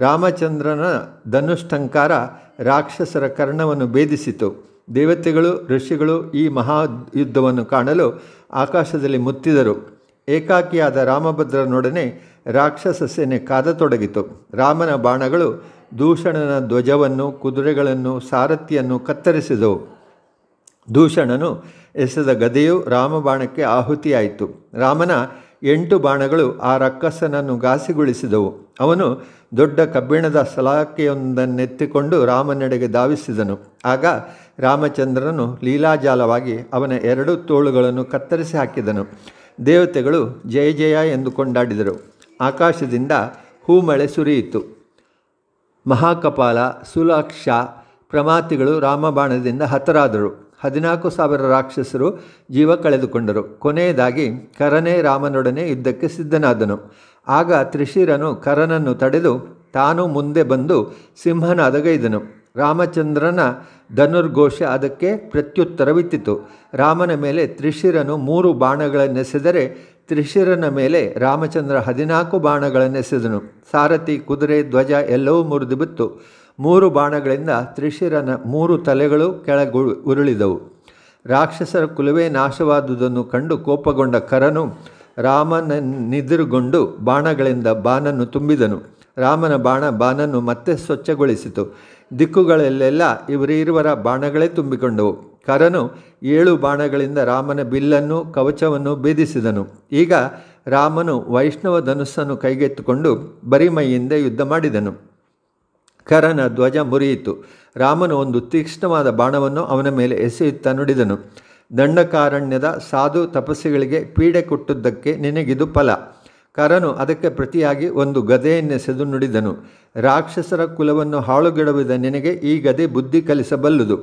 ರಾಮಚಂದ್ರನ ಧನುಷ್ಠಂಕಾರ ರಾಕ್ಷಸರ ಕರ್ಣವನ್ನು ಭೇದಿಸಿತು ದೇವತೆಗಳು ಋಷಿಗಳು ಈ ಮಹಾ ಯುದ್ಧವನ್ನು ಕಾಣಲು ಆಕಾಶದಲ್ಲಿ ಮುತ್ತಿದರು ಏಕಾಕಿಯಾದ ರಾಮಭದ್ರನೊಡನೆ ರಾಕ್ಷಸ ಸೇನೆ ಕಾದತೊಡಗಿತು ರಾಮನ ಬಾಣಗಳು ದೂಷಣನ ಧ್ವಜವನ್ನು ಕುದುರೆಗಳನ್ನು ಸಾರಥಿಯನ್ನು ಕತ್ತರಿಸಿದವು ದೂಷಣನು ಎಸೆದ ಗದೆಯು ರಾಮಬಾಣಕ್ಕೆ ಆಹುತಿಯಾಯಿತು ರಾಮನ ಎಂಟು ಬಾಣಗಳು ಆ ರಕ್ಕಸನನ್ನು ಘಾಸಿಗೊಳಿಸಿದವು ಅವನು ದೊಡ್ಡ ಕಬ್ಬಿಣದ ಸಲಾಕೆಯೊಂದನ್ನೆತ್ತಿಕೊಂಡು ರಾಮನೆಡೆಗೆ ಧಾವಿಸಿದನು ಆಗ ರಾಮಚಂದ್ರನು ಲೀಲಾಜಾಲವಾಗಿ ಅವನ ಎರಡು ತೋಳುಗಳನ್ನು ಕತ್ತರಿಸಿ ಹಾಕಿದನು ದೇವತೆಗಳು ಜಯ ಜಯ ಎಂದು ಕೊಂಡಾಡಿದರು ಆಕಾಶದಿಂದ ಹೂಮಳೆ ಸುರಿಯಿತು ಮಹಾಕಪಾಲ ಸುಲಕ್ಷ ಪ್ರಮಾತಿಗಳು ರಾಮಬಾಣದಿಂದ ಹತರಾದರು ಹದಿನಾಲ್ಕು ಸಾವಿರ ರಾಕ್ಷಸರು ಜೀವ ಕಳೆದುಕೊಂಡರು ಕೊನೆಯದಾಗಿ ಕರನೇ ರಾಮನೊಡನೆ ಯುದ್ಧಕ್ಕೆ ಸಿದ್ಧನಾದನು ಆಗ ತ್ರಿಶಿರನು ಕರನನ್ನು ತಡೆದು ತಾನು ಮುಂದೆ ಬಂದು ಸಿಂಹನಾದಗೈದನು ರಾಮಚಂದ್ರನ ಧನುರ್ಘೋಷ ಅದಕ್ಕೆ ಪ್ರತ್ಯುತ್ತರವಿತ್ತಿತು ರಾಮನ ಮೇಲೆ ತ್ರಿಶಿರನು ಮೂರು ಬಾಣಗಳನ್ನೆಸೆದರೆ ತ್ರಿಶಿರನ ಮೇಲೆ ರಾಮಚಂದ್ರ ಹದಿನಾಲ್ಕು ಬಾಣಗಳನ್ನೆಸೆದನು ಸಾರಥಿ ಕುದುರೆ ಧ್ವಜ ಎಲ್ಲವೂ ಮುರಿದು ಬಿತ್ತು ಮೂರು ಬಾಣಗಳಿಂದ ತ್ರಿಶಿರನ ಮೂರು ತಲೆಗಳು ಕೆಳಗು ಉರುಳಿದವು ರಾಕ್ಷಸರ ಕುಲವೇ ನಾಶವಾದುದನ್ನು ಕಂಡು ಕೋಪಗೊಂಡ ಕರನು ರಾಮನಿದಿರುಗೊಂಡು ಬಾಣಗಳಿಂದ ಬಾನನ್ನು ತುಂಬಿದನು ರಾಮನ ಬಾಣ ಬಾನನ್ನು ಮತ್ತೆ ಸ್ವಚ್ಛಗೊಳಿಸಿತು ದಿಕ್ಕುಗಳಲ್ಲೆಲ್ಲ ಇವರಿರುವರ ಬಾಣಗಳೇ ತುಂಬಿಕೊಂಡವು ಕರನು ಏಳು ಬಾಣಗಳಿಂದ ರಾಮನ ಬಿಲ್ಲನ್ನು ಕವಚವನ್ನು ಭೇದಿಸಿದನು ಈಗ ರಾಮನು ವೈಷ್ಣವ ಧನುಸ್ಸನ್ನು ಕೈಗೆತ್ತಿಕೊಂಡು ಬರಿಮೈಯಿಂದ ಯುದ್ಧ ಮಾಡಿದನು ಕರನ ಧ್ವಜ ಮುರಿಯಿತು ರಾಮನು ಒಂದು ತೀಕ್ಷ್ಣವಾದ ಬಾಣವನ್ನು ಅವನ ಮೇಲೆ ಎಸೆಯುತ್ತಾ ನುಡಿದನು ದಂಡಕಾರಣ್ಯದ ಸಾಧು ತಪಸ್ಸಿಗಳಿಗೆ ಪೀಡೆ ಕೊಟ್ಟದ್ದಕ್ಕೆ ನಿನಗಿದು ಫಲ ಕರನು ಅದಕ್ಕೆ ಪ್ರತಿಯಾಗಿ ಒಂದು ಗದೆಯನ್ನೆಸೆದು ನುಡಿದನು ರಾಕ್ಷಸರ ಕುಲವನ್ನು ಹಾಳುಗೆಡವಿದ ನಿನಗೆ ಈ ಗದೆ ಬುದ್ಧಿ ಕಲಿಸಬಲ್ಲುದು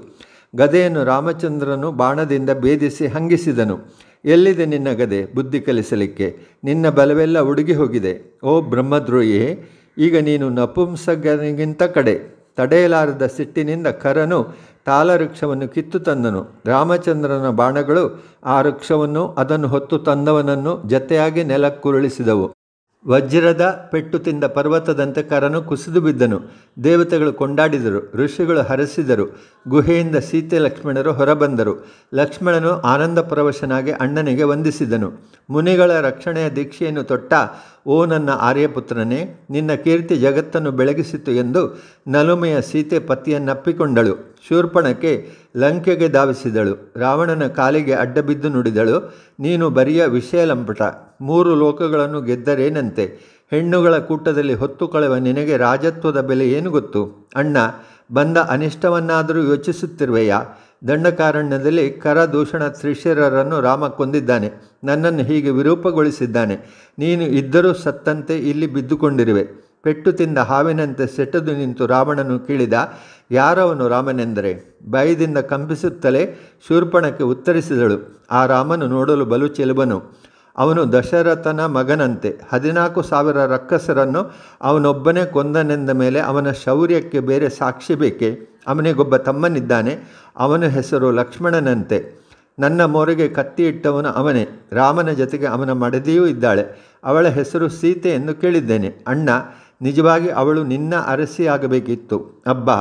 ಗದೆಯನ್ನು ರಾಮಚಂದ್ರನು ಬಾಣದಿಂದ ಭೇದಿಸಿ ಹಂಗಿಸಿದನು ಎಲ್ಲಿದೆ ನಿನ್ನ ಗದೆ ಬುದ್ಧಿ ಕಲಿಸಲಿಕ್ಕೆ ನಿನ್ನ ಬಲವೆಲ್ಲ ಉಡುಗಿ ಹೋಗಿದೆ ಓ ಬ್ರಹ್ಮದ್ರೋಹಿಯೇ ಈಗ ನೀನು ನಪುಂಸಕನಿಗಿಂತ ಕಡೆ ತಡೆಯಲಾರದ ಸಿಟ್ಟಿನಿಂದ ಕರನು ಕಾಲವೃಕ್ಷವನ್ನು ಕಿತ್ತು ತಂದನು ರಾಮಚಂದ್ರನ ಬಾಣಗಳು ಆ ವೃಕ್ಷವನ್ನು ಅದನ್ನು ಹೊತ್ತು ತಂದವನನ್ನು ಜತೆಯಾಗಿ ನೆಲಕ್ಕುರುಳಿಸಿದವು ವಜ್ರದ ಪೆಟ್ಟು ತಿಂದ ಪರ್ವತದಂತೆ ಕರನು ಕುಸಿದು ಬಿದ್ದನು ದೇವತೆಗಳು ಕೊಂಡಾಡಿದರು ಋಷಿಗಳು ಹರಸಿದರು ಗುಹೆಯಿಂದ ಸೀತೆ ಲಕ್ಷ್ಮಣರು ಹೊರಬಂದರು ಲಕ್ಷ್ಮಣನು ಆನಂದ ಅಣ್ಣನಿಗೆ ವಂದಿಸಿದನು ಮುನಿಗಳ ರಕ್ಷಣೆಯ ದೀಕ್ಷೆಯನ್ನು ತೊಟ್ಟ ಓ ನನ್ನ ಆರ್ಯಪುತ್ರನೇ ನಿನ್ನ ಕೀರ್ತಿ ಜಗತ್ತನ್ನು ಬೆಳಗಿಸಿತು ಎಂದು ನಲುಮೆಯ ಸೀತೆ ಪತಿಯನ್ನಪ್ಪಿಕೊಂಡಳು ಶೂರ್ಪಣಕ್ಕೆ ಲಂಕೆಗೆ ಧಾವಿಸಿದಳು ರಾವಣನ ಕಾಲಿಗೆ ಅಡ್ಡಬಿದ್ದು ನುಡಿದಳು ನೀನು ಬರಿಯ ವಿಷಯಲಂಪಟ ಮೂರು ಲೋಕಗಳನ್ನು ಗೆದ್ದರೇನಂತೆ ಹೆಣ್ಣುಗಳ ಕೂಟದಲ್ಲಿ ಹೊತ್ತು ಕಳೆವ ನಿನಗೆ ರಾಜತ್ವದ ಬೆಲೆ ಏನು ಗೊತ್ತು ಅಣ್ಣ ಬಂದ ಅನಿಷ್ಟವನ್ನಾದರೂ ಯೋಚಿಸುತ್ತಿರುವೆಯಾ ದಂಡಕಾರಣ್ಯದಲ್ಲಿ ಕರದೂಷಣ ತ್ರಿಶಿರರನ್ನು ರಾಮ ಕೊಂದಿದ್ದಾನೆ ನನ್ನನ್ನು ಹೀಗೆ ವಿರೂಪಗೊಳಿಸಿದ್ದಾನೆ ನೀನು ಇದ್ದರೂ ಸತ್ತಂತೆ ಇಲ್ಲಿ ಬಿದ್ದುಕೊಂಡಿರುವೆ ಪೆಟ್ಟು ತಿಂದ ಹಾವಿನಂತೆ ಸೆಟ್ಟದು ನಿಂತು ರಾವಣನು ಕೇಳಿದ ಯಾರವನು ರಾಮನೆಂದರೆ ಬಾಯಿದಿಂದ ಕಂಪಿಸುತ್ತಲೇ ಶೂರ್ಪಣಕ್ಕೆ ಉತ್ತರಿಸಿದಳು ಆ ರಾಮನು ನೋಡಲು ಬಲು ಚೆಲುಬನು ಅವನು ದಶರಥನ ಮಗನಂತೆ ಹದಿನಾಲ್ಕು ಸಾವಿರ ರಕ್ಕಸರನ್ನು ಅವನೊಬ್ಬನೇ ಕೊಂದನೆಂದ ಮೇಲೆ ಅವನ ಶೌರ್ಯಕ್ಕೆ ಬೇರೆ ಸಾಕ್ಷಿ ಬೇಕೆ ಅವನಿಗೊಬ್ಬ ತಮ್ಮನಿದ್ದಾನೆ ಅವನ ಹೆಸರು ಲಕ್ಷ್ಮಣನಂತೆ ನನ್ನ ಮೊರೆಗೆ ಕತ್ತಿ ಇಟ್ಟವನು ಅವನೇ ರಾಮನ ಜೊತೆಗೆ ಅವನ ಮಡದಿಯೂ ಇದ್ದಾಳೆ ಅವಳ ಹೆಸರು ಸೀತೆ ಎಂದು ಕೇಳಿದ್ದೇನೆ ಅಣ್ಣ ನಿಜವಾಗಿ ಅವಳು ನಿನ್ನ ಅರಸಿಯಾಗಬೇಕಿತ್ತು ಅಬ್ಬಾ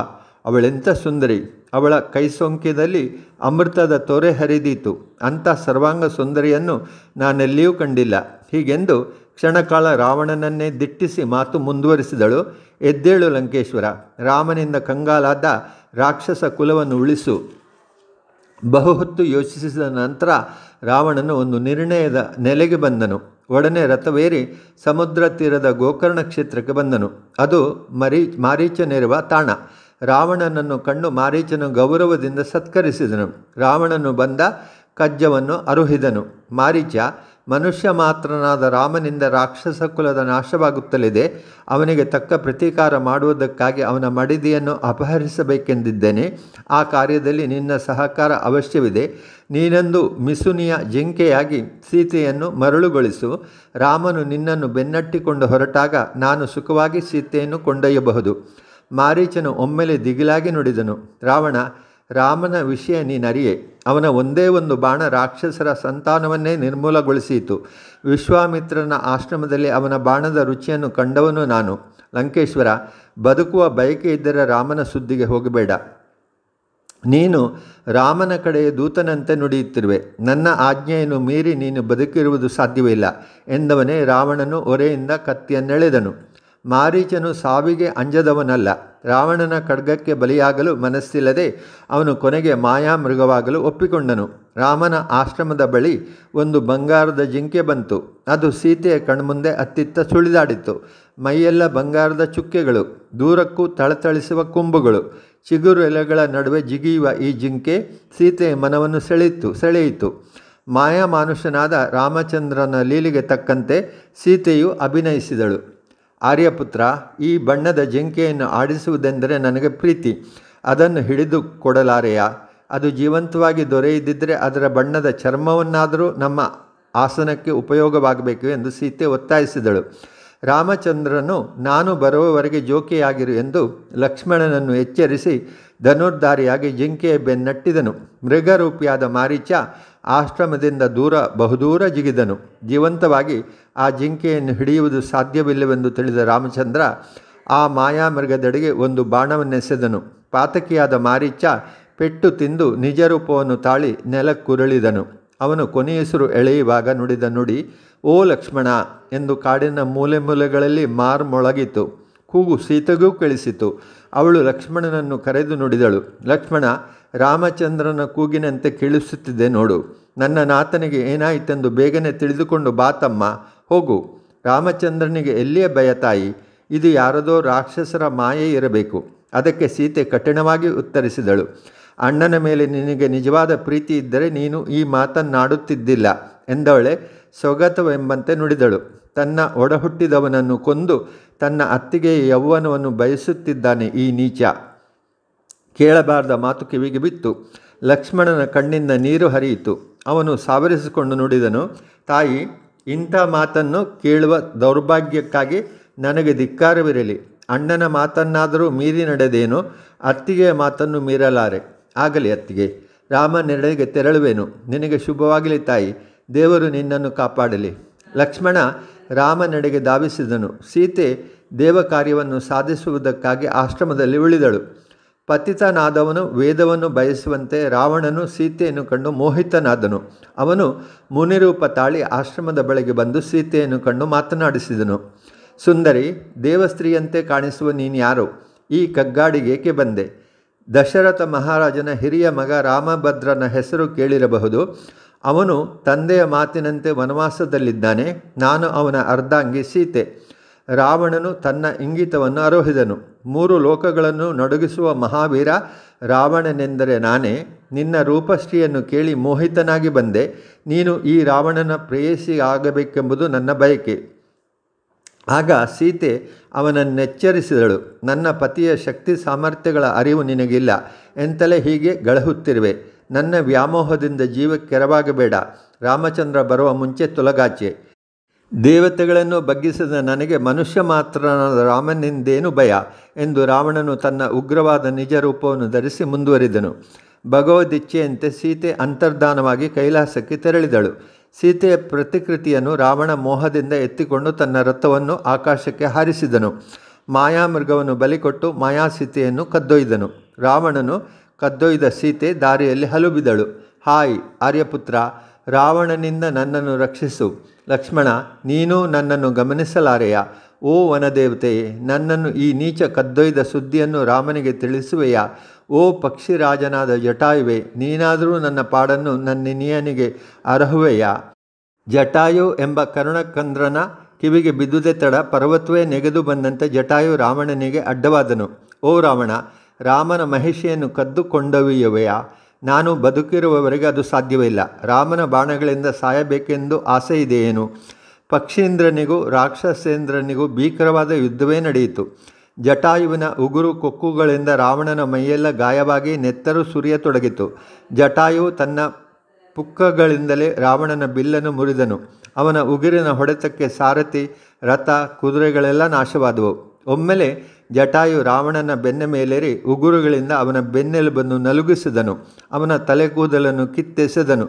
ಅವಳೆಂಥ ಸುಂದರಿ ಅವಳ ಕೈ ಸೋಂಕ್ಯದಲ್ಲಿ ಅಮೃತದ ತೊರೆ ಹರಿದೀತು ಅಂಥ ಸರ್ವಾಂಗ ಸುಂದರಿಯನ್ನು ನಾನೆಲ್ಲಿಯೂ ಕಂಡಿಲ್ಲ ಹೀಗೆಂದು ಕ್ಷಣಕಾಲ ರಾವಣನನ್ನೇ ದಿಟ್ಟಿಸಿ ಮಾತು ಮುಂದುವರಿಸಿದಳು ಎದ್ದೇಳು ಲಂಕೇಶ್ವರ ರಾಮನಿಂದ ಕಂಗಾಲಾದ ರಾಕ್ಷಸ ಕುಲವನ್ನು ಉಳಿಸು ಬಹುಹೊತ್ತು ಯೋಚಿಸಿದ ನಂತರ ರಾವಣನು ಒಂದು ನಿರ್ಣಯದ ನೆಲೆಗೆ ಬಂದನು ಒಡನೆ ರಥವೇರಿ ಸಮುದ್ರ ತೀರದ ಗೋಕರ್ಣ ಕ್ಷೇತ್ರಕ್ಕೆ ಬಂದನು ಅದು ಮರಿ ಮಾರೀಚನೆರುವ ತಾಣ ರಾವಣನನ್ನು ಕಂಡು ಮಾರೀಚನು ಗೌರವದಿಂದ ಸತ್ಕರಿಸಿದನು ರಾವಣನು ಬಂದ ಕಜ್ಜವನ್ನು ಅರುಹಿದನು ಮಾರೀಚ ಮನುಷ್ಯ ಮಾತ್ರನಾದ ರಾಮನಿಂದ ರಾಕ್ಷಸ ಕುಲದ ನಾಶವಾಗುತ್ತಲಿದೆ ಅವನಿಗೆ ತಕ್ಕ ಪ್ರತೀಕಾರ ಮಾಡುವುದಕ್ಕಾಗಿ ಅವನ ಮಡಿದಿಯನ್ನು ಅಪಹರಿಸಬೇಕೆಂದಿದ್ದೇನೆ ಆ ಕಾರ್ಯದಲ್ಲಿ ನಿನ್ನ ಸಹಕಾರ ಅವಶ್ಯವಿದೆ ನೀನೊಂದು ಮಿಸುನಿಯ ಜಿಂಕೆಯಾಗಿ ಸೀತೆಯನ್ನು ಮರಳುಗೊಳಿಸು ರಾಮನು ನಿನ್ನನ್ನು ಬೆನ್ನಟ್ಟಿಕೊಂಡು ಹೊರಟಾಗ ನಾನು ಸುಖವಾಗಿ ಸೀತೆಯನ್ನು ಕೊಂಡೊಯ್ಯಬಹುದು ಮಾರೀಚನು ಒಮ್ಮೆಲೆ ದಿಗಿಲಾಗಿ ನುಡಿದನು ರಾವಣ ರಾಮನ ವಿಷಯ ನೀನರಿಯೇ ಅವನ ಒಂದೇ ಒಂದು ಬಾಣ ರಾಕ್ಷಸರ ಸಂತಾನವನ್ನೇ ನಿರ್ಮೂಲಗೊಳಿಸಿತು ವಿಶ್ವಾಮಿತ್ರನ ಆಶ್ರಮದಲ್ಲಿ ಅವನ ಬಾಣದ ರುಚಿಯನ್ನು ಕಂಡವನು ನಾನು ಲಂಕೇಶ್ವರ ಬದುಕುವ ಬಯಕೆ ಇದ್ದರೆ ರಾಮನ ಸುದ್ದಿಗೆ ಹೋಗಬೇಡ ನೀನು ರಾಮನ ಕಡೆಯ ದೂತನಂತೆ ನುಡಿಯುತ್ತಿರುವೆ ನನ್ನ ಆಜ್ಞೆಯನ್ನು ಮೀರಿ ನೀನು ಬದುಕಿರುವುದು ಸಾಧ್ಯವಿಲ್ಲ ಎಂದವನೇ ರಾವಣನು ಒರೆಯಿಂದ ಕತ್ತಿಯನ್ನೆಳೆದನು ಮಾರೀಚನು ಸಾವಿಗೆ ಅಂಜದವನಲ್ಲ ರಾವಣನ ಖಡ್ಗಕ್ಕೆ ಬಲಿಯಾಗಲು ಮನಸ್ಸಿಲ್ಲದೆ ಅವನು ಕೊನೆಗೆ ಮಾಯಾ ಮೃಗವಾಗಲು ಒಪ್ಪಿಕೊಂಡನು ರಾಮನ ಆಶ್ರಮದ ಬಳಿ ಒಂದು ಬಂಗಾರದ ಜಿಂಕೆ ಬಂತು ಅದು ಸೀತೆಯ ಕಣ್ಮುಂದೆ ಅತ್ತಿತ್ತ ಸುಳಿದಾಡಿತ್ತು ಮೈಯೆಲ್ಲ ಬಂಗಾರದ ಚುಕ್ಕೆಗಳು ದೂರಕ್ಕೂ ತಳತಳಿಸುವ ಕೊಂಬುಗಳು ಚಿಗುರು ಎಲೆಗಳ ನಡುವೆ ಜಿಗಿಯುವ ಈ ಜಿಂಕೆ ಸೀತೆಯ ಮನವನ್ನು ಸೆಳೆಯಿತು ಸೆಳೆಯಿತು ಮಾನುಷ್ಯನಾದ ರಾಮಚಂದ್ರನ ಲೀಲಿಗೆ ತಕ್ಕಂತೆ ಸೀತೆಯು ಅಭಿನಯಿಸಿದಳು ಆರ್ಯಪುತ್ರ ಈ ಬಣ್ಣದ ಜಿಂಕೆಯನ್ನು ಆಡಿಸುವುದೆಂದರೆ ನನಗೆ ಪ್ರೀತಿ ಅದನ್ನು ಹಿಡಿದು ಕೊಡಲಾರೆಯಾ ಅದು ಜೀವಂತವಾಗಿ ದೊರೆಯದಿದ್ದರೆ ಅದರ ಬಣ್ಣದ ಚರ್ಮವನ್ನಾದರೂ ನಮ್ಮ ಆಸನಕ್ಕೆ ಉಪಯೋಗವಾಗಬೇಕು ಎಂದು ಸೀತೆ ಒತ್ತಾಯಿಸಿದಳು ರಾಮಚಂದ್ರನು ನಾನು ಬರುವವರೆಗೆ ಜೋಕಿಯಾಗಿರು ಎಂದು ಲಕ್ಷ್ಮಣನನ್ನು ಎಚ್ಚರಿಸಿ ಧನುರ್ಧಾರಿಯಾಗಿ ಜಿಂಕೆಯ ಬೆನ್ನಟ್ಟಿದನು ಮೃಗರೂಪಿಯಾದ ಮಾರೀಚ ಆಶ್ರಮದಿಂದ ದೂರ ಬಹುದೂರ ಜಿಗಿದನು ಜೀವಂತವಾಗಿ ಆ ಜಿಂಕೆಯನ್ನು ಹಿಡಿಯುವುದು ಸಾಧ್ಯವಿಲ್ಲವೆಂದು ತಿಳಿದ ರಾಮಚಂದ್ರ ಆ ಮೃಗದೆಡೆಗೆ ಒಂದು ಬಾಣವನ್ನೆಸೆದನು ಪಾತಕಿಯಾದ ಮಾರೀಚ ಪೆಟ್ಟು ತಿಂದು ನಿಜ ರೂಪವನ್ನು ತಾಳಿ ನೆಲಕ್ಕುರುಳಿದನು ಅವನು ಹೆಸರು ಎಳೆಯುವಾಗ ನುಡಿದ ನುಡಿ ಓ ಲಕ್ಷ್ಮಣ ಎಂದು ಕಾಡಿನ ಮೂಲೆ ಮೂಲೆಗಳಲ್ಲಿ ಮಾರ್ ಮೊಳಗಿತು ಕೂಗು ಸೀತೆಗೂ ಕಳಿಸಿತು ಅವಳು ಲಕ್ಷ್ಮಣನನ್ನು ಕರೆದು ನುಡಿದಳು ಲಕ್ಷ್ಮಣ ರಾಮಚಂದ್ರನ ಕೂಗಿನಂತೆ ಕೇಳಿಸುತ್ತಿದೆ ನೋಡು ನನ್ನ ನಾತನಿಗೆ ಏನಾಯಿತೆಂದು ಬೇಗನೆ ತಿಳಿದುಕೊಂಡು ಬಾತಮ್ಮ ಹೋಗು ರಾಮಚಂದ್ರನಿಗೆ ಎಲ್ಲಿಯೇ ಭಯತಾಯಿ ಇದು ಯಾರದೋ ರಾಕ್ಷಸರ ಮಾಯೆ ಇರಬೇಕು ಅದಕ್ಕೆ ಸೀತೆ ಕಠಿಣವಾಗಿ ಉತ್ತರಿಸಿದಳು ಅಣ್ಣನ ಮೇಲೆ ನಿನಗೆ ನಿಜವಾದ ಪ್ರೀತಿ ಇದ್ದರೆ ನೀನು ಈ ಮಾತನ್ನಾಡುತ್ತಿದ್ದಿಲ್ಲ ಎಂದವಳೆ ಸೊಗತವೆಂಬಂತೆ ನುಡಿದಳು ತನ್ನ ಒಡಹುಟ್ಟಿದವನನ್ನು ಕೊಂದು ತನ್ನ ಅತ್ತಿಗೆಯ ಯೌವನವನ್ನು ಬಯಸುತ್ತಿದ್ದಾನೆ ಈ ನೀಚ ಕೇಳಬಾರದ ಮಾತು ಕಿವಿಗೆ ಬಿತ್ತು ಲಕ್ಷ್ಮಣನ ಕಣ್ಣಿಂದ ನೀರು ಹರಿಯಿತು ಅವನು ಸಾವರಿಸಿಕೊಂಡು ನುಡಿದನು ತಾಯಿ ಇಂಥ ಮಾತನ್ನು ಕೇಳುವ ದೌರ್ಭಾಗ್ಯಕ್ಕಾಗಿ ನನಗೆ ಧಿಕ್ಕಾರವಿರಲಿ ಅಣ್ಣನ ಮಾತನ್ನಾದರೂ ಮೀರಿ ನಡೆದೇನು ಅತ್ತಿಗೆಯ ಮಾತನ್ನು ಮೀರಲಾರೆ ಆಗಲಿ ಅತ್ತಿಗೆ ರಾಮನೆಡೆಗೆ ತೆರಳುವೆನು ನಿನಗೆ ಶುಭವಾಗಲಿ ತಾಯಿ ದೇವರು ನಿನ್ನನ್ನು ಕಾಪಾಡಲಿ ಲಕ್ಷ್ಮಣ ನಡೆಗೆ ಧಾವಿಸಿದನು ಸೀತೆ ದೇವ ಕಾರ್ಯವನ್ನು ಸಾಧಿಸುವುದಕ್ಕಾಗಿ ಆಶ್ರಮದಲ್ಲಿ ಉಳಿದಳು ಪತಿತನಾದವನು ವೇದವನ್ನು ಬಯಸುವಂತೆ ರಾವಣನು ಸೀತೆಯನ್ನು ಕಂಡು ಮೋಹಿತನಾದನು ಅವನು ಮುನಿರೂಪ ತಾಳಿ ಆಶ್ರಮದ ಬಳಿಗೆ ಬಂದು ಸೀತೆಯನ್ನು ಕಂಡು ಮಾತನಾಡಿಸಿದನು ಸುಂದರಿ ದೇವಸ್ತ್ರೀಯಂತೆ ಕಾಣಿಸುವ ನೀನು ಯಾರು ಈ ಕಗ್ಗಾಡಿಗೇಕೆ ಬಂದೆ ದಶರಥ ಮಹಾರಾಜನ ಹಿರಿಯ ಮಗ ರಾಮಭದ್ರನ ಹೆಸರು ಕೇಳಿರಬಹುದು ಅವನು ತಂದೆಯ ಮಾತಿನಂತೆ ವನವಾಸದಲ್ಲಿದ್ದಾನೆ ನಾನು ಅವನ ಅರ್ಧಾಂಗಿ ಸೀತೆ ರಾವಣನು ತನ್ನ ಇಂಗಿತವನ್ನು ಅರೋಹಿದನು ಮೂರು ಲೋಕಗಳನ್ನು ನಡುಗಿಸುವ ಮಹಾವೀರ ರಾವಣನೆಂದರೆ ನಾನೇ ನಿನ್ನ ರೂಪಶ್ರೀಯನ್ನು ಕೇಳಿ ಮೋಹಿತನಾಗಿ ಬಂದೆ ನೀನು ಈ ರಾವಣನ ಪ್ರೇಯಸಿ ಆಗಬೇಕೆಂಬುದು ನನ್ನ ಬಯಕೆ ಆಗ ಸೀತೆ ಅವನನ್ನೆಚ್ಚರಿಸಿದಳು ನನ್ನ ಪತಿಯ ಶಕ್ತಿ ಸಾಮರ್ಥ್ಯಗಳ ಅರಿವು ನಿನಗಿಲ್ಲ ಎಂತಲೇ ಹೀಗೆ ಗಳಹುತ್ತಿರುವೆ ನನ್ನ ವ್ಯಾಮೋಹದಿಂದ ಜೀವಕ್ಕೆರವಾಗಬೇಡ ರಾಮಚಂದ್ರ ಬರುವ ಮುಂಚೆ ತೊಲಗಾಚೆ ದೇವತೆಗಳನ್ನು ಬಗ್ಗಿಸಿದ ನನಗೆ ಮನುಷ್ಯ ಮಾತ್ರ ರಾಮನಿಂದೇನು ಭಯ ಎಂದು ರಾವಣನು ತನ್ನ ಉಗ್ರವಾದ ನಿಜ ರೂಪವನ್ನು ಧರಿಸಿ ಮುಂದುವರಿದನು ಭಗವದಿಚ್ಛೆಯಂತೆ ಸೀತೆ ಅಂತರ್ಧಾನವಾಗಿ ಕೈಲಾಸಕ್ಕೆ ತೆರಳಿದಳು ಸೀತೆಯ ಪ್ರತಿಕೃತಿಯನ್ನು ರಾವಣ ಮೋಹದಿಂದ ಎತ್ತಿಕೊಂಡು ತನ್ನ ರಥವನ್ನು ಆಕಾಶಕ್ಕೆ ಹಾರಿಸಿದನು ಮಾಯಾಮೃಗವನ್ನು ಬಲಿಕೊಟ್ಟು ಮಾಯಾ ಸೀತೆಯನ್ನು ಕದ್ದೊಯ್ದನು ರಾವಣನು ಕದ್ದೊಯ್ದ ಸೀತೆ ದಾರಿಯಲ್ಲಿ ಹಲುಬಿದಳು ಹಾಯ್ ಆರ್ಯಪುತ್ರ ರಾವಣನಿಂದ ನನ್ನನ್ನು ರಕ್ಷಿಸು ಲಕ್ಷ್ಮಣ ನೀನು ನನ್ನನ್ನು ಗಮನಿಸಲಾರೆಯ ಓ ವನದೇವತೆಯೇ ನನ್ನನ್ನು ಈ ನೀಚ ಕದ್ದೊಯ್ದ ಸುದ್ದಿಯನ್ನು ರಾಮನಿಗೆ ತಿಳಿಸುವೆಯಾ ಓ ಪಕ್ಷಿ ರಾಜನಾದ ಜಟಾಯುವೆ ನೀನಾದರೂ ನನ್ನ ಪಾಡನ್ನು ನನ್ನ ನಿಯನಿಗೆ ಅರ್ಹುವೆಯಾ ಜಟಾಯು ಎಂಬ ಕರುಣಕಂದ್ರನ ಕಿವಿಗೆ ಬಿದ್ದುದೆ ತಡ ಪರ್ವತವೇ ನೆಗೆದು ಬಂದಂತೆ ಜಟಾಯು ರಾವಣನಿಗೆ ಅಡ್ಡವಾದನು ಓ ರಾವಣ ರಾಮನ ಮಹಿಷಿಯನ್ನು ಕದ್ದು ನಾನು ಬದುಕಿರುವವರೆಗೆ ಅದು ಸಾಧ್ಯವಿಲ್ಲ ರಾಮನ ಬಾಣಗಳಿಂದ ಸಾಯಬೇಕೆಂದು ಆಸೆ ಇದೆಯೇನು ಪಕ್ಷೀಂದ್ರನಿಗೂ ರಾಕ್ಷಸೇಂದ್ರನಿಗೂ ಭೀಕರವಾದ ಯುದ್ಧವೇ ನಡೆಯಿತು ಜಟಾಯುವಿನ ಉಗುರು ಕೊಕ್ಕುಗಳಿಂದ ರಾವಣನ ಮೈಯೆಲ್ಲ ಗಾಯವಾಗಿ ನೆತ್ತರು ಸುರಿಯತೊಡಗಿತು ಜಟಾಯು ತನ್ನ ಪುಕ್ಕಗಳಿಂದಲೇ ರಾವಣನ ಬಿಲ್ಲನ್ನು ಮುರಿದನು ಅವನ ಉಗುರಿನ ಹೊಡೆತಕ್ಕೆ ಸಾರಥಿ ರಥ ಕುದುರೆಗಳೆಲ್ಲ ನಾಶವಾದವು ಒಮ್ಮೆಲೆ ಜಟಾಯು ರಾವಣನ ಬೆನ್ನ ಮೇಲೇರಿ ಉಗುರುಗಳಿಂದ ಅವನ ಬೆನ್ನೆಲುಬನ್ನು ನಲುಗಿಸಿದನು ಅವನ ತಲೆ ಕೂದಲನ್ನು ಕಿತ್ತೆಸೆದನು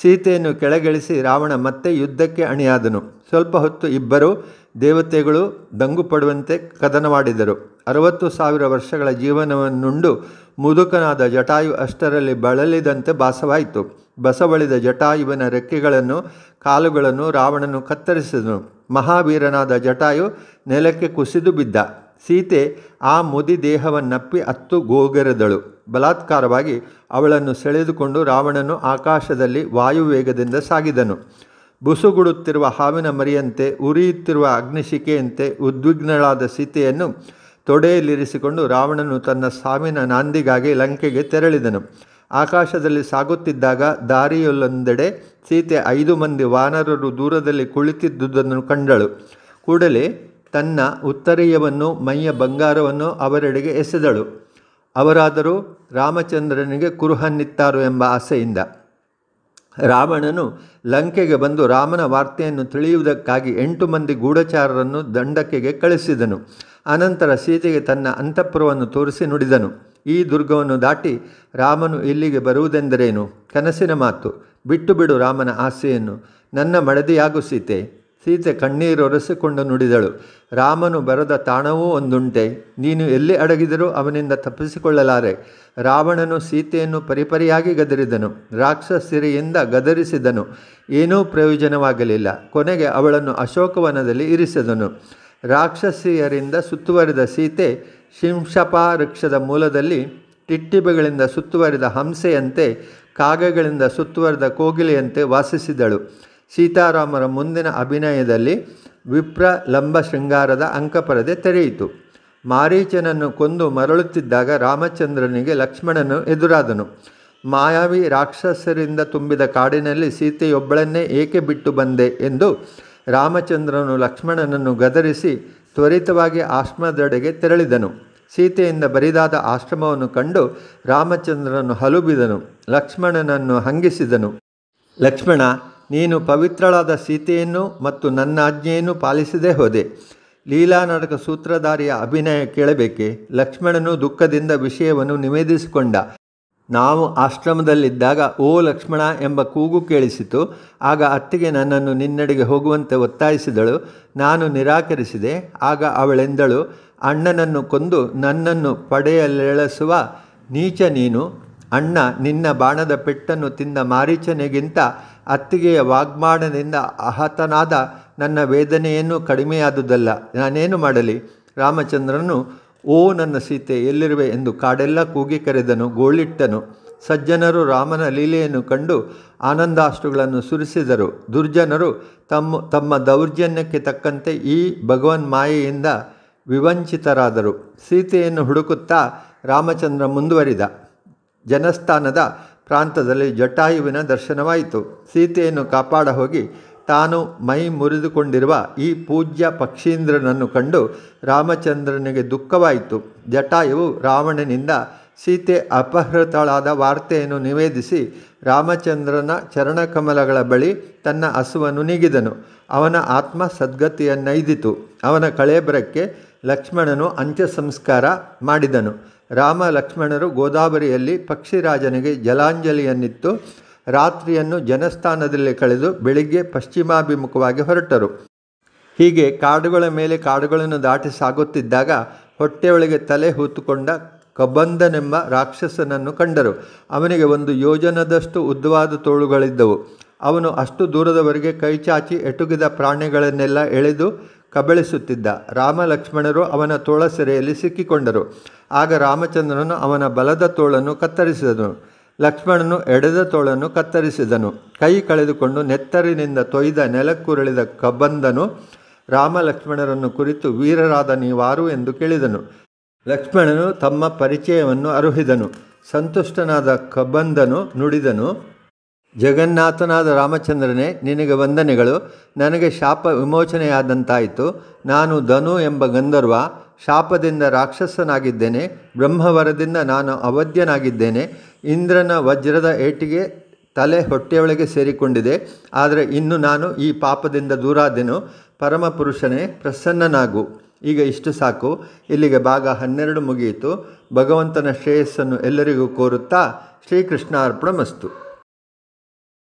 ಸೀತೆಯನ್ನು ಕೆಳಗಿಳಿಸಿ ರಾವಣ ಮತ್ತೆ ಯುದ್ಧಕ್ಕೆ ಅಣಿಯಾದನು ಸ್ವಲ್ಪ ಹೊತ್ತು ಇಬ್ಬರು ದೇವತೆಗಳು ದಂಗುಪಡುವಂತೆ ಕದನವಾಡಿದರು ಕದನವಾಡಿದರು ಅರವತ್ತು ಸಾವಿರ ವರ್ಷಗಳ ಜೀವನವನ್ನುಂಡು ಮುದುಕನಾದ ಜಟಾಯು ಅಷ್ಟರಲ್ಲಿ ಬಳಲಿದಂತೆ ಭಾಸವಾಯಿತು ಬಸವಳಿದ ಜಟಾಯುವಿನ ರೆಕ್ಕೆಗಳನ್ನು ಕಾಲುಗಳನ್ನು ರಾವಣನು ಕತ್ತರಿಸಿದನು ಮಹಾವೀರನಾದ ಜಟಾಯು ನೆಲಕ್ಕೆ ಕುಸಿದು ಬಿದ್ದ ಸೀತೆ ಆ ಮುದಿ ದೇಹವನ್ನಪ್ಪಿ ಅತ್ತು ಗೋಗರೆದಳು ಬಲಾತ್ಕಾರವಾಗಿ ಅವಳನ್ನು ಸೆಳೆದುಕೊಂಡು ರಾವಣನು ಆಕಾಶದಲ್ಲಿ ವಾಯುವೇಗದಿಂದ ಸಾಗಿದನು ಬುಸುಗುಡುತ್ತಿರುವ ಹಾವಿನ ಮರಿಯಂತೆ ಉರಿಯುತ್ತಿರುವ ಅಗ್ನಿಶಿಕೆಯಂತೆ ಉದ್ವಿಗ್ನಳಾದ ಸೀತೆಯನ್ನು ತೊಡೆಯಲ್ಲಿರಿಸಿಕೊಂಡು ರಾವಣನು ತನ್ನ ಸಾವಿನ ನಾಂದಿಗಾಗಿ ಲಂಕೆಗೆ ತೆರಳಿದನು ಆಕಾಶದಲ್ಲಿ ಸಾಗುತ್ತಿದ್ದಾಗ ದಾರಿಯಲ್ಲೊಂದೆಡೆ ಸೀತೆ ಐದು ಮಂದಿ ವಾನರರು ದೂರದಲ್ಲಿ ಕುಳಿತಿದ್ದುದನ್ನು ಕಂಡಳು ಕೂಡಲೇ ತನ್ನ ಉತ್ತರೀಯವನ್ನು ಮೈಯ ಬಂಗಾರವನ್ನು ಅವರೆಡೆಗೆ ಎಸೆದಳು ಅವರಾದರೂ ರಾಮಚಂದ್ರನಿಗೆ ಕುರುಹನ್ನಿತ್ತಾರು ಎಂಬ ಆಸೆಯಿಂದ ರಾವಣನು ಲಂಕೆಗೆ ಬಂದು ರಾಮನ ವಾರ್ತೆಯನ್ನು ತಿಳಿಯುವುದಕ್ಕಾಗಿ ಎಂಟು ಮಂದಿ ಗೂಢಚಾರರನ್ನು ದಂಡಕ್ಕೆಗೆ ಕಳಿಸಿದನು ಅನಂತರ ಸೀತೆಗೆ ತನ್ನ ಅಂತಃಪುರವನ್ನು ತೋರಿಸಿ ನುಡಿದನು ಈ ದುರ್ಗವನ್ನು ದಾಟಿ ರಾಮನು ಇಲ್ಲಿಗೆ ಬರುವುದೆಂದರೇನು ಕನಸಿನ ಮಾತು ಬಿಟ್ಟು ಬಿಡು ರಾಮನ ಆಸೆಯನ್ನು ನನ್ನ ಮಡದಿಯಾಗು ಸೀತೆ ಸೀತೆ ಕಣ್ಣೀರು ಒರೆಸಿಕೊಂಡು ನುಡಿದಳು ರಾಮನು ಬರದ ತಾಣವೂ ಒಂದುಂಟೆ ನೀನು ಎಲ್ಲಿ ಅಡಗಿದರೂ ಅವನಿಂದ ತಪ್ಪಿಸಿಕೊಳ್ಳಲಾರೆ ರಾವಣನು ಸೀತೆಯನ್ನು ಪರಿಪರಿಯಾಗಿ ಗದರಿದನು ರಾಕ್ಷಸಿರಿಯಿಂದ ಗದರಿಸಿದನು ಏನೂ ಪ್ರಯೋಜನವಾಗಲಿಲ್ಲ ಕೊನೆಗೆ ಅವಳನ್ನು ಅಶೋಕವನದಲ್ಲಿ ಇರಿಸಿದನು ರಾಕ್ಷಸಿಯರಿಂದ ಸುತ್ತುವರಿದ ಸೀತೆ ಶಿಂಶಪಾ ವೃಕ್ಷದ ಮೂಲದಲ್ಲಿ ಟಿಟ್ಟಿಬೆಗಳಿಂದ ಸುತ್ತುವರಿದ ಹಂಸೆಯಂತೆ ಕಾಗೆಗಳಿಂದ ಸುತ್ತುವರಿದ ಕೋಗಿಲೆಯಂತೆ ವಾಸಿಸಿದಳು ಸೀತಾರಾಮರ ಮುಂದಿನ ಅಭಿನಯದಲ್ಲಿ ವಿಪ್ರ ಲಂಬ ಶೃಂಗಾರದ ಅಂಕಪರದೆ ತೆರೆಯಿತು ಮಾರೀಚನನ್ನು ಕೊಂದು ಮರಳುತ್ತಿದ್ದಾಗ ರಾಮಚಂದ್ರನಿಗೆ ಲಕ್ಷ್ಮಣನು ಎದುರಾದನು ಮಾಯಾವಿ ರಾಕ್ಷಸರಿಂದ ತುಂಬಿದ ಕಾಡಿನಲ್ಲಿ ಸೀತೆಯೊಬ್ಬಳನ್ನೇ ಏಕೆ ಬಿಟ್ಟು ಬಂದೆ ಎಂದು ರಾಮಚಂದ್ರನು ಲಕ್ಷ್ಮಣನನ್ನು ಗದರಿಸಿ ತ್ವರಿತವಾಗಿ ಆಶ್ರಮದೆಡೆಗೆ ತೆರಳಿದನು ಸೀತೆಯಿಂದ ಬರಿದಾದ ಆಶ್ರಮವನ್ನು ಕಂಡು ರಾಮಚಂದ್ರನು ಹಲುಬಿದನು ಲಕ್ಷ್ಮಣನನ್ನು ಹಂಗಿಸಿದನು ಲಕ್ಷ್ಮಣ ನೀನು ಪವಿತ್ರಳಾದ ಸೀತೆಯನ್ನು ಮತ್ತು ನನ್ನ ಆಜ್ಞೆಯನ್ನು ಪಾಲಿಸದೇ ಹೋದೆ ಲೀಲಾ ನಾಟಕ ಸೂತ್ರಧಾರಿಯ ಅಭಿನಯ ಕೇಳಬೇಕೆ ಲಕ್ಷ್ಮಣನು ದುಃಖದಿಂದ ವಿಷಯವನ್ನು ನಿವೇದಿಸಿಕೊಂಡ ನಾವು ಆಶ್ರಮದಲ್ಲಿದ್ದಾಗ ಓ ಲಕ್ಷ್ಮಣ ಎಂಬ ಕೂಗು ಕೇಳಿಸಿತು ಆಗ ಅತ್ತಿಗೆ ನನ್ನನ್ನು ನಿನ್ನಡೆಗೆ ಹೋಗುವಂತೆ ಒತ್ತಾಯಿಸಿದಳು ನಾನು ನಿರಾಕರಿಸಿದೆ ಆಗ ಅವಳೆಂದಳು ಅಣ್ಣನನ್ನು ಕೊಂದು ನನ್ನನ್ನು ಪಡೆಯಲೆಳೆಸುವ ನೀಚ ನೀನು ಅಣ್ಣ ನಿನ್ನ ಬಾಣದ ಪೆಟ್ಟನ್ನು ತಿಂದ ಮಾರೀಚನೆಗಿಂತ ಅತ್ತಿಗೆಯ ವಾಗ್ಮಾಡನಿಂದ ಆಹತನಾದ ನನ್ನ ವೇದನೆಯನ್ನು ಕಡಿಮೆಯಾದುದಲ್ಲ ನಾನೇನು ಮಾಡಲಿ ರಾಮಚಂದ್ರನು ಓ ನನ್ನ ಸೀತೆ ಎಲ್ಲಿರುವೆ ಎಂದು ಕಾಡೆಲ್ಲ ಕೂಗಿ ಕರೆದನು ಗೋಳಿಟ್ಟನು ಸಜ್ಜನರು ರಾಮನ ಲೀಲೆಯನ್ನು ಕಂಡು ಆನಂದಾಷ್ಟುಗಳನ್ನು ಸುರಿಸಿದರು ದುರ್ಜನರು ತಮ್ಮ ತಮ್ಮ ದೌರ್ಜನ್ಯಕ್ಕೆ ತಕ್ಕಂತೆ ಈ ಭಗವನ್ ಮಾಯೆಯಿಂದ ವಿವಂಚಿತರಾದರು ಸೀತೆಯನ್ನು ಹುಡುಕುತ್ತಾ ರಾಮಚಂದ್ರ ಮುಂದುವರಿದ ಜನಸ್ಥಾನದ ಪ್ರಾಂತದಲ್ಲಿ ಜಟಾಯುವಿನ ದರ್ಶನವಾಯಿತು ಸೀತೆಯನ್ನು ಕಾಪಾಡ ಹೋಗಿ ತಾನು ಮೈ ಮುರಿದುಕೊಂಡಿರುವ ಈ ಪೂಜ್ಯ ಪಕ್ಷೀಂದ್ರನನ್ನು ಕಂಡು ರಾಮಚಂದ್ರನಿಗೆ ದುಃಖವಾಯಿತು ಜಟಾಯುವು ರಾವಣನಿಂದ ಸೀತೆ ಅಪಹೃತಳಾದ ವಾರ್ತೆಯನ್ನು ನಿವೇದಿಸಿ ರಾಮಚಂದ್ರನ ಚರಣಕಮಲಗಳ ಬಳಿ ತನ್ನ ಹಸುವನ್ನು ನೀಗಿದನು ಅವನ ಆತ್ಮ ಸದ್ಗತಿಯನ್ನೈದಿತು ಅವನ ಕಳೇಬರಕ್ಕೆ ಲಕ್ಷ್ಮಣನು ಅಂತ್ಯ ಸಂಸ್ಕಾರ ಮಾಡಿದನು ರಾಮ ಲಕ್ಷ್ಮಣರು ಗೋದಾವರಿಯಲ್ಲಿ ಪಕ್ಷಿರಾಜನಿಗೆ ಜಲಾಂಜಲಿಯನ್ನಿತ್ತು ರಾತ್ರಿಯನ್ನು ಜನಸ್ಥಾನದಲ್ಲಿ ಕಳೆದು ಬೆಳಿಗ್ಗೆ ಪಶ್ಚಿಮಾಭಿಮುಖವಾಗಿ ಹೊರಟರು ಹೀಗೆ ಕಾಡುಗಳ ಮೇಲೆ ಕಾಡುಗಳನ್ನು ದಾಟಿ ಸಾಗುತ್ತಿದ್ದಾಗ ಹೊಟ್ಟೆಯೊಳಗೆ ತಲೆ ಹೂತುಕೊಂಡ ಕಬಂದನೆಂಬ ರಾಕ್ಷಸನನ್ನು ಕಂಡರು ಅವನಿಗೆ ಒಂದು ಯೋಜನದಷ್ಟು ಉದ್ದವಾದ ತೋಳುಗಳಿದ್ದವು ಅವನು ಅಷ್ಟು ದೂರದವರೆಗೆ ಕೈಚಾಚಿ ಎಟುಗಿದ ಪ್ರಾಣಿಗಳನ್ನೆಲ್ಲ ಎಳೆದು ಕಬಳಿಸುತ್ತಿದ್ದ ರಾಮ ಲಕ್ಷ್ಮಣರು ಅವನ ತೋಳ ಸೆರೆಯಲ್ಲಿ ಸಿಕ್ಕಿಕೊಂಡರು ಆಗ ರಾಮಚಂದ್ರನು ಅವನ ಬಲದ ತೋಳನ್ನು ಕತ್ತರಿಸಿದನು ಲಕ್ಷ್ಮಣನು ಎಡೆದ ತೋಳನ್ನು ಕತ್ತರಿಸಿದನು ಕೈ ಕಳೆದುಕೊಂಡು ನೆತ್ತರಿನಿಂದ ತೊಯ್ದ ನೆಲಕ್ಕುರುಳಿದ ಕಬ್ಬಂದನು ರಾಮ ಲಕ್ಷ್ಮಣರನ್ನು ಕುರಿತು ವೀರರಾದ ನೀವಾರು ಎಂದು ಕೇಳಿದನು ಲಕ್ಷ್ಮಣನು ತಮ್ಮ ಪರಿಚಯವನ್ನು ಅರುಹಿದನು ಸಂತುಷ್ಟನಾದ ಕಬ್ಬಂದನು ನುಡಿದನು ಜಗನ್ನಾಥನಾದ ರಾಮಚಂದ್ರನೇ ನಿನಗೆ ವಂದನೆಗಳು ನನಗೆ ಶಾಪ ವಿಮೋಚನೆಯಾದಂತಾಯಿತು ನಾನು ಧನು ಎಂಬ ಗಂಧರ್ವ ಶಾಪದಿಂದ ರಾಕ್ಷಸನಾಗಿದ್ದೇನೆ ಬ್ರಹ್ಮವರದಿಂದ ನಾನು ಅವಧ್ಯನಾಗಿದ್ದೇನೆ ಇಂದ್ರನ ವಜ್ರದ ಏಟಿಗೆ ತಲೆ ಹೊಟ್ಟೆಯೊಳಗೆ ಸೇರಿಕೊಂಡಿದೆ ಆದರೆ ಇನ್ನು ನಾನು ಈ ಪಾಪದಿಂದ ದೂರಾದೆನು ಪರಮಪುರುಷನೇ ಪ್ರಸನ್ನನಾಗು ಈಗ ಇಷ್ಟು ಸಾಕು ಇಲ್ಲಿಗೆ ಭಾಗ ಹನ್ನೆರಡು ಮುಗಿಯಿತು ಭಗವಂತನ ಶ್ರೇಯಸ್ಸನ್ನು ಎಲ್ಲರಿಗೂ ಕೋರುತ್ತಾ ಶ್ರೀಕೃಷ್ಣಾರ್ಪಣ ಮಸ್ತು